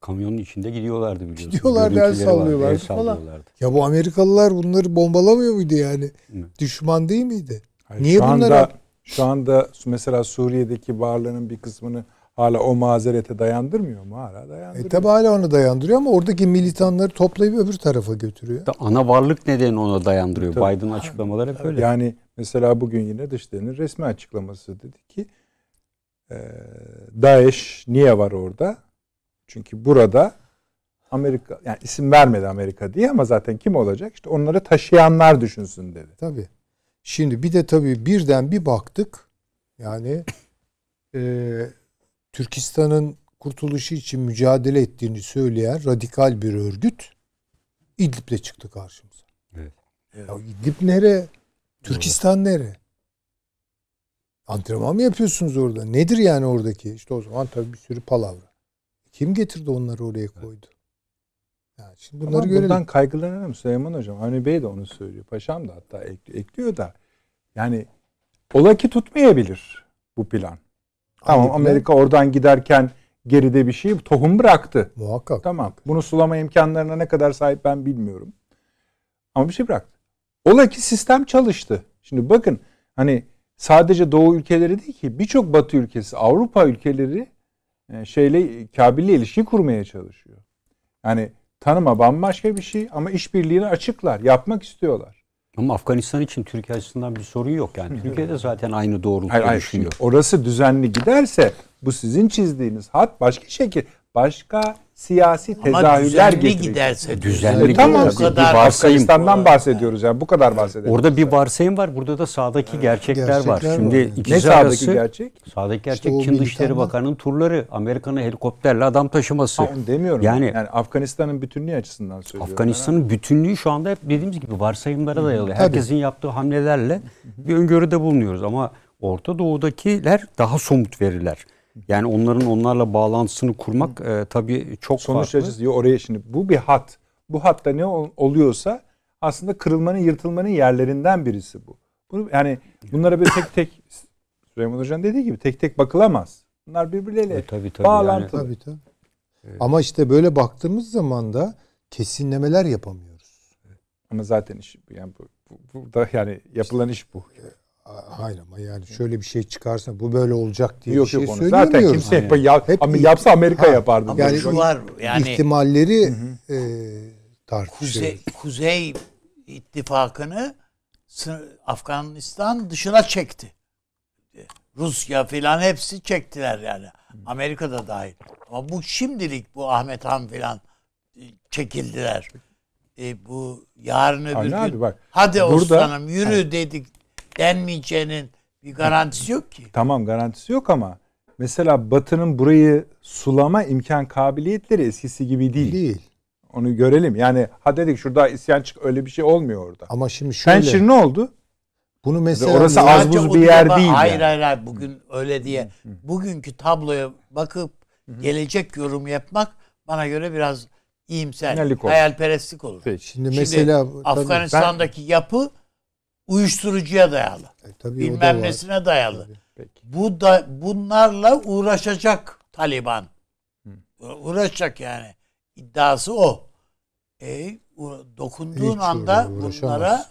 Kamyonun içinde gidiyorlardı biliyorsun. Gidiyorlardı el sallıyorlardı falan. Ya bu Amerikalılar bunları bombalamıyor muydu yani? Hı. Düşman değil miydi? Hayır, Niye şu bunlara... Anda, şu anda mesela Suriye'deki varlığının bir kısmını hala o mazerete dayandırmıyor mu? Hala dayandırıyor. E tabi hala onu dayandırıyor ama oradaki militanları toplayıp öbür tarafa götürüyor. Da ana varlık nedeni ona dayandırıyor. Tabii. Biden açıklamaları hep öyle. Yani mesela bugün yine Dışişleri'nin resmi açıklaması dedi ki e, DAEŞ niye var orada? Çünkü burada Amerika yani isim vermedi Amerika diye ama zaten kim olacak? İşte onları taşıyanlar düşünsün dedi. Tabi. Şimdi bir de tabi birden bir baktık yani e, Türkistan'ın kurtuluşu için mücadele ettiğini söyleyen radikal bir örgüt İdlib'le çıktı karşımıza. Evet. Ya İdlib nere? Türkistan nere? Antrenman mı yapıyorsunuz orada? Nedir yani oradaki? İşte o zaman tabii bir sürü palavra. Kim getirdi onları oraya koydu? Yani şimdi bunları Ama görelim. Bundan kaygılanırım Süleyman Hocam. Avni Bey de onu söylüyor. Paşam da hatta ekliyor da. Yani ola ki tutmayabilir bu plan. Tamam Amerika oradan giderken geride bir şey tohum bıraktı. Muhakkak. Tamam. Bunu sulama imkanlarına ne kadar sahip ben bilmiyorum. Ama bir şey bıraktı. Ola ki sistem çalıştı. Şimdi bakın hani sadece doğu ülkeleri değil ki birçok batı ülkesi Avrupa ülkeleri e, şeyle Kabil'le ilişki kurmaya çalışıyor. Yani tanıma bambaşka bir şey ama işbirliğini açıklar, yapmak istiyorlar. Ama Afganistan için Türkiye açısından bir sorun yok yani. Türkiye de zaten aynı doğrultuda düşünüyor. Orası düzenli giderse bu sizin çizdiğiniz hat başka şekil başka siyasi tezahürler getirecek. giderse e, düzenli e, tamam, o kadar Afganistan'dan bahsediyoruz yani bu kadar bahsediyoruz. Orada bir varsayım var. Burada da sağdaki evet, gerçekler, gerçekler var. Şimdi yani. ikisi ne sağdaki arası, gerçek? Sağdaki gerçek işte Çin Dışişleri Bakanı'nın turları, Amerika'nın helikopterle adam taşıması. Ha, demiyorum. Yani, yani Afganistan'ın bütünlüğü açısından söylüyorum. Afganistan'ın yani. bütünlüğü şu anda hep dediğimiz gibi varsayımlara dayalı. Herkesin Tabii. yaptığı hamlelerle bir öngörüde bulunuyoruz ama Orta Doğu'dakiler daha somut veriler. Yani onların onlarla bağlantısını kurmak e, tabii çok Sonuç farklı. Sonuç oraya şimdi. Bu bir hat. Bu hatta ne oluyorsa aslında kırılmanın, yırtılmanın yerlerinden birisi bu. Bunu, yani bunlara bir tek tek Süleyman Hoca'nın dediği gibi tek tek bakılamaz. Bunlar birbirleriyle e, tabii, tabii, bağlantılı. Yani. Tabii, tabii. Evet. Ama işte böyle baktığımız zaman da kesinlemeler yapamıyoruz. Ama zaten iş yani bu, bu, burada yani yapılan iş bu. Hayır ama yani şöyle bir şey çıkarsa bu böyle olacak diye yok, bir şey yok Zaten kimse hani yap, hep, ama yapsa Amerika ha, yapardı. yani şu var yani ihtimalleri hı e, tartışıyoruz. Kuzey, Kuzey ittifakını Afganistan dışına çekti. Rusya filan hepsi çektiler yani. Amerika da dahil. Ama bu şimdilik bu Ahmet Han filan e, çekildiler. E, bu yarın öbür Aynen gün abi bak, hadi burada, aslanım yürü dedik denmeyeceğinin bir garantisi yok ki. Tamam garantisi yok ama mesela Batı'nın burayı sulama imkan kabiliyetleri eskisi gibi değil. Değil. Onu görelim. Yani ha dedik şurada isyan çık öyle bir şey olmuyor orada. Ama şimdi şöyle. Fenşir ne oldu? Bunu mesela orası az buz bir yer değil. Hayır yani. hayır hayır bugün öyle diye. Bugünkü tabloya bakıp gelecek yorum yapmak bana göre biraz iyimser, hayalperestlik olur. Peki. Şimdi, şimdi mesela Afganistan'daki ben, yapı uyuşturucuya dayalı. E, tabii bilmem da nesine dayalı. Tabii. Peki. Bu da bunlarla uğraşacak Taliban. Hı. Uğraşacak yani. İddiası o. E, dokunduğun Hiç anda bunlara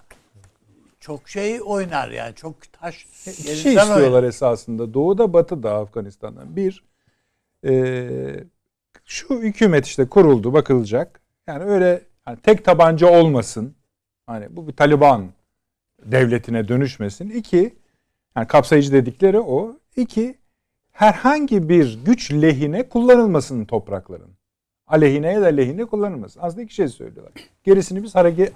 çok şey oynar yani. Çok taş e, İki şey istiyorlar oynar. esasında. Doğu'da Batı'da Afganistan'dan. Bir e, şu hükümet işte kuruldu bakılacak. Yani öyle hani tek tabanca olmasın. Hani bu bir Taliban devletine dönüşmesin. İki, yani kapsayıcı dedikleri o. İki, herhangi bir güç lehine kullanılmasın toprakların. Aleyhine ya da lehine kullanılmasın. Aslında iki şey söylüyorlar. Gerisini biz hareket,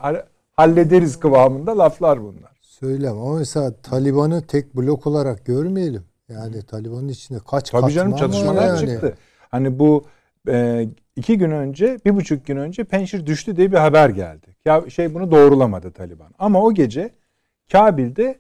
hallederiz kıvamında laflar bunlar. Söylem ama mesela Taliban'ı tek blok olarak görmeyelim. Yani Taliban'ın içinde kaç Tabii canım çatışmalar yani. çıktı. Hani bu e, iki gün önce, bir buçuk gün önce Penşir düştü diye bir haber geldi. Ya şey bunu doğrulamadı Taliban. Ama o gece Kabil'de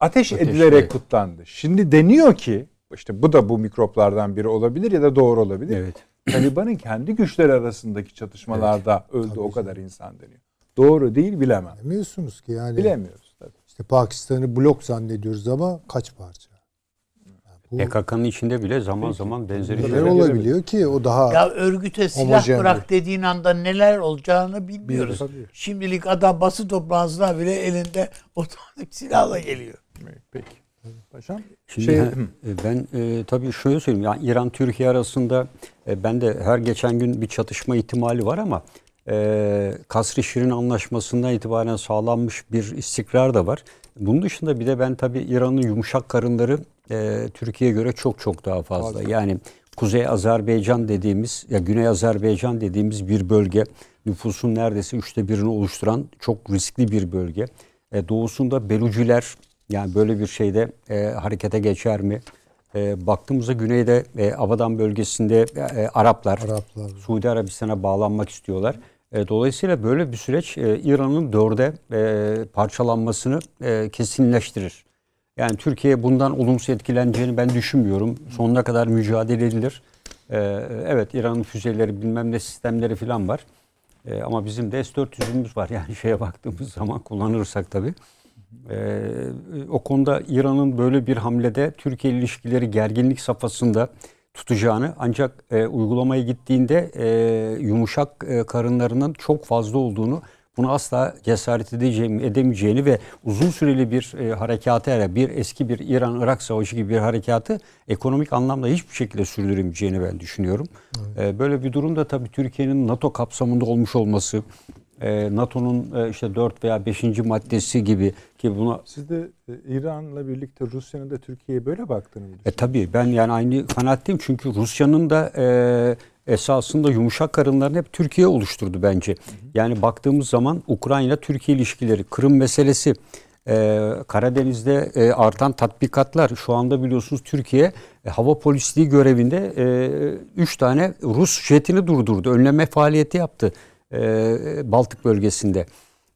ateş Ateşli. edilerek kutlandı. Şimdi deniyor ki işte bu da bu mikroplardan biri olabilir ya da doğru olabilir. Evet. Taliban'ın kendi güçleri arasındaki çatışmalarda evet. öldü Tabii o kadar canım. insan deniyor. Doğru değil bilemem. Bilemiyorsunuz ki yani. Bilemiyoruz tabii. İşte Pakistan'ı blok zannediyoruz ama kaç parça? PKK'nın içinde bile zaman zaman benzeri şeyler olabiliyor ki o daha Ya örgüte silah bırak dediğin anda neler olacağını bilmiyoruz. Tabii. Şimdilik adam basın toplantısına bile elinde otomatik silahla geliyor. Peki. Paşam. Şimdi şey, e, ben e, tabii şöyle söyleyeyim. Yani İran Türkiye arasında e, ben de her geçen gün bir çatışma ihtimali var ama e, kasr Şirin anlaşmasından itibaren sağlanmış bir istikrar da var. Bunun dışında bir de ben tabii İran'ın yumuşak karınları e, Türkiye'ye göre çok çok daha fazla. fazla. Yani Kuzey Azerbaycan dediğimiz ya Güney Azerbaycan dediğimiz bir bölge nüfusun neredeyse üçte birini oluşturan çok riskli bir bölge. E, doğusunda Beluciler yani böyle bir şeyde e, harekete geçer mi? E, baktığımızda güneyde e, Abadan bölgesinde e, Araplar, Araplar, Suudi Arabistan'a bağlanmak istiyorlar. E, dolayısıyla böyle bir süreç e, İran'ın dörde e, parçalanmasını kesinleştirir. Yani Türkiye bundan olumsuz etkileneceğini ben düşünmüyorum. Sonuna kadar mücadele edilir. evet İran'ın füzeleri bilmem ne sistemleri falan var. ama bizim de S-400'ümüz var. Yani şeye baktığımız zaman kullanırsak tabii. o konuda İran'ın böyle bir hamlede Türkiye ilişkileri gerginlik safhasında tutacağını ancak e, uygulamaya gittiğinde e, yumuşak e, karınlarının çok fazla olduğunu bunu asla cesaret edeceğim, edemeyeceğini ve uzun süreli bir e, harekatı, bir eski bir İran-Irak savaşı gibi bir harekatı ekonomik anlamda hiçbir şekilde sürdüremeyeceğini ben düşünüyorum. Evet. E, böyle bir durumda tabii Türkiye'nin NATO kapsamında olmuş olması, e, NATO'nun e, işte 4 veya 5. maddesi gibi ki buna siz de e, İran'la birlikte Rusya'nın da Türkiye'ye böyle baktığını mı E tabii ben yani aynı kanaatteyim çünkü Rusya'nın da e, esasında yumuşak karınlarını hep Türkiye oluşturdu bence. Hı hı. Yani baktığımız zaman Ukrayna Türkiye ilişkileri, Kırım meselesi ee, Karadeniz'de e, artan tatbikatlar şu anda biliyorsunuz Türkiye e, hava polisliği görevinde 3 e, üç tane Rus jetini durdurdu. Önleme faaliyeti yaptı. E, Baltık bölgesinde.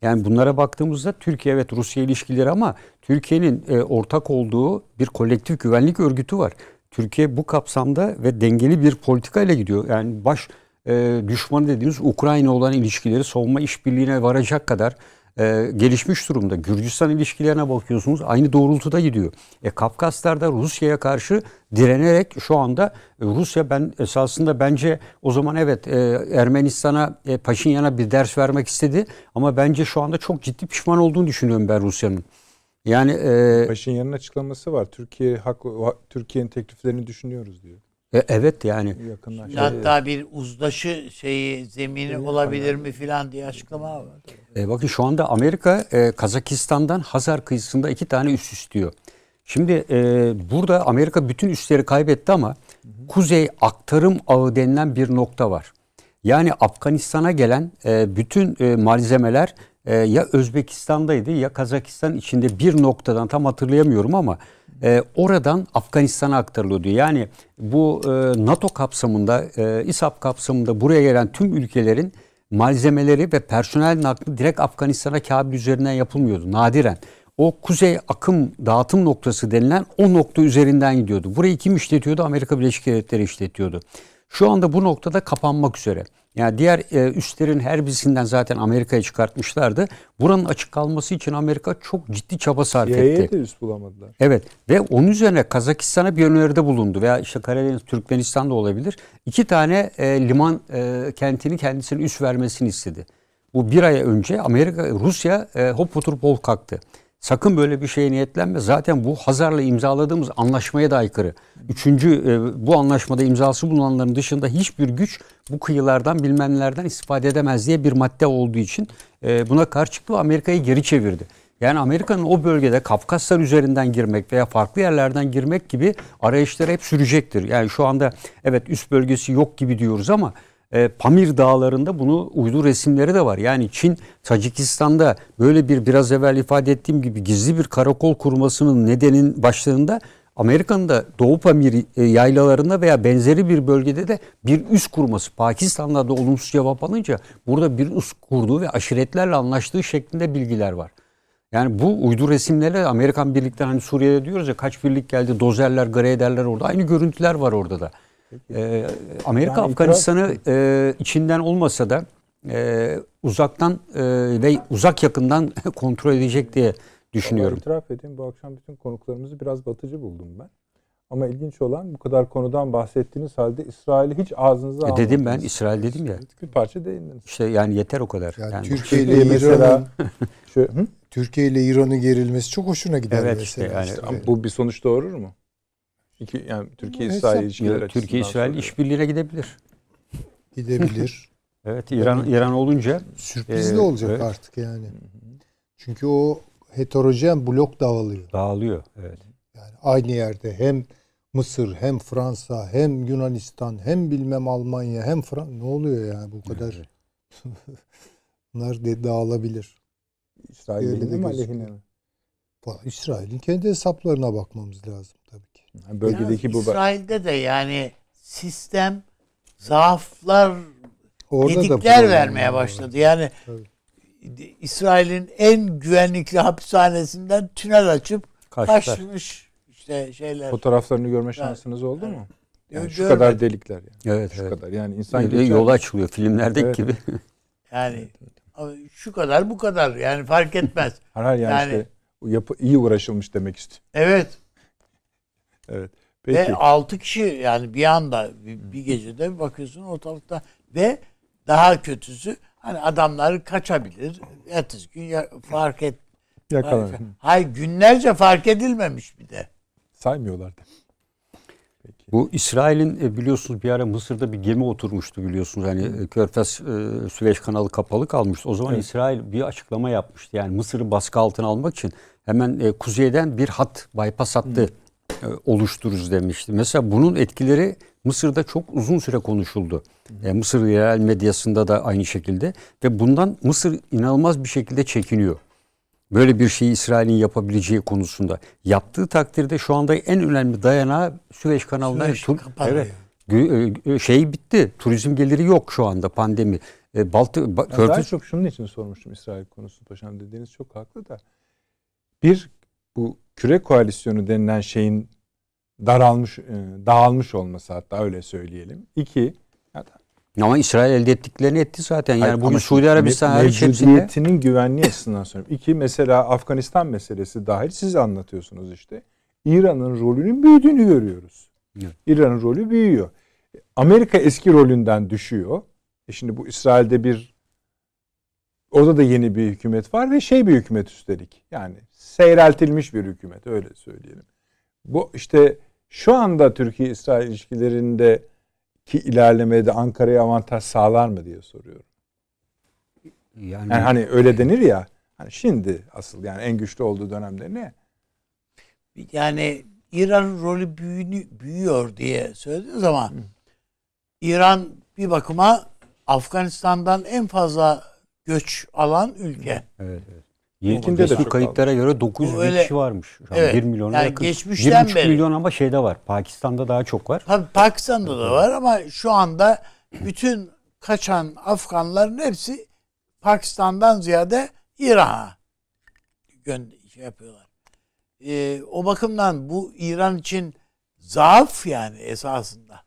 Yani bunlara baktığımızda Türkiye evet Rusya ilişkileri ama Türkiye'nin e, ortak olduğu bir kolektif güvenlik örgütü var. Türkiye bu kapsamda ve dengeli bir politika ile gidiyor. Yani baş e, düşmanı dediğimiz Ukrayna olan ilişkileri savunma işbirliğine varacak kadar e, gelişmiş durumda. Gürcistan ilişkilerine bakıyorsunuz aynı doğrultuda gidiyor. E, Kafkaslar'da Rusya'ya karşı direnerek şu anda e, Rusya ben esasında bence o zaman evet e, Ermenistan'a e, Paşinyan'a bir ders vermek istedi ama bence şu anda çok ciddi pişman olduğunu düşünüyorum ben Rusya'nın. Yani e, Paşinyan'ın açıklaması var. Türkiye hak Türkiye'nin tekliflerini düşünüyoruz diyor. E, evet yani. Yakınlaştı. Hatta bir uzlaşı şeyi zemini olabilir mi filan diye açıklama var. E, bakın şu anda Amerika e, Kazakistan'dan Hazar kıyısında iki tane üs istiyor. Şimdi e, burada Amerika bütün üsleri kaybetti ama Kuzey Aktarım Ağı denilen bir nokta var. Yani Afganistan'a gelen e, bütün e, malzemeler e, ya Özbekistan'daydı ya Kazakistan içinde bir noktadan tam hatırlayamıyorum ama e, oradan Afganistan'a aktarılıyordu. Yani bu e, NATO kapsamında, e, İSAP kapsamında buraya gelen tüm ülkelerin malzemeleri ve personel nakli direkt Afganistan'a Kabil üzerinden yapılmıyordu nadiren. O kuzey akım dağıtım noktası denilen o nokta üzerinden gidiyordu. Burayı kim işletiyordu? Amerika Birleşik Devletleri işletiyordu. Şu anda bu noktada kapanmak üzere. Yani diğer e, üstlerin her birisinden zaten Amerika'ya çıkartmışlardı. Buranın açık kalması için Amerika çok ciddi çaba sarf etti. Yaya'ya da üst bulamadılar. Evet ve onun üzerine Kazakistan'a bir öneride bulundu veya işte Karadeniz, Türkmenistan da olabilir. İki tane e, liman e, kentini kendisine üst vermesini istedi. Bu bir ay önce Amerika, Rusya e, hop oturup hop kalktı. Sakın böyle bir şeye niyetlenme. Zaten bu Hazar'la imzaladığımız anlaşmaya da aykırı. Üçüncü e, bu anlaşmada imzası bulunanların dışında hiçbir güç bu kıyılardan bilmem nelerden istifade edemez diye bir madde olduğu için e, buna karşı çıktı ve Amerika'yı geri çevirdi. Yani Amerika'nın o bölgede Kafkaslar üzerinden girmek veya farklı yerlerden girmek gibi arayışları hep sürecektir. Yani şu anda evet üst bölgesi yok gibi diyoruz ama e, Pamir Dağları'nda bunu uydu resimleri de var. Yani Çin Tacikistan'da böyle bir biraz evvel ifade ettiğim gibi gizli bir karakol kurmasının nedenin başlığında Amerika'nın da Doğu Pamir e, yaylalarında veya benzeri bir bölgede de bir üs kurması Pakistan'da da olumsuz cevap alınca burada bir üs kurduğu ve aşiretlerle anlaştığı şeklinde bilgiler var. Yani bu uydu resimlerle Amerikan birlikleri hani Suriye'de diyoruz ya kaç birlik geldi dozerler, greyderler orada aynı görüntüler var orada da. Ee, e, Amerika yani Afganistan'ı itiraf... içinden olmasa da e, uzaktan e, ve uzak yakından kontrol edecek diye düşünüyorum. Ama itiraf edeyim bu akşam bütün konuklarımızı biraz batıcı buldum ben. Ama ilginç olan bu kadar konudan bahsettiğiniz halde İsrail'i hiç ağzınıza e Dedim ben İsrail dedim ya. Bir parça değindiniz. İşte yani yeter o kadar. Yani, yani Türkiye ile İran'ın Türkiye ile İran'ın gerilmesi çok hoşuna gider evet, mesela. Işte, yani, işte. Bu bir sonuç doğurur mu? İki, yani Türkiye İsrail ilişkileri açısından. Türkiye İsrail işbirliğine gidebilir. Gidebilir. evet İran yani, İran olunca sürprizli e, olacak evet. artık yani. Çünkü o heterojen blok dağılıyor. Dağılıyor evet. Yani aynı yerde hem Mısır hem Fransa hem Yunanistan hem bilmem Almanya hem Fransa ne oluyor yani bu kadar bunlar de dağılabilir. İsrail'in mi aleyhine mi? İsrail'in kendi hesaplarına bakmamız lazım. Bölgedeki bu İsrail'de de yani sistem zaaflar Orada vermeye başladı. Yani İsrail'in en güvenlikli hapishanesinden tünel açıp Kaçlar. kaçmış işte şeyler. Fotoğraflarını görme şansınız yani, oldu mu? Yani şu kadar delikler yani. Evet, şu evet. kadar. Yani insan Öyle yol açılıyor filmlerdeki evet. gibi. yani şu kadar bu kadar yani fark etmez. Her yani, yani işte yapı iyi uğraşılmış demek istiyor. Evet. Evet. Peki. Ve altı kişi yani bir anda bir, gecede bakıyorsun ortalıkta ve daha kötüsü hani adamları kaçabilir. Ertesi gün ya, fark et. Yakalanır. Fark, hayır günlerce fark edilmemiş bir de. Saymıyorlardı. Peki. Bu İsrail'in e, biliyorsunuz bir ara Mısır'da bir gemi oturmuştu biliyorsunuz. Hani e, Körfez e, Süveyş kanalı kapalı kalmıştı. O zaman evet. İsrail bir açıklama yapmıştı. Yani Mısır'ı baskı altına almak için hemen kuzeyden bir hat bypass attı. hmm e, oluştururuz demişti. Mesela bunun etkileri Mısır'da çok uzun süre konuşuldu. E, Mısır yerel medyasında da aynı şekilde ve bundan Mısır inanılmaz bir şekilde çekiniyor. Böyle bir şeyi İsrail'in yapabileceği konusunda. Yaptığı takdirde şu anda en önemli dayanağı Süveyş kanalına Süveyş tur, evet, e, şey bitti. Turizm geliri yok şu anda pandemi. E, Baltı, ba, yani Körtüz... Daha çok şunun için sormuştum İsrail konusu paşam dediğiniz çok haklı da. Bir bu küre koalisyonu denilen şeyin daralmış, e, dağılmış olması hatta öyle söyleyelim. İki, ama İsrail elde ettiklerini etti zaten. Yani Hayır, bunu Suudi Arabistan hariç hepsinde. Mevcudiyetinin güvenliği açısından söylüyorum. İki, mesela Afganistan meselesi dahil siz anlatıyorsunuz işte. İran'ın rolünün büyüdüğünü görüyoruz. Evet. İran'ın rolü büyüyor. Amerika eski rolünden düşüyor. E şimdi bu İsrail'de bir orada da yeni bir hükümet var ve şey bir hükümet üstelik. Yani seyreltilmiş bir hükümet öyle söyleyelim. Bu işte şu anda Türkiye-İsrail ilişkilerinde ki ilerlemede Ankara'ya avantaj sağlar mı diye soruyorum. Yani, yani hani öyle denir ya. Hani şimdi asıl yani en güçlü olduğu dönemde ne? Yani İran rolü büyünü, büyüyor diye söylediğiniz zaman. Hı. İran bir bakıma Afganistan'dan en fazla göç alan ülke. Evet, evet. Yelkin'de de şu kayıtlara göre 900 Öyle, bin kişi varmış. Şu an evet, 1 milyona yani yakın. 1,5 beri. milyon ama şeyde var. Pakistan'da daha çok var. Tabii Pakistan'da da var ama şu anda bütün kaçan Afganların hepsi Pakistan'dan ziyade İran'a şey yapıyorlar. Ee, o bakımdan bu İran için zaaf yani esasında.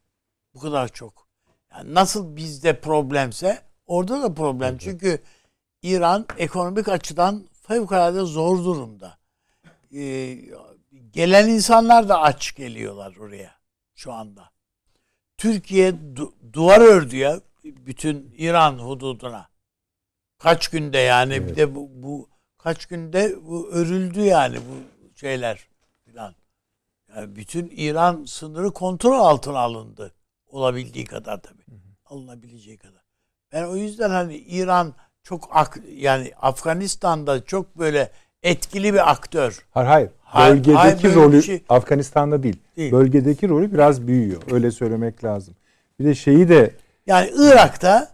Bu kadar çok. Yani nasıl bizde problemse orada da problem. Çünkü İran ekonomik açıdan fevkalade zor durumda. Ee, gelen insanlar da aç geliyorlar oraya şu anda. Türkiye du- duvar ördü ya bütün İran hududuna. Kaç günde yani evet. bir de bu, bu kaç günde bu örüldü yani bu şeyler filan. Yani bütün İran sınırı kontrol altına alındı. Olabildiği kadar tabii. Alınabileceği kadar. Ben o yüzden hani İran çok ak, yani Afganistan'da çok böyle etkili bir aktör. Hayır hayır. hayır Bölgedeki hayır, rolü şey... Afganistan'da değil. değil. Bölgedeki rolü biraz büyüyor. Öyle söylemek lazım. Bir de şeyi de yani Irak'ta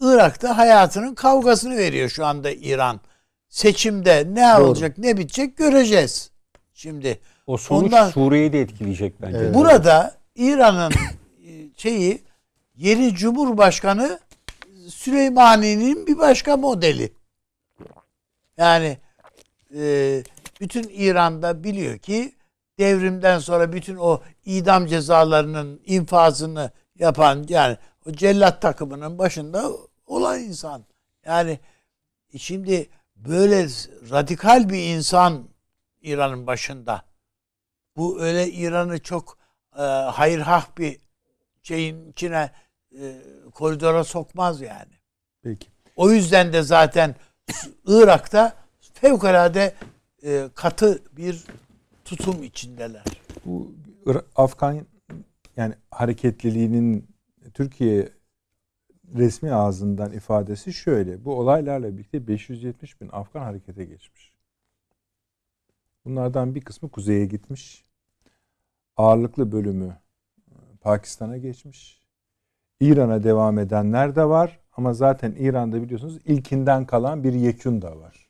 Irak'ta hayatının kavgasını veriyor şu anda İran. Seçimde ne Doğru. olacak, ne bitecek göreceğiz. Şimdi o sonuç ondan, Suriye'yi de etkileyecek bence. Evet. Burada İran'ın e, şeyi yeni Cumhurbaşkanı Süleymani'nin bir başka modeli. Yani e, bütün İran'da biliyor ki devrimden sonra bütün o idam cezalarının infazını yapan yani o cellat takımının başında olan insan. Yani e, şimdi böyle radikal bir insan İran'ın başında. Bu öyle İran'ı çok e, hayırhah bir şeyin içine e, koridora sokmaz yani. Peki. O yüzden de zaten Irak'ta fevkalade e, katı bir tutum içindeler. Bu Afgan yani hareketliliğinin Türkiye resmi ağzından ifadesi şöyle. Bu olaylarla birlikte 570 bin Afgan harekete geçmiş. Bunlardan bir kısmı kuzeye gitmiş. Ağırlıklı bölümü e, Pakistan'a geçmiş. İran'a devam edenler de var ama zaten İran'da biliyorsunuz ilkinden kalan bir Yekun da var.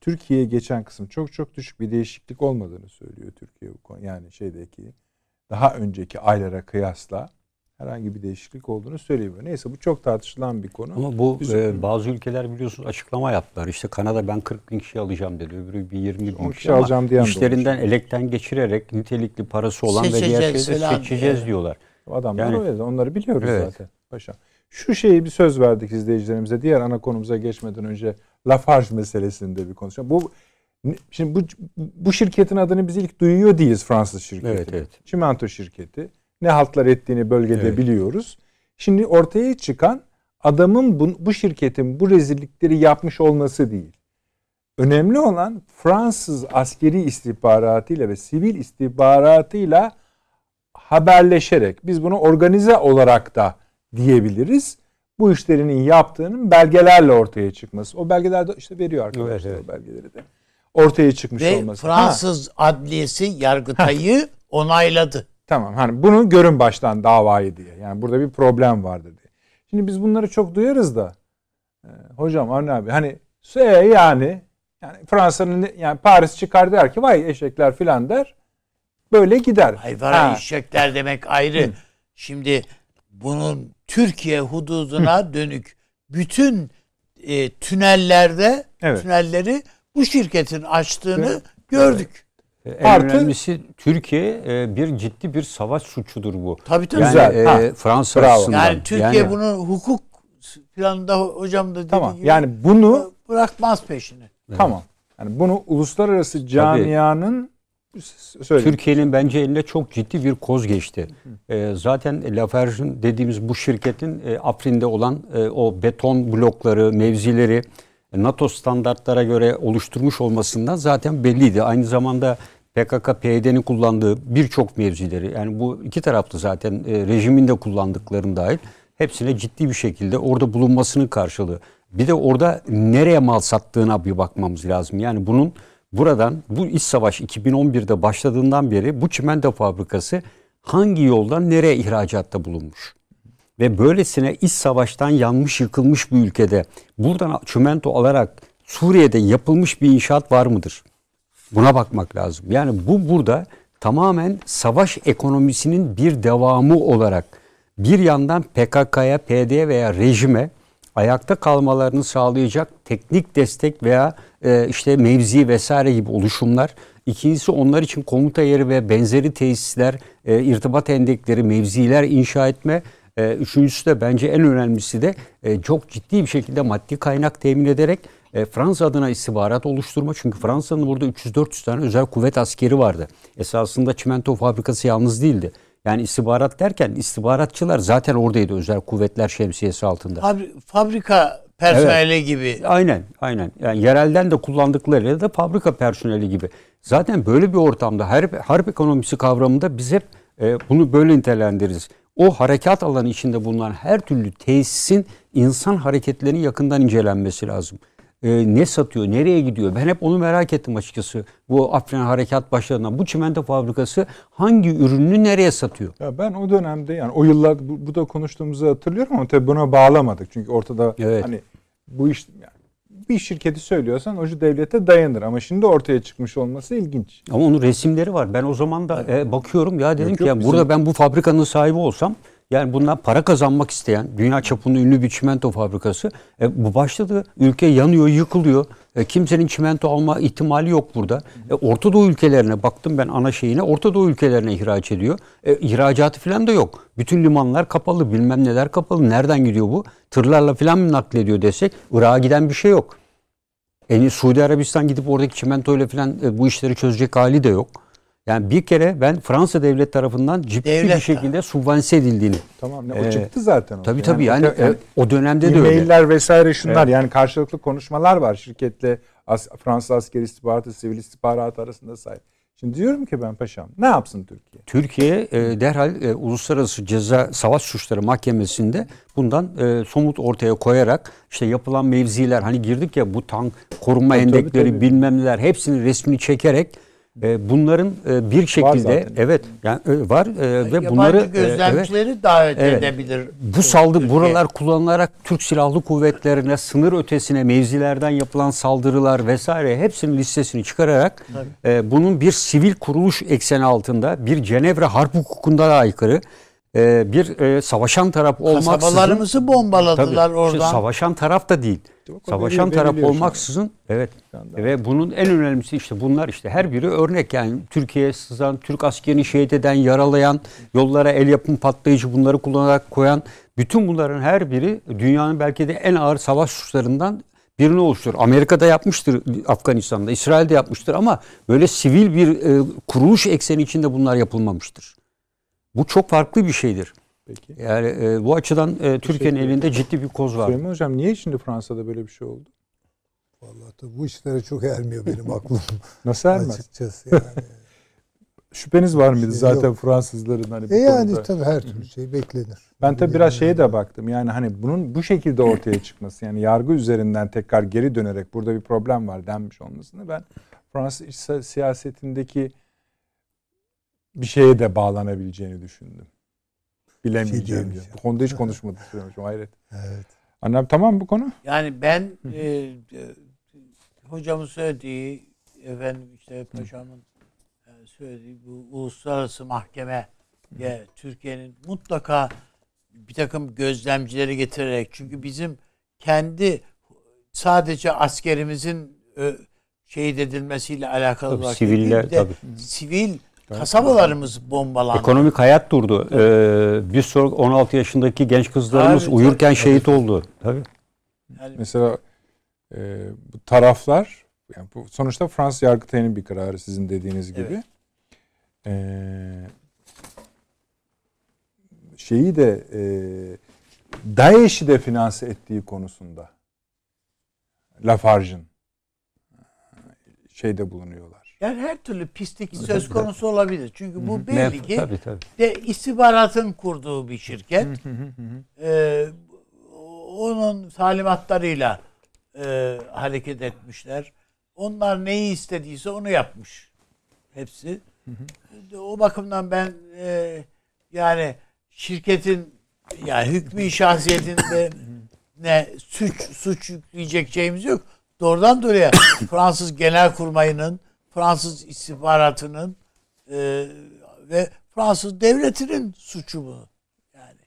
Türkiye'ye geçen kısım çok çok düşük bir değişiklik olmadığını söylüyor Türkiye bu konu. Yani şeydeki daha önceki aylara kıyasla herhangi bir değişiklik olduğunu söylemiyor. Neyse bu çok tartışılan bir konu. Ama bu e, bazı ülkeler biliyorsunuz açıklama yaptılar. İşte Kanada ben 40 bin kişi alacağım dedi. Öbürü bir 20 bin kişi, kişi alacağım diyen işlerinden olmuş. elekten geçirerek nitelikli parası olan seçeceğiz ve diğer şeyleri seçeceğiz yani. diyorlar. Adamlar yani, o yüzden onları biliyoruz evet. zaten. Paşam. Şu şeyi bir söz verdik izleyicilerimize. Diğer ana konumuza geçmeden önce Lafarge meselesinde bir konuşalım. Bu şimdi bu bu şirketin adını biz ilk duyuyor değiliz Fransız şirketi. Evet, evet. Çimento şirketi. Ne haltlar ettiğini bölgede evet. biliyoruz. Şimdi ortaya çıkan adamın bu, bu şirketin bu rezillikleri yapmış olması değil. Önemli olan Fransız askeri istihbaratıyla ve sivil istihbaratıyla haberleşerek biz bunu organize olarak da diyebiliriz. Bu işlerinin yaptığının belgelerle ortaya çıkması. O belgeler de işte veriyor arkadaşlar evet, evet. o belgeleri de. Ortaya çıkmış Ve olması. Fransız ha. adliyesi Yargıtay'ı onayladı. Tamam hani bunu görün baştan davayı diye. Yani burada bir problem var dedi Şimdi biz bunları çok duyarız da. E, hocam Avni abi hani şey yani yani Fransa'nın yani Paris çıkar der ki vay eşekler filan der böyle gider. Hayvara eşekler demek ayrı. Hı. Şimdi bunun Türkiye hududuna Hı. dönük bütün e, tünellerde evet. tünelleri bu şirketin açtığını evet. gördük. E, en Artı, önemlisi Türkiye e, bir ciddi bir savaş suçudur bu. Tabii tabii. Yani, E, Fransa bravo. açısından. Yani Türkiye yani, bunu hukuk planında hocam da dediği tamam. gibi yani bunu bırakmaz peşini. Tamam. Yani bunu uluslararası camianın Söyleyeyim. Türkiye'nin bence eline çok ciddi bir koz geçti. E, zaten Lafarge'in dediğimiz bu şirketin e, Afrin'de olan e, o beton blokları, mevzileri e, NATO standartlara göre oluşturmuş olmasından zaten belliydi. Aynı zamanda PKK-PYD'nin kullandığı birçok mevzileri yani bu iki taraflı zaten e, rejimin de kullandıklarını dahil hepsine ciddi bir şekilde orada bulunmasının karşılığı. Bir de orada nereye mal sattığına bir bakmamız lazım. Yani bunun buradan bu iç savaş 2011'de başladığından beri bu çimento fabrikası hangi yoldan nereye ihracatta bulunmuş? Ve böylesine iç savaştan yanmış yıkılmış bir ülkede buradan çimento alarak Suriye'de yapılmış bir inşaat var mıdır? Buna bakmak lazım. Yani bu burada tamamen savaş ekonomisinin bir devamı olarak bir yandan PKK'ya, PD'ye veya rejime ayakta kalmalarını sağlayacak teknik destek veya e, işte mevzi vesaire gibi oluşumlar. İkincisi onlar için komuta yeri ve benzeri tesisler, e, irtibat endekleri, mevziler inşa etme. E, üçüncüsü de bence en önemlisi de e, çok ciddi bir şekilde maddi kaynak temin ederek e, Fransa adına istihbarat oluşturma. Çünkü Fransa'nın burada 300-400 tane özel kuvvet askeri vardı. Esasında çimento fabrikası yalnız değildi. Yani istihbarat derken istihbaratçılar zaten oradaydı özel kuvvetler şemsiyesi altında. Fabri, fabrika personeli evet. gibi. Aynen, aynen. Yani yerelden de kullandıkları ya da fabrika personeli gibi. Zaten böyle bir ortamda harp, harp ekonomisi kavramında biz hep e, bunu böyle nitelendiririz. O harekat alanı içinde bulunan her türlü tesisin insan hareketlerini yakından incelenmesi lazım e, ne satıyor, nereye gidiyor? Ben hep onu merak ettim açıkçası. Bu Afrin Harekat başlarından bu çimento fabrikası hangi ürünü nereye satıyor? Ya ben o dönemde yani o yıllar bu, da konuştuğumuzu hatırlıyorum ama tabii buna bağlamadık. Çünkü ortada evet. hani bu iş yani bir şirketi söylüyorsan o devlete dayanır ama şimdi ortaya çıkmış olması ilginç. Ama onun resimleri var. Ben o zaman da e, bakıyorum ya dedim yok, ki yok, ya bizim... burada ben bu fabrikanın sahibi olsam yani bundan para kazanmak isteyen dünya çapında ünlü bir çimento fabrikası. E, bu başladı. Ülke yanıyor, yıkılıyor. E, kimsenin çimento alma ihtimali yok burada. E, Orta Doğu ülkelerine baktım ben ana şeyine. Orta Doğu ülkelerine ihraç ediyor. E, ihracatı falan da yok. Bütün limanlar kapalı, bilmem neler kapalı. Nereden gidiyor bu? Tırlarla falan mı naklediyor desek Irak'a giden bir şey yok. Yani e, Suudi Arabistan gidip oradaki çimento ile falan e, bu işleri çözecek hali de yok. Yani bir kere ben Fransa devlet tarafından ciddi devlet bir şekilde ha. subvanse edildiğini. Tamam ne, o ee, çıktı zaten. O tabii tabii yani, yani, yani o dönemde de öyle. E-mailler vesaire şunlar evet. yani karşılıklı konuşmalar var şirketle as, Fransız askeri istihbaratı, sivil istihbaratı arasında sahip. Şimdi diyorum ki ben paşam ne yapsın Türkiye? Türkiye e, derhal e, Uluslararası Ceza Savaş Suçları Mahkemesi'nde bundan e, somut ortaya koyarak işte yapılan mevziler hani girdik ya bu tank koruma tabii, endekleri tabii, tabii. bilmem neler resmini çekerek e, bunların e, bir şekilde evet yani e, var ve Yabancı bunları gözlemcileri evet, davet evet, edebilir. Bu saldırı buralar kullanılarak Türk Silahlı Kuvvetlerine sınır ötesine mevzilerden yapılan saldırılar vesaire hepsinin listesini çıkararak Tabii. bunun bir sivil kuruluş ekseni altında bir Cenevre Harp Hukuku'nda da aykırı e, bir e, savaşan taraf olmaksızın kasabalarımızı bombaladılar tabii, oradan. savaşan taraf da değil. İşte savaşan taraf olmaksızın evet ve bunun en önemlisi işte bunlar işte her biri örnek yani Türkiye'ye sızan, Türk askerini şehit eden, yaralayan, yollara el yapım patlayıcı bunları kullanarak koyan bütün bunların her biri dünyanın belki de en ağır savaş suçlarından birini oluşturur. Amerika'da yapmıştır Afganistan'da, İsrail'de yapmıştır ama böyle sivil bir e, kuruluş ekseni içinde bunlar yapılmamıştır. Bu çok farklı bir şeydir. Peki. Yani e, bu açıdan e, Türkiye'nin şey, elinde ciddi bir koz var. Süleyman Hocam niye şimdi Fransa'da böyle bir şey oldu? Vallahi da bu işlere çok ermiyor benim aklım. Nasıl ermez? Açıkçası yani. Şüpheniz var mıydı şey zaten yok. Fransızların hani bu e yani konuda? tabii her türlü şey beklenir. Ben tabii biraz şeye de baktım. Yani hani bunun bu şekilde ortaya çıkması yani yargı üzerinden tekrar geri dönerek burada bir problem var denmiş olmasını ben Fransız siyasetindeki bir şeye de bağlanabileceğini düşündüm. Bilemeyeceğim. Şey bu konuda hiç konuşmadık. Hayret. Evet. Annem tamam bu konu. Yani ben e, e, hocamın söylediği efendim işte paşamın e, söylediği bu uluslararası mahkeme ya Türkiye'nin mutlaka bir takım gözlemcileri getirerek çünkü bizim kendi sadece askerimizin şey şehit edilmesiyle alakalı tabii, olarak siviller, değil, de, tabii. sivil Kasabalarımız bombalandı. Ekonomik hayat durdu. Ee, bir soru 16 yaşındaki genç kızlarımız Tabii, uyurken tabii. şehit oldu. Tabii. Mesela e, bu taraflar yani bu sonuçta Fransız Yargıtay'ın bir kararı sizin dediğiniz gibi. Evet. Ee, şeyi de e, DAEŞ'i de finanse ettiği konusunda Lafarge'ın şeyde bulunuyorlar. Yani her türlü pislik tabii, söz konusu tabii. olabilir. Çünkü bu belli Nef, ki tabii, tabii. de istihbaratın kurduğu bir şirket. ee, onun talimatlarıyla e, hareket etmişler. Onlar neyi istediyse onu yapmış. Hepsi. o bakımdan ben e, yani şirketin yani hükmü şahsiyetinde ne suç suç yükleyeceğimiz yok. Doğrudan doğruya Fransız Genel Kurmayının Fransız istihbaratının e, ve Fransız devletinin suçu bu. Yani.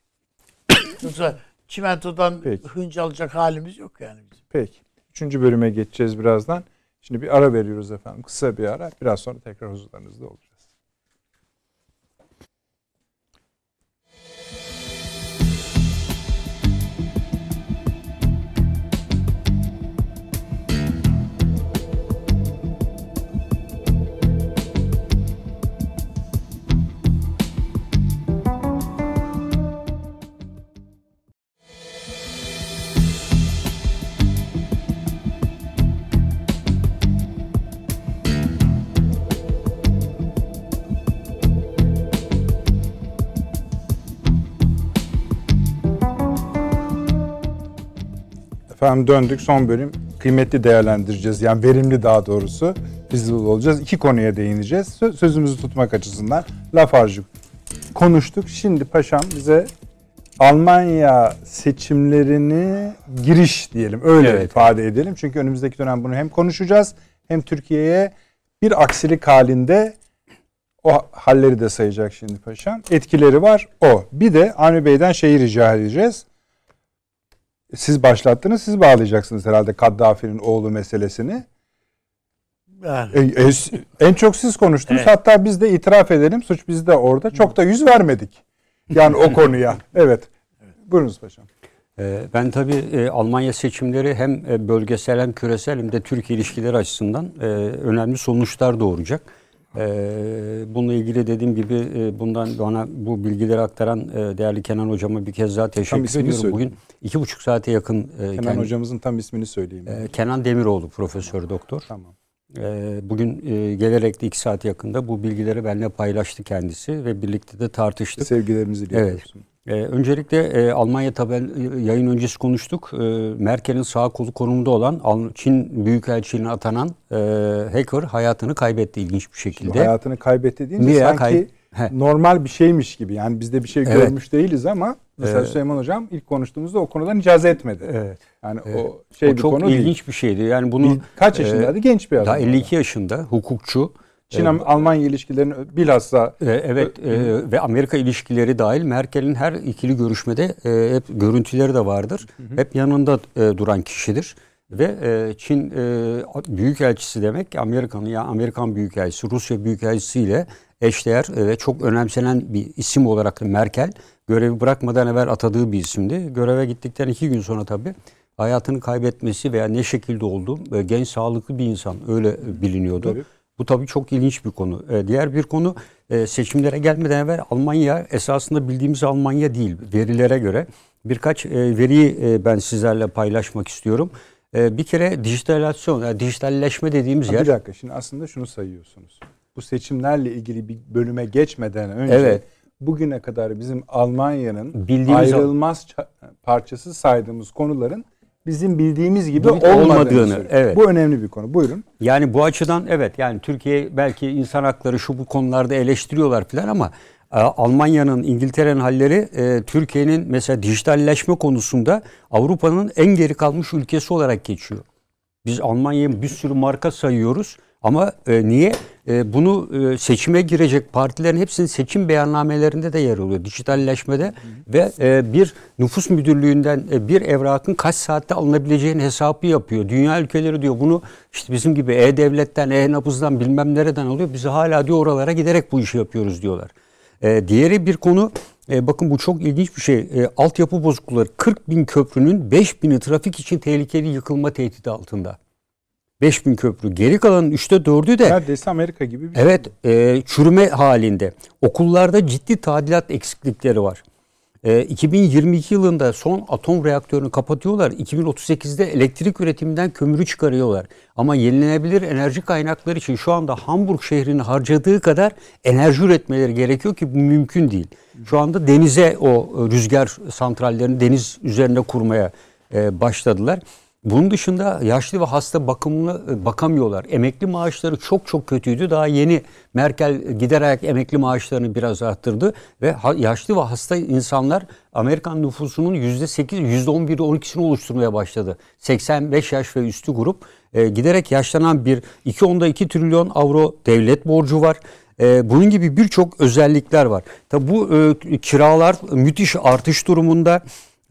Yoksa çimentodan Peki. hınç alacak halimiz yok yani bizim. Peki. Üçüncü bölüme geçeceğiz birazdan. Şimdi bir ara veriyoruz efendim. Kısa bir ara. Biraz sonra tekrar huzurlarınızda olacağız. Efendim döndük son bölüm kıymetli değerlendireceğiz. Yani verimli daha doğrusu biz olacağız. İki konuya değineceğiz. sözümüzü tutmak açısından laf harcık konuştuk. Şimdi paşam bize Almanya seçimlerini giriş diyelim. Öyle evet. ifade edelim. Çünkü önümüzdeki dönem bunu hem konuşacağız hem Türkiye'ye bir aksilik halinde o halleri de sayacak şimdi paşam. Etkileri var o. Bir de Avni Bey'den şeyi rica edeceğiz. Siz başlattınız, siz bağlayacaksınız herhalde Kaddafi'nin oğlu meselesini. Yani. E, e en çok siz konuştunuz. Evet. Hatta biz de itiraf edelim suç bizde orada. Çok da yüz vermedik. Yani o konuya. Evet. evet. Buyurunuz paşam. E, ben tabii e, Almanya seçimleri hem bölgesel hem küresel hem de Türkiye ilişkileri açısından önemli sonuçlar doğuracak. Ee, bununla ilgili dediğim gibi e, bundan bana bu bilgileri aktaran e, değerli Kenan hocama bir kez daha teşekkür tam ediyorum. Bugün iki buçuk saate yakın. E, Kenan kendi, hocamızın tam ismini söyleyeyim. Kenan Demiroğlu profesör tamam. doktor. Tamam. Bugün gelerek de iki saat yakında bu bilgileri benimle paylaştı kendisi ve birlikte de tartıştık. Sevgilerimizi iletiyoruz. Evet. Ee, öncelikle e, Almanya tabel yayın öncesi konuştuk. E, Merkel'in sağ kolu konumunda olan Çin Büyükelçiliğine atanan e, hacker hayatını kaybetti ilginç bir şekilde. Şimdi hayatını kaybetti deyince Niye? sanki kay- normal bir şeymiş gibi. Yani biz de bir şey evet. görmüş değiliz ama mesela evet. Süleyman Hocam ilk konuştuğumuzda o konudan icaz etmedi. Evet. Yani evet. o şey o bir çok konu ilginç değil. bir şeydi. Yani bunu kaç yaşındaydı? E, Genç bir adam. Daha 52 yaşında hukukçu Çin-Almanya ilişkilerini bilhassa e, evet e, ve Amerika ilişkileri dahil Merkel'in her ikili görüşmede e, hep görüntüleri de vardır. Hı hı. Hep yanında e, duran kişidir ve e, Çin e, büyükelçisi demek Amerika'nın ya Amerikan büyükelçisi, Rusya büyükelçisi ile eşdeğer e, ve çok önemsenen bir isim olarak Merkel görevi bırakmadan evvel atadığı bir isimdi. Göreve gittikten iki gün sonra tabii hayatını kaybetmesi veya ne şekilde oldu e, genç sağlıklı bir insan öyle e, biliniyordu. Tabii. Bu tabii çok ilginç bir konu. E, diğer bir konu e, seçimlere gelmeden evvel Almanya esasında bildiğimiz Almanya değil verilere göre. Birkaç e, veriyi e, ben sizlerle paylaşmak istiyorum. E, bir kere dijitalasyon, yani e, dijitalleşme dediğimiz ha, yer. Bir dakika şimdi aslında şunu sayıyorsunuz. Bu seçimlerle ilgili bir bölüme geçmeden önce evet. bugüne kadar bizim Almanya'nın bildiğimiz ayrılmaz parçası saydığımız konuların bizim bildiğimiz gibi olmadığını. olmadığını evet. Bu önemli bir konu. Buyurun. Yani bu açıdan evet yani Türkiye belki insan hakları şu bu konularda eleştiriyorlar filan ama e, Almanya'nın, İngiltere'nin halleri e, Türkiye'nin mesela dijitalleşme konusunda Avrupa'nın en geri kalmış ülkesi olarak geçiyor. Biz Almanya'yı bir sürü marka sayıyoruz. Ama e, niye? E, bunu e, seçime girecek partilerin hepsinin seçim beyannamelerinde de yer alıyor. Dijitalleşmede hı. ve e, bir nüfus müdürlüğünden e, bir evrakın kaç saatte alınabileceğini hesabı yapıyor. Dünya ülkeleri diyor bunu işte bizim gibi E-Devlet'ten, E-Nabız'dan bilmem nereden alıyor. Biz hala diyor oralara giderek bu işi yapıyoruz diyorlar. E, diğeri bir konu e, bakın bu çok ilginç bir şey. E, altyapı bozuklukları 40 bin köprünün 5 bini trafik için tehlikeli yıkılma tehdidi altında. 5000 köprü. Geri kalanın 3'te 4'ü de neredeyse Amerika gibi bir şey. Evet, şey. e, çürüme halinde. Okullarda ciddi tadilat eksiklikleri var. E, 2022 yılında son atom reaktörünü kapatıyorlar. 2038'de elektrik üretiminden kömürü çıkarıyorlar. Ama yenilenebilir enerji kaynakları için şu anda Hamburg şehrinin harcadığı kadar enerji üretmeleri gerekiyor ki bu mümkün değil. Şu anda denize o rüzgar santrallerini deniz üzerine kurmaya e, başladılar. Bunun dışında yaşlı ve hasta bakımını bakamıyorlar. Emekli maaşları çok çok kötüydü. Daha yeni Merkel giderek emekli maaşlarını biraz arttırdı ve yaşlı ve hasta insanlar Amerikan nüfusunun %8, 11, 12'sini oluşturmaya başladı. 85 yaş ve üstü grup e, giderek yaşlanan bir 2.2 2 trilyon avro devlet borcu var. E, bunun gibi birçok özellikler var. Tabi bu e, kiralar müthiş artış durumunda.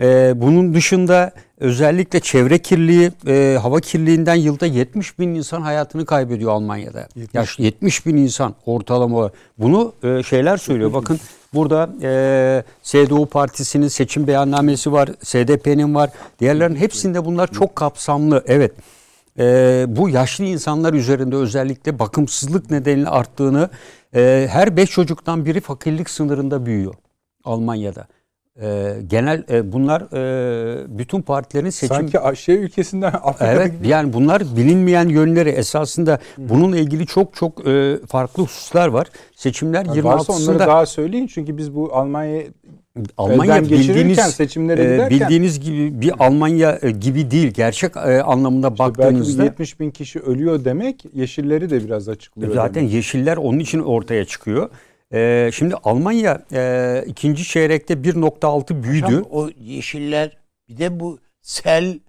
Ee, bunun dışında özellikle çevre kirliliği, e, hava kirliliğinden yılda 70 bin insan hayatını kaybediyor Almanya'da. 70, Yaş, 70 bin insan ortalama olarak. Bunu e, şeyler söylüyor. Bakın burada e, SDU Partisi'nin seçim beyannamesi var, SDP'nin var. Diğerlerinin hepsinde bunlar çok kapsamlı. Evet. E, bu yaşlı insanlar üzerinde özellikle bakımsızlık nedeniyle arttığını e, her 5 çocuktan biri fakirlik sınırında büyüyor Almanya'da e, genel e, bunlar e, bütün partilerin seçim sanki şey ülkesinden Afrika'da evet gibi. yani bunlar bilinmeyen yönleri esasında Hı. bununla ilgili çok çok e, farklı hususlar var. Seçimler yani 26'sında onları daha söyleyin çünkü biz bu Almanya Almanya bildiğiniz seçimlere giderken, bildiğiniz gibi bir Almanya e, gibi değil gerçek e, anlamında işte baktığınızda belki 70 bin kişi ölüyor demek yeşilleri de biraz açıklıyor. Zaten demek. yeşiller onun için ortaya çıkıyor. Ee, şimdi Almanya e, ikinci çeyrekte 1.6 büyüdü. Hocam, o yeşiller bir de bu sel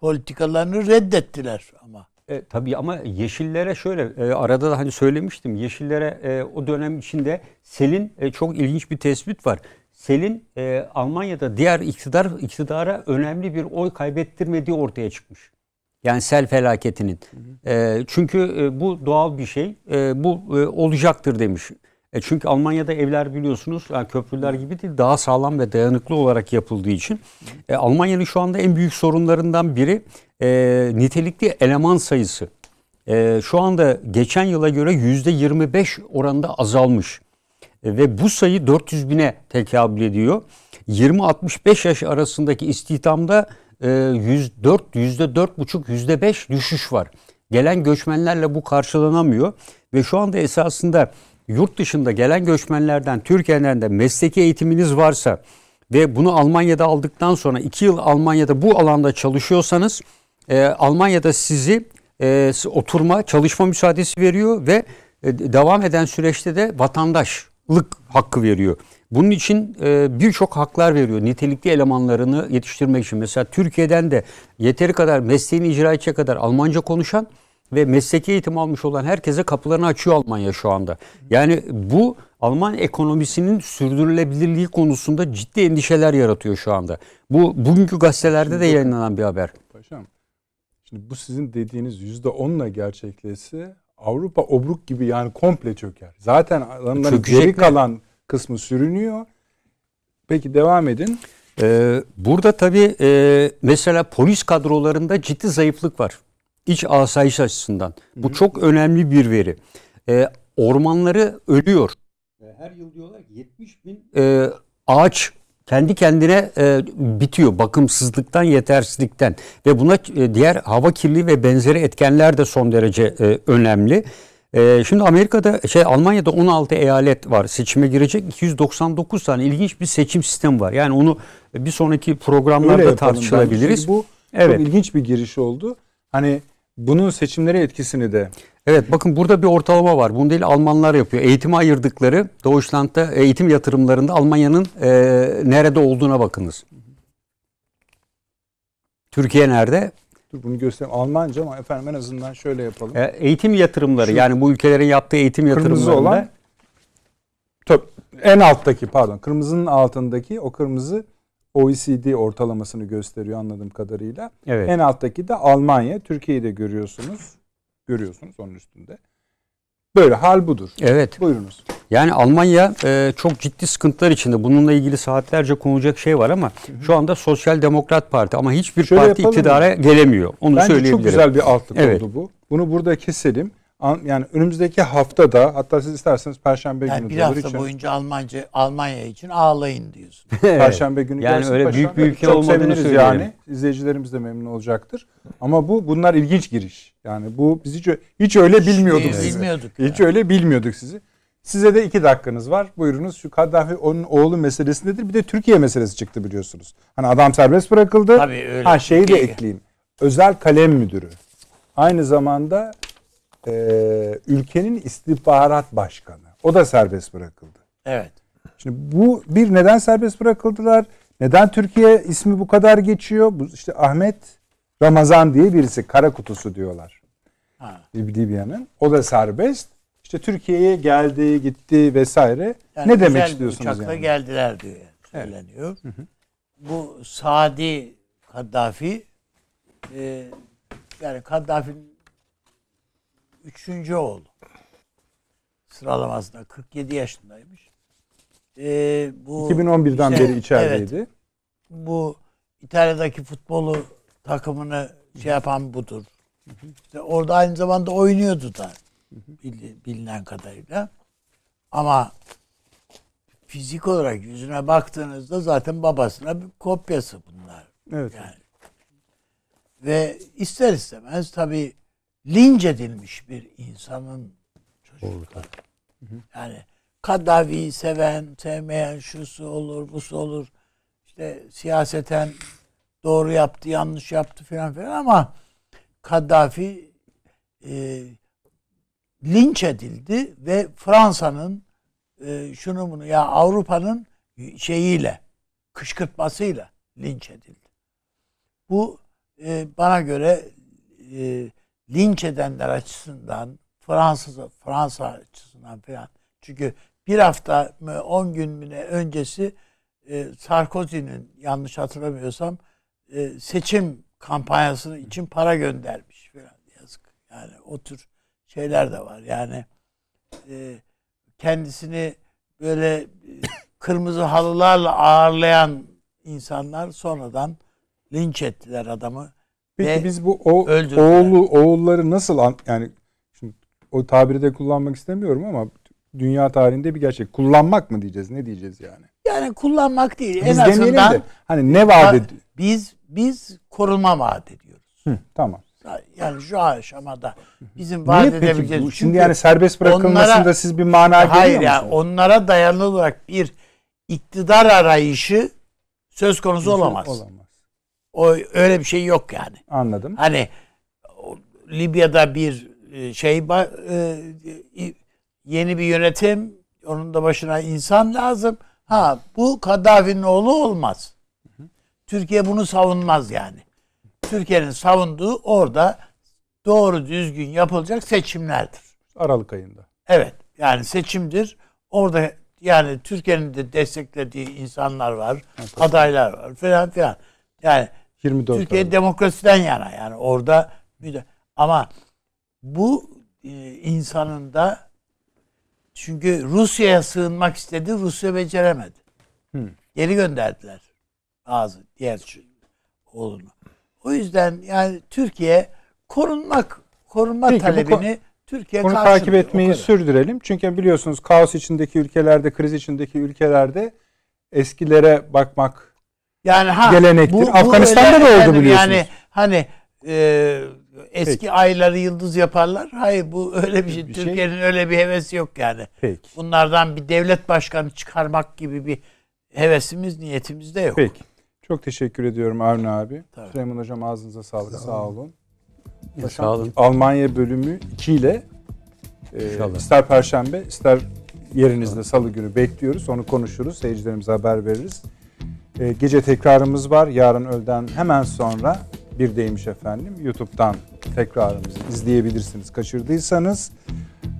politikalarını reddettiler ama. E, tabii ama yeşillere şöyle e, arada da hani söylemiştim yeşillere e, o dönem içinde selin e, çok ilginç bir tespit var. Selin e, Almanya'da diğer iktidar iktidara önemli bir oy kaybettirmediği ortaya çıkmış. Yani sel felaketinin. Hı hı. E, çünkü e, bu doğal bir şey. E, bu e, olacaktır demiş. E çünkü Almanya'da evler biliyorsunuz yani köprüler gibi değil daha sağlam ve dayanıklı olarak yapıldığı için e, Almanya'nın şu anda en büyük sorunlarından biri e, nitelikli eleman sayısı. E, şu anda geçen yıla göre yüzde 25 oranda azalmış e, ve bu sayı 400 bine tekabül ediyor. 20-65 yaş arasındaki istihdamda e, yüzde 4, yüzde dört buçuk, yüzde beş düşüş var. Gelen göçmenlerle bu karşılanamıyor ve şu anda esasında yurt dışında gelen göçmenlerden Türkiye'den de mesleki eğitiminiz varsa ve bunu Almanya'da aldıktan sonra 2 yıl Almanya'da bu alanda çalışıyorsanız e, Almanya'da sizi e, oturma çalışma müsaadesi veriyor ve e, devam eden süreçte de vatandaşlık hakkı veriyor. Bunun için e, birçok haklar veriyor nitelikli elemanlarını yetiştirmek için. Mesela Türkiye'den de yeteri kadar mesleğini icra edecek kadar Almanca konuşan ve mesleki eğitim almış olan herkese kapılarını açıyor Almanya şu anda. Yani bu Alman ekonomisinin sürdürülebilirliği konusunda ciddi endişeler yaratıyor şu anda. Bu bugünkü gazetelerde şimdi, de yayınlanan bir haber. Paşam, şimdi bu sizin dediğiniz yüzde onla gerçekleşse Avrupa obruk gibi yani komple çöker. Zaten alanların geri kalan kısmı sürünüyor. Peki devam edin. Ee, burada tabii e, mesela polis kadrolarında ciddi zayıflık var iç asayiş açısından. Hı-hı. Bu çok önemli bir veri. E, ormanları ölüyor. Her yıl diyorlar 70 bin e, ağaç kendi kendine e, bitiyor bakımsızlıktan, yetersizlikten ve buna e, diğer hava kirliliği ve benzeri etkenler de son derece e, önemli. E, şimdi Amerika'da şey Almanya'da 16 eyalet var. Seçime girecek 299 tane ilginç bir seçim sistemi var. Yani onu bir sonraki programlarda Öyle tartışılabiliriz. Bu evet. çok ilginç bir giriş oldu. Hani bunun seçimlere etkisini de. Evet bakın burada bir ortalama var. Bunu değil Almanlar yapıyor. Eğitim ayırdıkları Deutschland'da e, eğitim yatırımlarında Almanya'nın e, nerede olduğuna bakınız. Türkiye nerede? Dur bunu göstereyim. Almanca ama efendim en azından şöyle yapalım. E, eğitim yatırımları Şu, yani bu ülkelerin yaptığı eğitim yatırımları olan top, en alttaki pardon kırmızının altındaki o kırmızı OECD ortalamasını gösteriyor anladığım kadarıyla. Evet. En alttaki de Almanya. Türkiye'yi de görüyorsunuz. Görüyorsunuz onun üstünde. Böyle hal budur. Evet. Buyurunuz. Yani Almanya e, çok ciddi sıkıntılar içinde. Bununla ilgili saatlerce konuşacak şey var ama şu anda Sosyal Demokrat Parti ama hiçbir Şöyle parti iktidara mı? gelemiyor. Onu Bence söyleyebilirim. Bence çok güzel bir altlık evet. oldu bu. Bunu burada keselim yani önümüzdeki haftada hatta siz isterseniz Perşembe yani günü bir hafta için, boyunca Almanca Almanya için ağlayın diyorsun. Perşembe günü yani öyle Perşembe. büyük bir ülke çok olmadığını söyleyelim. yani İzleyicilerimiz de memnun olacaktır. Ama bu bunlar ilginç giriş. Yani bu biz hiç, hiç öyle bilmiyorduk hiç, sizi. Bilmiyorduk hiç yani. öyle bilmiyorduk sizi. Size de iki dakikanız var. Buyurunuz şu Kaddafi onun oğlu meselesi nedir? Bir de Türkiye meselesi çıktı biliyorsunuz. Hani adam serbest bırakıldı. Tabii öyle. Ha şeyi de ekleyeyim. Özel kalem müdürü. Aynı zamanda e, ülkenin istihbarat başkanı. O da serbest bırakıldı. Evet. Şimdi bu bir neden serbest bırakıldılar? Neden Türkiye ismi bu kadar geçiyor? Bu işte Ahmet Ramazan diye birisi kara kutusu diyorlar. Libya'nın. O da serbest. İşte Türkiye'ye geldi, gitti vesaire. Yani ne demek istiyorsunuz uçakla yani? geldiler diyor. Yani, söyleniyor. Evet. Hı hı. Bu Sadi Kaddafi e, yani Kaddafi'nin Üçüncü oğlu. Sıralamasında 47 yaşındaymış. Ee, bu 2011'den işte, beri içerideydi. Evet, bu İtalya'daki futbolu takımını şey yapan budur. İşte orada aynı zamanda oynuyordu da bilinen kadarıyla. Ama fizik olarak yüzüne baktığınızda zaten babasına bir kopyası bunlar. Evet. Yani. Ve ister istemez tabii linç edilmiş bir insanın çocukları. Yani Kaddafi'yi seven, sevmeyen şusu olur, busu olur. İşte siyaseten doğru yaptı, yanlış yaptı filan filan ama Kaddafi e, linç edildi ve Fransa'nın e, şunu bunu ya Avrupa'nın şeyiyle kışkırtmasıyla linç edildi. Bu e, bana göre e, linç edenler açısından Fransız Fransa açısından falan. Çünkü bir hafta mı 10 gün mü ne öncesi e, Sarkozy'nin yanlış hatırlamıyorsam e, seçim kampanyasını için para göndermiş falan yazık. Yani o tür şeyler de var. Yani e, kendisini böyle e, kırmızı halılarla ağırlayan insanlar sonradan linç ettiler adamı. Peki ve biz bu o, öldürdüler. oğlu oğulları nasıl yani şimdi o tabiri de kullanmak istemiyorum ama dünya tarihinde bir gerçek. Kullanmak mı diyeceğiz? Ne diyeceğiz yani? Yani kullanmak değil. Biz en azından de, hani ne vaat ediyor? Biz biz korunma vaat ediyoruz. Hı, tamam. Yani şu aşamada bizim vaat Niye edebileceğiz. Peki, bu, şimdi yani serbest bırakılmasında siz bir mana görüyor Hayır ya yani, onlara dayanılarak bir iktidar arayışı söz konusu olamaz. olamaz. O öyle bir şey yok yani. Anladım. Hani Libya'da bir e, şey e, yeni bir yönetim, onun da başına insan lazım. Ha bu Kaddafi'nin oğlu olmaz. Türkiye bunu savunmaz yani. Türkiye'nin savunduğu orada doğru düzgün yapılacak seçimlerdir. Aralık ayında. Evet. Yani seçimdir. Orada yani Türkiye'nin de desteklediği insanlar var, evet. adaylar var falan filan. Yani 24 Türkiye Aralık. demokrasiden yana yani orada ama bu e, insanın da çünkü Rusya'ya sığınmak istedi, Rusya beceremedi. Hmm. Geri gönderdiler bazı diğer oğlunu. O yüzden yani Türkiye korunmak, korunma Peki, talebini Türkiye bunu takip etmeyi sürdürelim. Çünkü biliyorsunuz kaos içindeki ülkelerde, kriz içindeki ülkelerde eskilere bakmak yani ha, gelenektir. Bu, bu Afganistan'da da oldu biliyorsunuz. Yani hani e, eski Peki. ayları yıldız yaparlar. Hayır bu öyle bir şey. Bir şey- Türkiye'nin öyle bir hevesi yok yani. Peki. Bunlardan bir devlet başkanı çıkarmak gibi bir hevesimiz, niyetimiz de yok. Peki. Çok teşekkür ediyorum Arun abi. Tabii. Süleyman Hocam ağzınıza sağlık. Sağ olun. Sağ olun. Paşam, sağ olun. Almanya bölümü 2 ile e, ister perşembe ister yerinizde salı günü bekliyoruz. Onu konuşuruz. Seyircilerimize haber veririz. Ee, gece tekrarımız var. Yarın öğleden hemen sonra bir deymiş efendim. YouTube'dan tekrarımızı izleyebilirsiniz. Kaçırdıysanız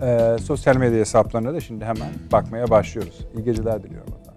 e, sosyal medya hesaplarına da şimdi hemen bakmaya başlıyoruz. İyi geceler diliyorum.